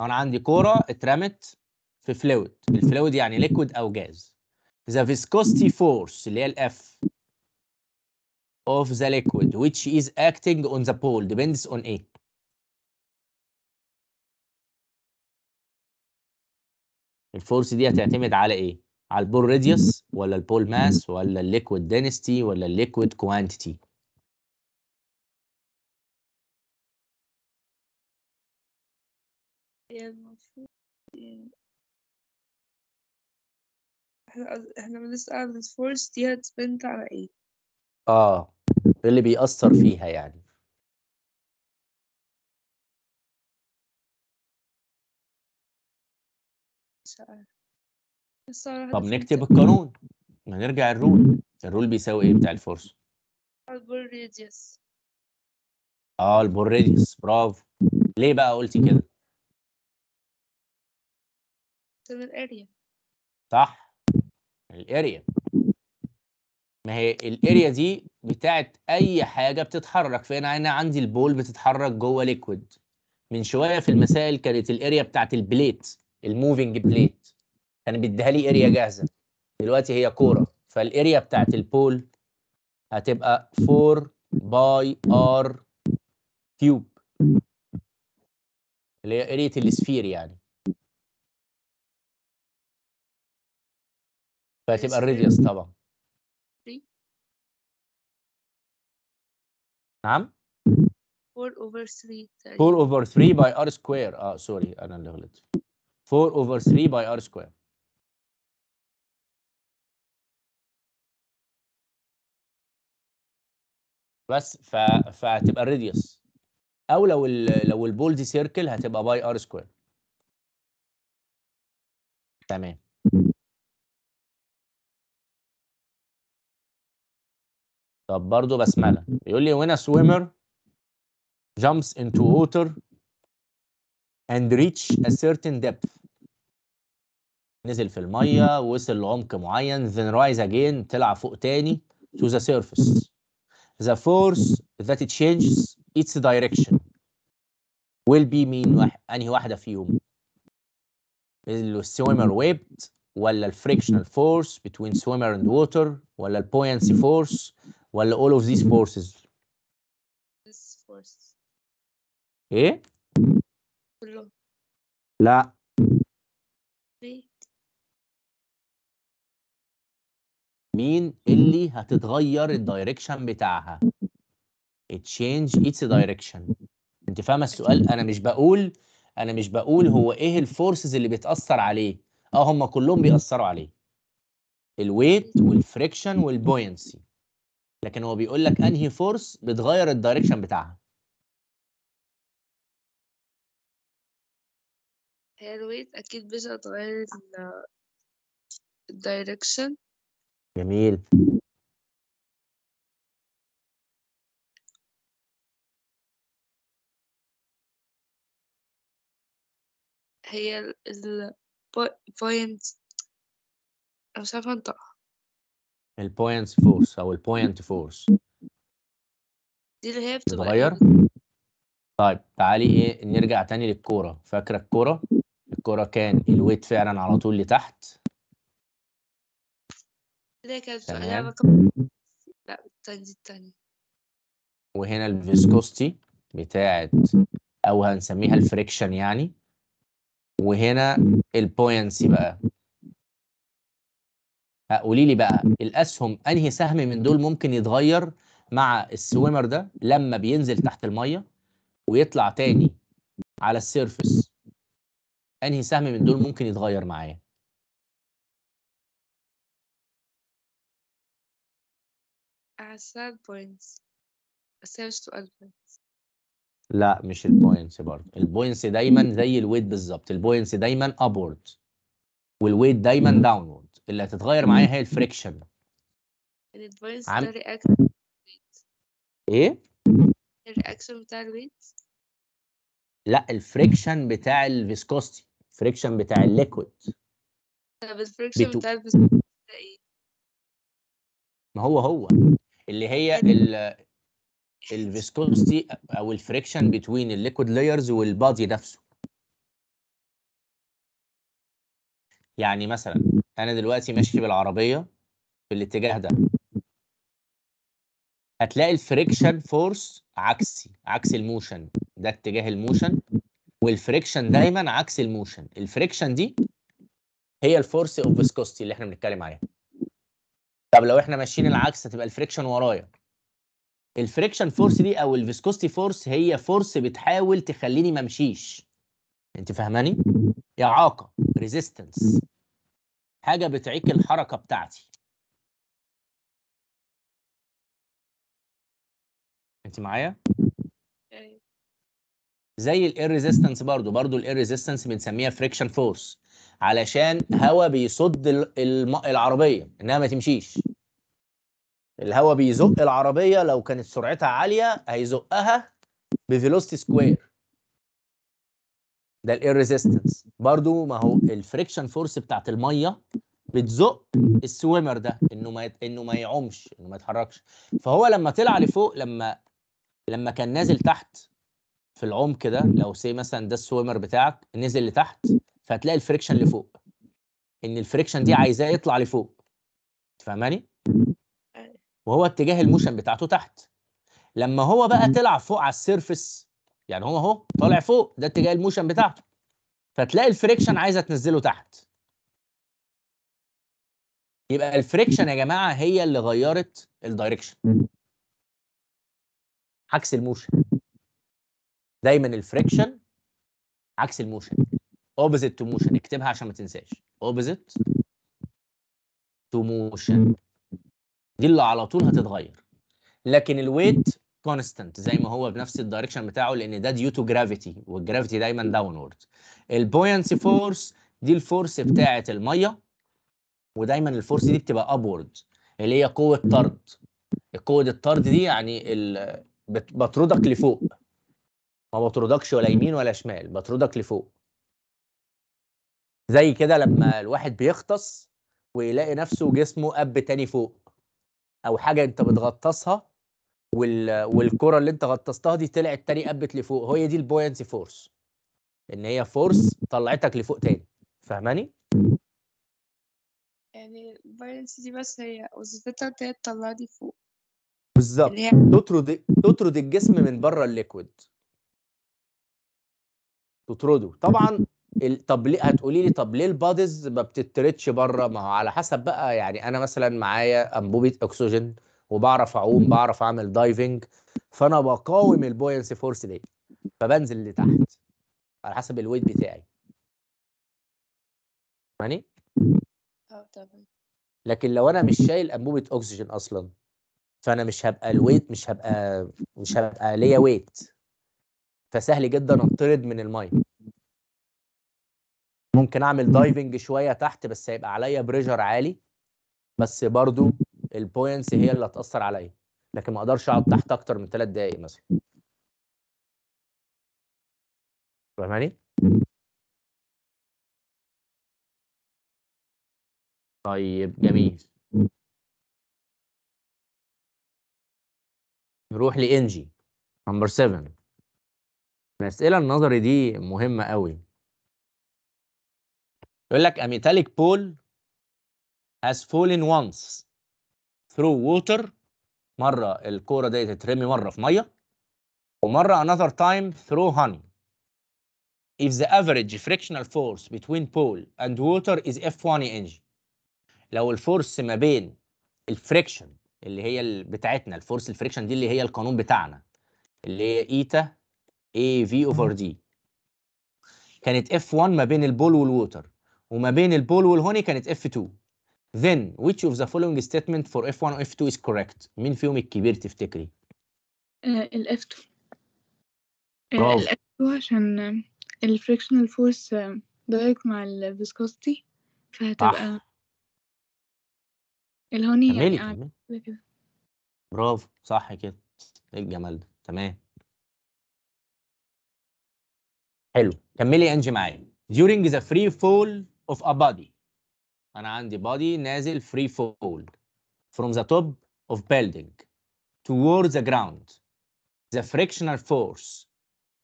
Speaker 1: انا عندي كوره اترمت في فلويد الفلويد يعني ليكويد او جاز the viscosity force اللي هي الاف of the liquid which is acting on the pole depends on a الفورس دي هتعتمد على ايه على البول radius ولا البول ماس ولا الليكويد density ولا الليكويد كوانتيتي
Speaker 4: احنا احنا بنسأل الفورس دي هتسبنت على ايه
Speaker 2: اه اللي بيأثر فيها يعني طب نكتب القانون
Speaker 1: ما نرجع الرول الرول بيساوي ايه بتاع الفورس
Speaker 4: البول ريديوس
Speaker 1: اه البول ريديوس برافو ليه بقى قلتي كده الاريا صح الاريا ما هي الاريا دي بتاعت اي حاجه بتتحرك فانا انا عندي البول بتتحرك جوه ليكويد من شويه في المسائل كانت الاريا بتاعت البليت الموفينج بليت كان بيديها لي اريا جاهزه دلوقتي هي كوره فالاريا بتاعت البول هتبقى 4 باي ار كيوب اللي هي اريا السفير يعني
Speaker 2: فهتبقى الريديوس طبعا
Speaker 1: نعم
Speaker 4: 4 over 3 4 over 3
Speaker 1: by r square اه سوري انا اللي غلطت 4 over 3 by r square بس ف... فهتبقى الريديوس او لو ال... لو البول دي سيركل هتبقى باي ار سكوير تمام طب برضه بسمله يقول لي وين سويمر jumps into water and reach a certain depth نزل في الميه وصل لعمق معين then rise again طلع فوق تاني to the surface the force that it changes its direction will be مين واحد انهي واحده فيهم السويمر ويبت ولا الفريكشنال فورس between swimmer and water ولا البوينسي فورس ولا all of these forces this force ايه كله لا مين اللي هتتغير الدايركشن بتاعها it change its direction انت فاهمه السؤال انا مش بقول انا مش بقول هو ايه الفورسز اللي بتاثر عليه اه هم كلهم بيأثروا عليه الويت والفريكشن والبوينسي لكن هو بيقول لك انهي فورس بتغير الدايركشن بتاعها
Speaker 4: هي الويت اكيد
Speaker 2: هتغير الدايركشن جميل
Speaker 4: هي point مش عارفة انطقها
Speaker 1: points force او point force.
Speaker 4: دي اللي هي بتتغير.
Speaker 1: إيه؟ طيب تعالي ايه نرجع تاني للكوره فاكره الكوره الكوره كان الويت فعلا على طول لتحت لا كانت لا وهنا الفيسكوستي بتاعت او هنسميها الفريكشن يعني وهنا البوينسي بقى قولي لي بقى الاسهم انهي سهم من دول ممكن يتغير مع السويمر ده لما بينزل تحت الميه ويطلع تاني على السيرفس انهي سهم من دول ممكن يتغير
Speaker 2: معايا
Speaker 4: السيرف بوينتس السيرفس تو
Speaker 1: لا مش البوينتس برضه البوينتس دايما زي الويت بالظبط البوينتس دايما ابورد والويت دايما داونورد اللي هتتغير معايا هي الفريكشن
Speaker 4: الادفايس عم... ايه الرياكشن بتاع الويت
Speaker 1: لا الفريكشن بتاع الفيسكوستي الفريكشن بتاع الليكويد
Speaker 4: طب الفريكشن بتو... بتاع الفيسكوستي ايه
Speaker 1: ما هو هو اللي هي يعني ال... الفيسكوستي او الفريكشن بتوين الليكويد لايرز والبادي نفسه يعني مثلا انا دلوقتي ماشي بالعربيه في الاتجاه ده هتلاقي الفريكشن فورس عكسي عكس الموشن ده اتجاه الموشن والفريكشن دايما عكس الموشن الفريكشن دي هي الفورس اوف فيسكوستي اللي احنا بنتكلم عليها طب لو احنا ماشيين العكس هتبقى الفريكشن ورايا الفريكشن فورس دي او الفيسكوستي فورس هي فورس بتحاول تخليني ما امشيش انت فاهماني اعاقه ريزيستنس حاجه بتعيك الحركه بتاعتي انت معايا زي الاير ريزيستنس برضو برضو الاير ريزيستنس بنسميها فريكشن فورس علشان هواء بيصد العربيه انها ما تمشيش الهواء بيزق العربيه لو كانت سرعتها عاليه هيزقها بفيلوستي سكوير ده الاير ريزيستنس برضو ما هو الفريكشن فورس بتاعت الميه بتزق السويمر ده انه ما انه ما يعومش انه ما يتحركش فهو لما طلع لفوق لما لما كان نازل تحت في العمق ده لو سي مثلا ده السويمر بتاعك نزل لتحت فهتلاقي الفريكشن لفوق ان الفريكشن دي عايزاه يطلع لفوق فاهماني أيوة. وهو اتجاه الموشن بتاعته تحت لما هو بقى طلع فوق على السيرفس يعني هو اهو طالع فوق ده اتجاه الموشن بتاعته فتلاقي الفريكشن عايزه تنزله تحت يبقى الفريكشن يا جماعه هي اللي غيرت الدايركشن عكس الموشن دايما الفريكشن عكس الموشن اوبوزيت تو موشن اكتبها عشان ما تنساش اوبوزيت تو موشن دي اللي على طول هتتغير لكن الويت كونستنت زي ما هو بنفس الدايركشن بتاعه لان ده ديو تو جرافيتي والجرافيتي دايما داونورد البوينسي فورس دي الفورس بتاعه الميه ودايما الفورس دي بتبقى ابورد اللي هي قوه طرد قوه الطرد دي يعني ال... بطردك لفوق ما بطردكش ولا يمين ولا شمال بطردك لفوق زي كده لما الواحد بيغطس ويلاقي نفسه جسمه اب تاني فوق او حاجه انت بتغطسها وال... والكره اللي انت غطستها دي طلعت تاني قبت لفوق هي دي البوينسي فورس ان هي فورس طلعتك لفوق تاني فاهماني
Speaker 4: يعني البايلنس دي بس هي وظيفتها ان هي تطلعني
Speaker 1: فوق بالظبط تطرد تطرد الجسم من بره الليكويد تطرده طبعا ال... طب ليه هتقولي لي طب ليه البادز ما بتتردش بره ما هو على حسب بقى يعني انا مثلا معايا انبوبه اكسجين وبعرف اعوم بعرف اعمل دايفنج فانا بقاوم البوينس فورس دي فبنزل لتحت على حسب الويت بتاعي ماني اه لكن لو انا مش شايل انبوبه اكسجين اصلا فانا مش هبقى الويت مش هبقى مش هبقى ليا ويت فسهل جدا اطرد من الميه ممكن اعمل دايفنج شويه تحت بس هيبقى عليا بريجر عالي بس برضو البوينتس هي اللي هتاثر عليا لكن ما اقدرش اقعد تحت اكتر من ثلاث دقائق مثلا
Speaker 2: فاهماني؟ طيب جميل نروح لانجي نمبر 7
Speaker 1: الاسئله النظري دي مهمه قوي يقول لك a metallic has fallen once ثرو ووتر مره الكوره دي تترمي مره في ميه ومره another time ثرو honey if the average frictional force between pole and water is F1 inch لو الفورس ما بين الفريكشن اللي هي بتاعتنا الفورس الفريكشن دي اللي هي القانون بتاعنا اللي هي ايتا اي في اوفر دي كانت F1 ما بين البول والووتر وما بين البول والهوني كانت F2 then which of the following statement for F1 و F2 is correct مين فيهم الكبير تفتكري
Speaker 3: ال F2 ال F2 عشان frictional فورس دايركت مع الفيسكوستي
Speaker 2: فهتبقى آه. الهوني يعني آه، كده
Speaker 1: برافو صح كده ايه الجمال ده تمام حلو كملي انجي معايا during the free fall of a body انا عندي بادي نازل فري فول from the top of building towards the ground the frictional force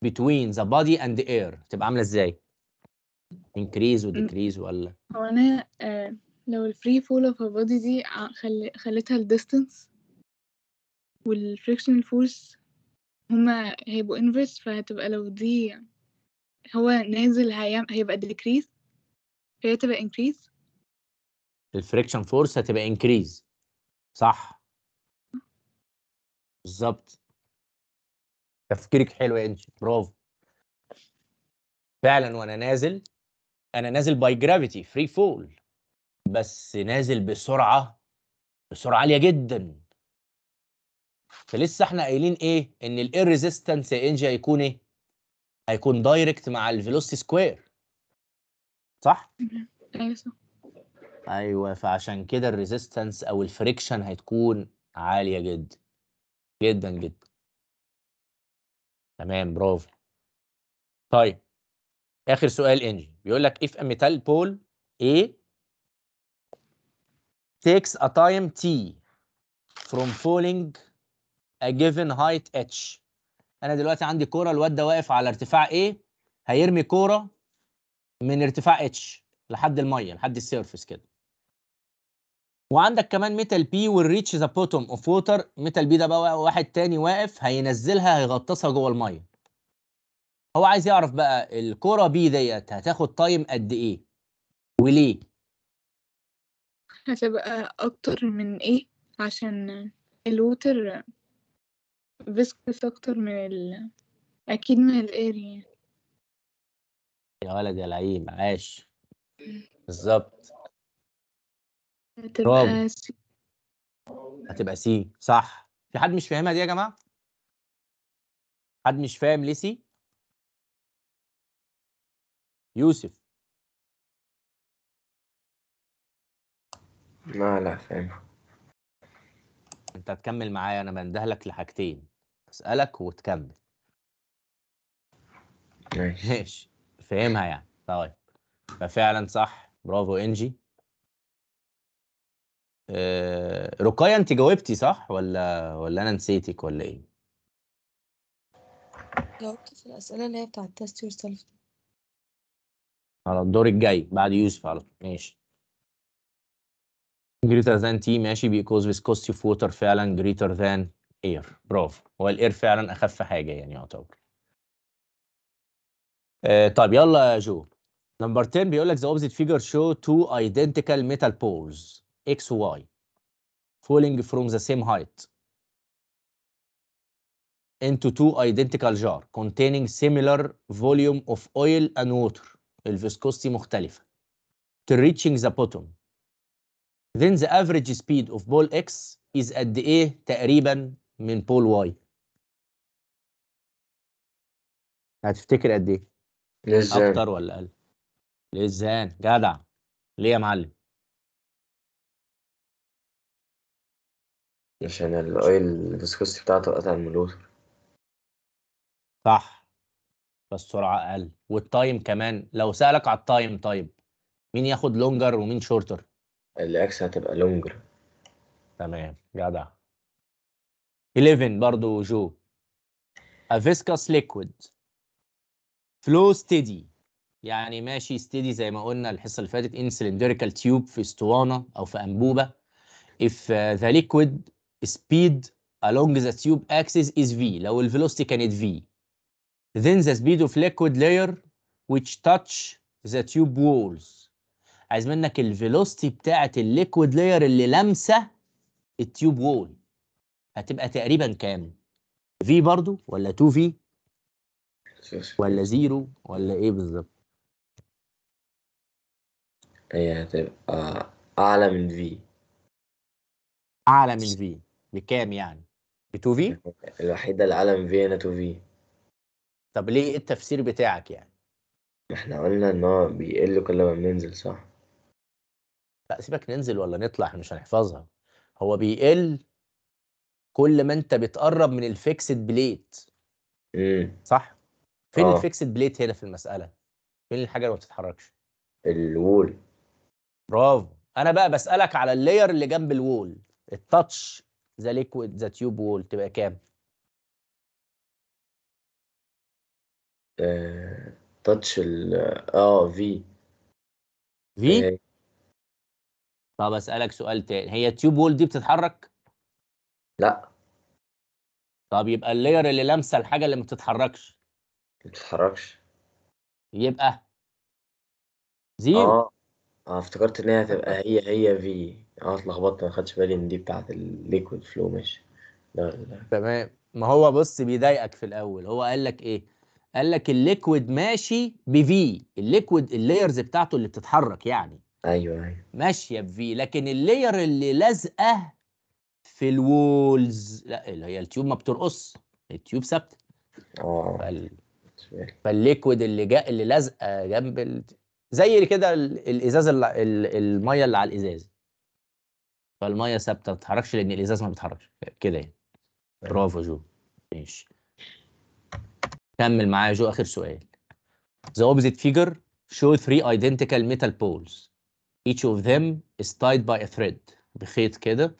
Speaker 1: between the body and the air تبقى عامله ازاي increase decrease ولا
Speaker 3: هو انا آه لو الفري فول اوف بادي دي خل... خليتها الديستنس والفريكشنال فورس هما هيبقوا انفرس فهتبقى لو دي هو نازل هيبقى decrease فهي تبقى increase
Speaker 1: الفريكشن فورس هتبقى انكريز صح بالظبط تفكيرك حلو يا انجي برافو فعلا وانا نازل انا نازل باي جرافيتي فري فول بس نازل بسرعه بسرعه عاليه جدا فلسه احنا قايلين ايه ان الاير ريزيستنس يا انجي هيكون ايه هيكون دايركت مع الفيلوسيتي سكوير صح ايوه صح ايوه فعشان كده الريزيستنس او الفريكشن هتكون عاليه جدا جدا جدا تمام برافو طيب اخر سؤال انجي بيقول لك اف a بول pole A takes a time T from falling a given height H انا دلوقتي عندي كوره الواد ده واقف على ارتفاع ايه هيرمي كوره من ارتفاع H لحد الميه لحد السيرفس كده وعندك كمان ميتال بي والريتش ذا بوتوم اوف ووتر ميتال بي ده بقى واحد تاني واقف هينزلها هيغطسها جوه الميه هو عايز يعرف بقى الكوره بي ديت هتاخد تايم قد ايه وليه
Speaker 3: هتبقى اكتر من ايه عشان الووتر فيسكس اكتر من ال... اكيد من
Speaker 5: الاير يعني.
Speaker 1: يا ولد يا لعيب عاش بالظبط
Speaker 5: هتبقى سي
Speaker 1: هتبقى سي صح في حد مش فاهمها دي يا جماعه حد مش فاهم ليه سي يوسف لا لا فاهم انت هتكمل معايا انا بنده لك لحاجتين اسالك وتكمل ماشي ماشي فاهمها يعني طيب ففعلا صح برافو انجي آه، رقية انت جاوبتي صح ولا ولا انا نسيتك ولا ايه؟
Speaker 4: جاوبت في الاسئله اللي هي بتاعت تيست يور سيلف
Speaker 1: على الدور الجاي بعد يوسف على طول ماشي greater than t ماشي because viscosity of water فعلا greater than air برافو هو الاير فعلا اخف حاجه يعني يعتبر آه طيب يلا يا جو نمبر 10 بيقول لك the opposite figure show two identical metal poles اكس Y falling from the same height into two identical jar containing similar volume of oil and water الفيسكوستي مختلفة to reaching the bottom then the average speed of ball X is قد إيه تقريبا من ball Y هتفتكر قد إيه؟ لزان أكتر ولا أقل؟ لزان جدع ليه يا معلم؟ عشان الاويل الفيسكوستي بتاعته اقل من الوتر صح فالسرعه اقل والتايم كمان لو سالك على التايم طيب مين ياخد لونجر ومين شورتر الاكس هتبقى لونجر تمام جدع 11 برضو جو افيسكاس ليكويد فلو ستيدي يعني ماشي ستيدي زي ما قلنا الحصه اللي فاتت ان سلندريكال تيوب في اسطوانه او في انبوبه if uh, the liquid speed along the tube axis is v لو velocity كانت v then the speed of liquid layer which touch the tube walls عايز منك velocity بتاعة liquid layer اللي لامسة التيوب وول هتبقى تقريبا كام؟ V برضو ولا 2 v ولا زيرو ولا ايه بالظبط؟ هي هتبقى اعلى من V اعلى من V لكام يعني ب 2 في الوحيده العالم انا 2 في طب ليه إيه التفسير بتاعك يعني ما احنا قلنا ان هو بيقل كل ما بننزل صح لا سيبك ننزل ولا نطلع احنا مش هنحفظها هو بيقل كل ما انت بتقرب من الفيكسد بليت امم صح فين آه. الفيكسد بليت هنا في المساله فين الحاجه اللي ما بتتحركش الوول برافو انا بقى بسالك على اللاير اللي جنب الوول التاتش ذا ليكويد ذا تيوب وول تبقى كام؟
Speaker 2: تاتش آه، ال اه في في؟ آه.
Speaker 1: طب اسالك سؤال تاني هي التيوب وول دي بتتحرك؟ لا طب يبقى اللاير اللي لامسه الحاجه اللي ما بتتحركش ما بتتحركش يبقى زيرو اه اه افتكرت ان هي هتبقى هي هي في اه اتلخبطت ما خدتش بالي ان دي بتاعت الليكويد فلو ماشي لا لا تمام ما هو بص بيضايقك في الاول هو قال لك ايه قال لك الليكويد ماشي بفي الليكويد اللايرز بتاعته اللي بتتحرك يعني ايوه ايوه ماشيه بفي لكن اللاير اللي لازقه في الوولز لا اللي هي التيوب ما بترقص التيوب ثابته اه فال... فالليكويد اللي جاء اللي لازقه جنب ال... زي كده الازاز الميه اللي على الازاز فالميه ثابته ما بتتحركش لان الازاز ما بيتحركش كده يعني برافو جو ماشي كمل معايا جو اخر سؤال The opposite figure show three identical metal poles. Each of them is tied by a thread بخيط كده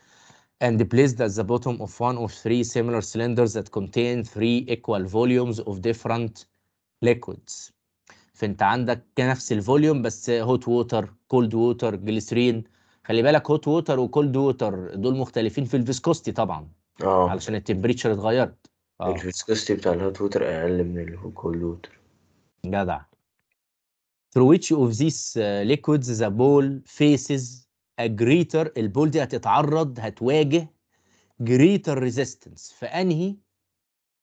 Speaker 1: and placed at the bottom of one of three similar cylinders that contain three equal volumes of different liquids. فانت عندك نفس الفوليوم بس هوت ووتر كولد ووتر جليسرين خلي بالك هوت ووتر وكولد ووتر دول مختلفين في الفيسكوستي طبعا اه علشان التمبريتشر اتغيرت اه الفيسكوستي بتاع الهوت ووتر اقل من الكولد ووتر جدع through which of these uh, liquids the ball faces a greater البول دي هتتعرض هتواجه greater resistance في انهي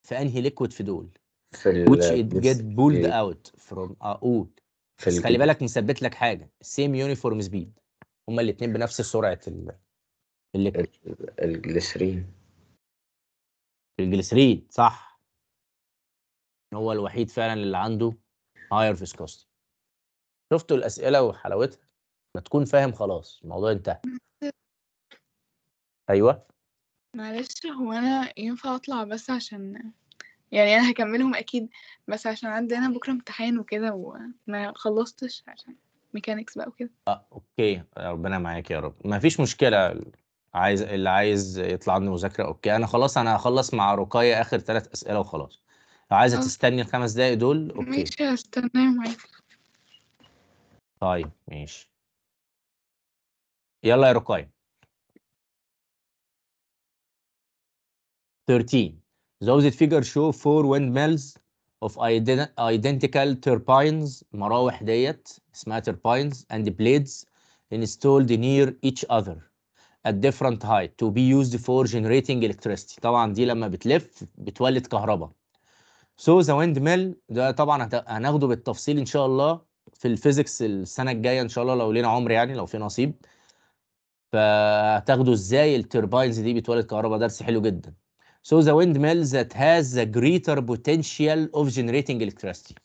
Speaker 1: في انهي ليكويد في دول في which it get pulled out from اقول آه، بس خلي بالك مثبت لك حاجه same uniform speed هما الاثنين بنفس سرعه ال الجليسرين الجليسرين صح هو الوحيد فعلا اللي عنده هاير فيسكوستي شفتوا الاسئله وحلاوتها ما تكون فاهم خلاص الموضوع انتهى ايوه
Speaker 3: معلش هو انا ينفع اطلع بس عشان يعني انا هكملهم اكيد بس عشان عندي انا بكره امتحان وكده وما خلصتش عشان ميكانكس بقى وكده
Speaker 1: اه اوكي ربنا معاك يا رب ما فيش مشكله عايز اللي عايز يطلع عنده مذاكره اوكي انا خلاص انا هخلص مع رقيه اخر ثلاث اسئله وخلاص لو عايزه تستني الخمس دقايق دول اوكي
Speaker 2: ماشي هستناهم معاك
Speaker 1: طيب ماشي
Speaker 2: يلا يا رقية
Speaker 1: 13 فيجر شو فور ويند ميلز of identical turbines مراوح ديت اسمها turbines and blades installed near each other at different height to be used for generating electricity طبعا دي لما بتلف بتولد كهرباء so the windmill ده طبعا هناخده بالتفصيل ان شاء الله في الفيزيكس السنه الجايه ان شاء الله لو لينا عمر يعني لو في نصيب فهتاخدوا ازاي التيربينز دي بتولد كهرباء درس حلو جدا So the windmill that has the greater potential of generating electricity.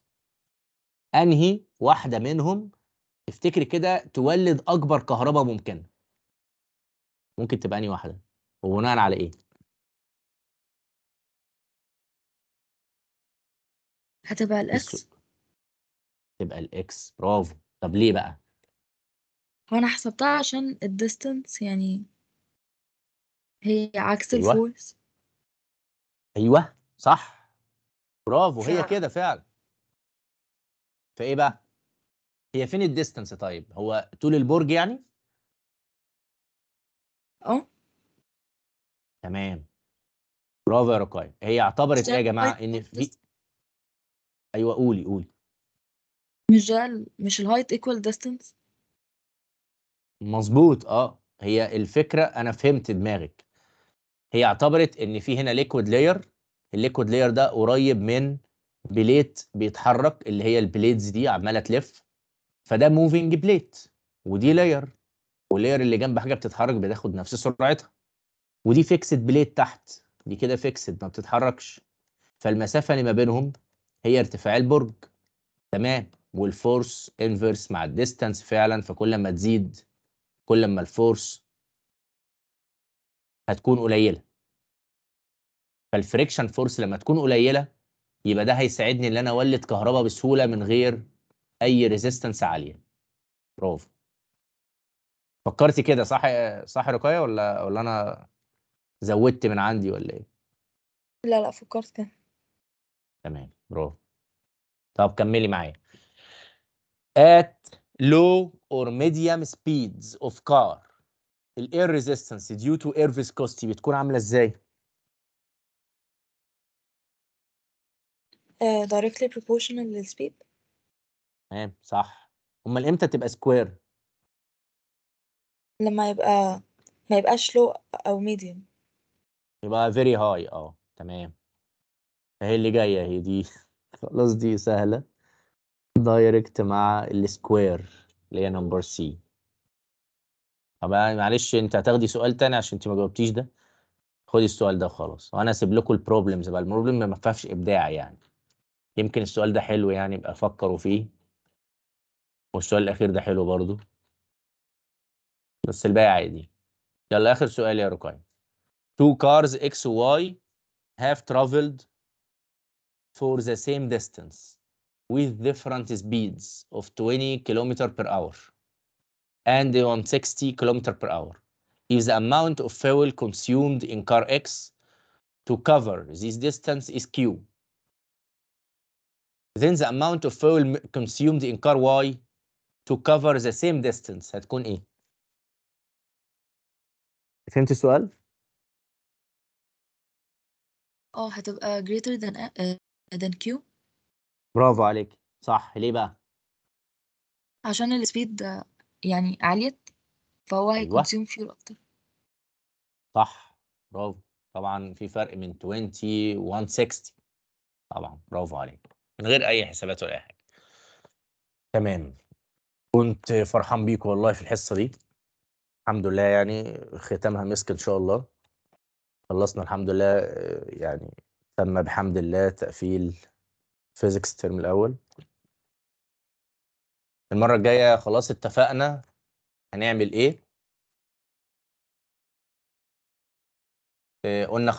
Speaker 1: أنهي واحدة منهم افتكر كده تولد أكبر كهرباء ممكنة. ممكن تبقى أنهي واحدة؟ وبناء على إيه؟
Speaker 2: هتبقى
Speaker 4: الإكس
Speaker 1: تبقى الإكس برافو طب ليه بقى؟
Speaker 4: هو أنا حسبتها عشان الديستنس يعني هي عكس أيوة.
Speaker 1: الفورس ايوه صح برافو هي كده فعلا فايه بقى هي فين الديستنس طيب هو طول
Speaker 2: البرج يعني اه تمام
Speaker 1: برافو يا رقاية هي اعتبرت ايه يا جماعه ان في ايوه قولي قولي
Speaker 4: مش ده مش الهايت ايكوال ديستنس
Speaker 1: مظبوط اه هي الفكره انا فهمت دماغك هي اعتبرت ان في هنا ليكويد لاير الليكويد لاير ده قريب من بليت بيتحرك اللي هي البليتز دي عماله تلف فده موفينج بليت ودي لاير واللاير اللي جنب حاجه بتتحرك بتاخد نفس سرعتها ودي فيكسد بليت تحت دي كده فيكسد ما بتتحركش فالمسافه اللي ما بينهم هي ارتفاع البرج تمام والفورس انفرس مع الديستانس فعلا فكل ما تزيد كل ما الفورس هتكون قليله فالفريكشن فورس لما تكون قليله يبقى ده هيساعدني ان انا اولد كهرباء بسهوله من غير اي ريزيستنس عاليه برافو فكرتي كده صح صح رقايه ولا ولا انا زودت من عندي ولا ايه
Speaker 3: لا لا فكرت كده
Speaker 1: تمام برافو طب كملي معايا at low or medium speeds of car الاير ريزيستنس ديو تو اير فيسكوستي بتكون عامله ازاي؟
Speaker 4: دايركتلي بروبورشنال للسبيد
Speaker 1: تمام صح امال امتى تبقى سكوير؟
Speaker 4: لما يبقى ما يبقاش لو او ميديوم
Speaker 1: يبقى فيري هاي اه تمام اهي اللي جايه هي دي خلاص دي سهله دايركت مع السكوير اللي هي نمبر سي طب معلش انت هتاخدي سؤال تاني عشان انت ما جاوبتيش ده خدي السؤال ده وخلاص وانا اسيب لكم البروبلمز بقى البروبلم ما فيهاش ابداع يعني يمكن السؤال ده حلو يعني يبقى فكروا فيه والسؤال الاخير ده حلو برضو بس الباقي عادي يلا اخر سؤال يا ركاي two cars x y have traveled for the same distance with different speeds of 20 km per hour and on 60 kilometer per hour if the amount of fuel consumed in car X to cover this distance is Q. Then the amount of fuel consumed in car Y to cover the same distance kun e. هتكون ايه؟ فهمت
Speaker 4: Oh, had هتبقى greater than uh, than Q
Speaker 1: Bravo, عليك صح ليه بقى؟
Speaker 4: عشان السبيد يعني عالية فهو ايوه هيكونسيوم
Speaker 1: فيول أكتر صح برافو طبعا في فرق من 20 و 160 طبعا برافو عليك من غير اي حسابات ولا اي حاجه تمام كنت فرحان بيك والله في الحصه دي الحمد لله يعني ختامها مسك ان شاء الله خلصنا الحمد لله آه، يعني تم بحمد الله تقفيل فيزيكس الترم الاول المره الجايه خلاص اتفقنا
Speaker 2: هنعمل ايه آه، قلنا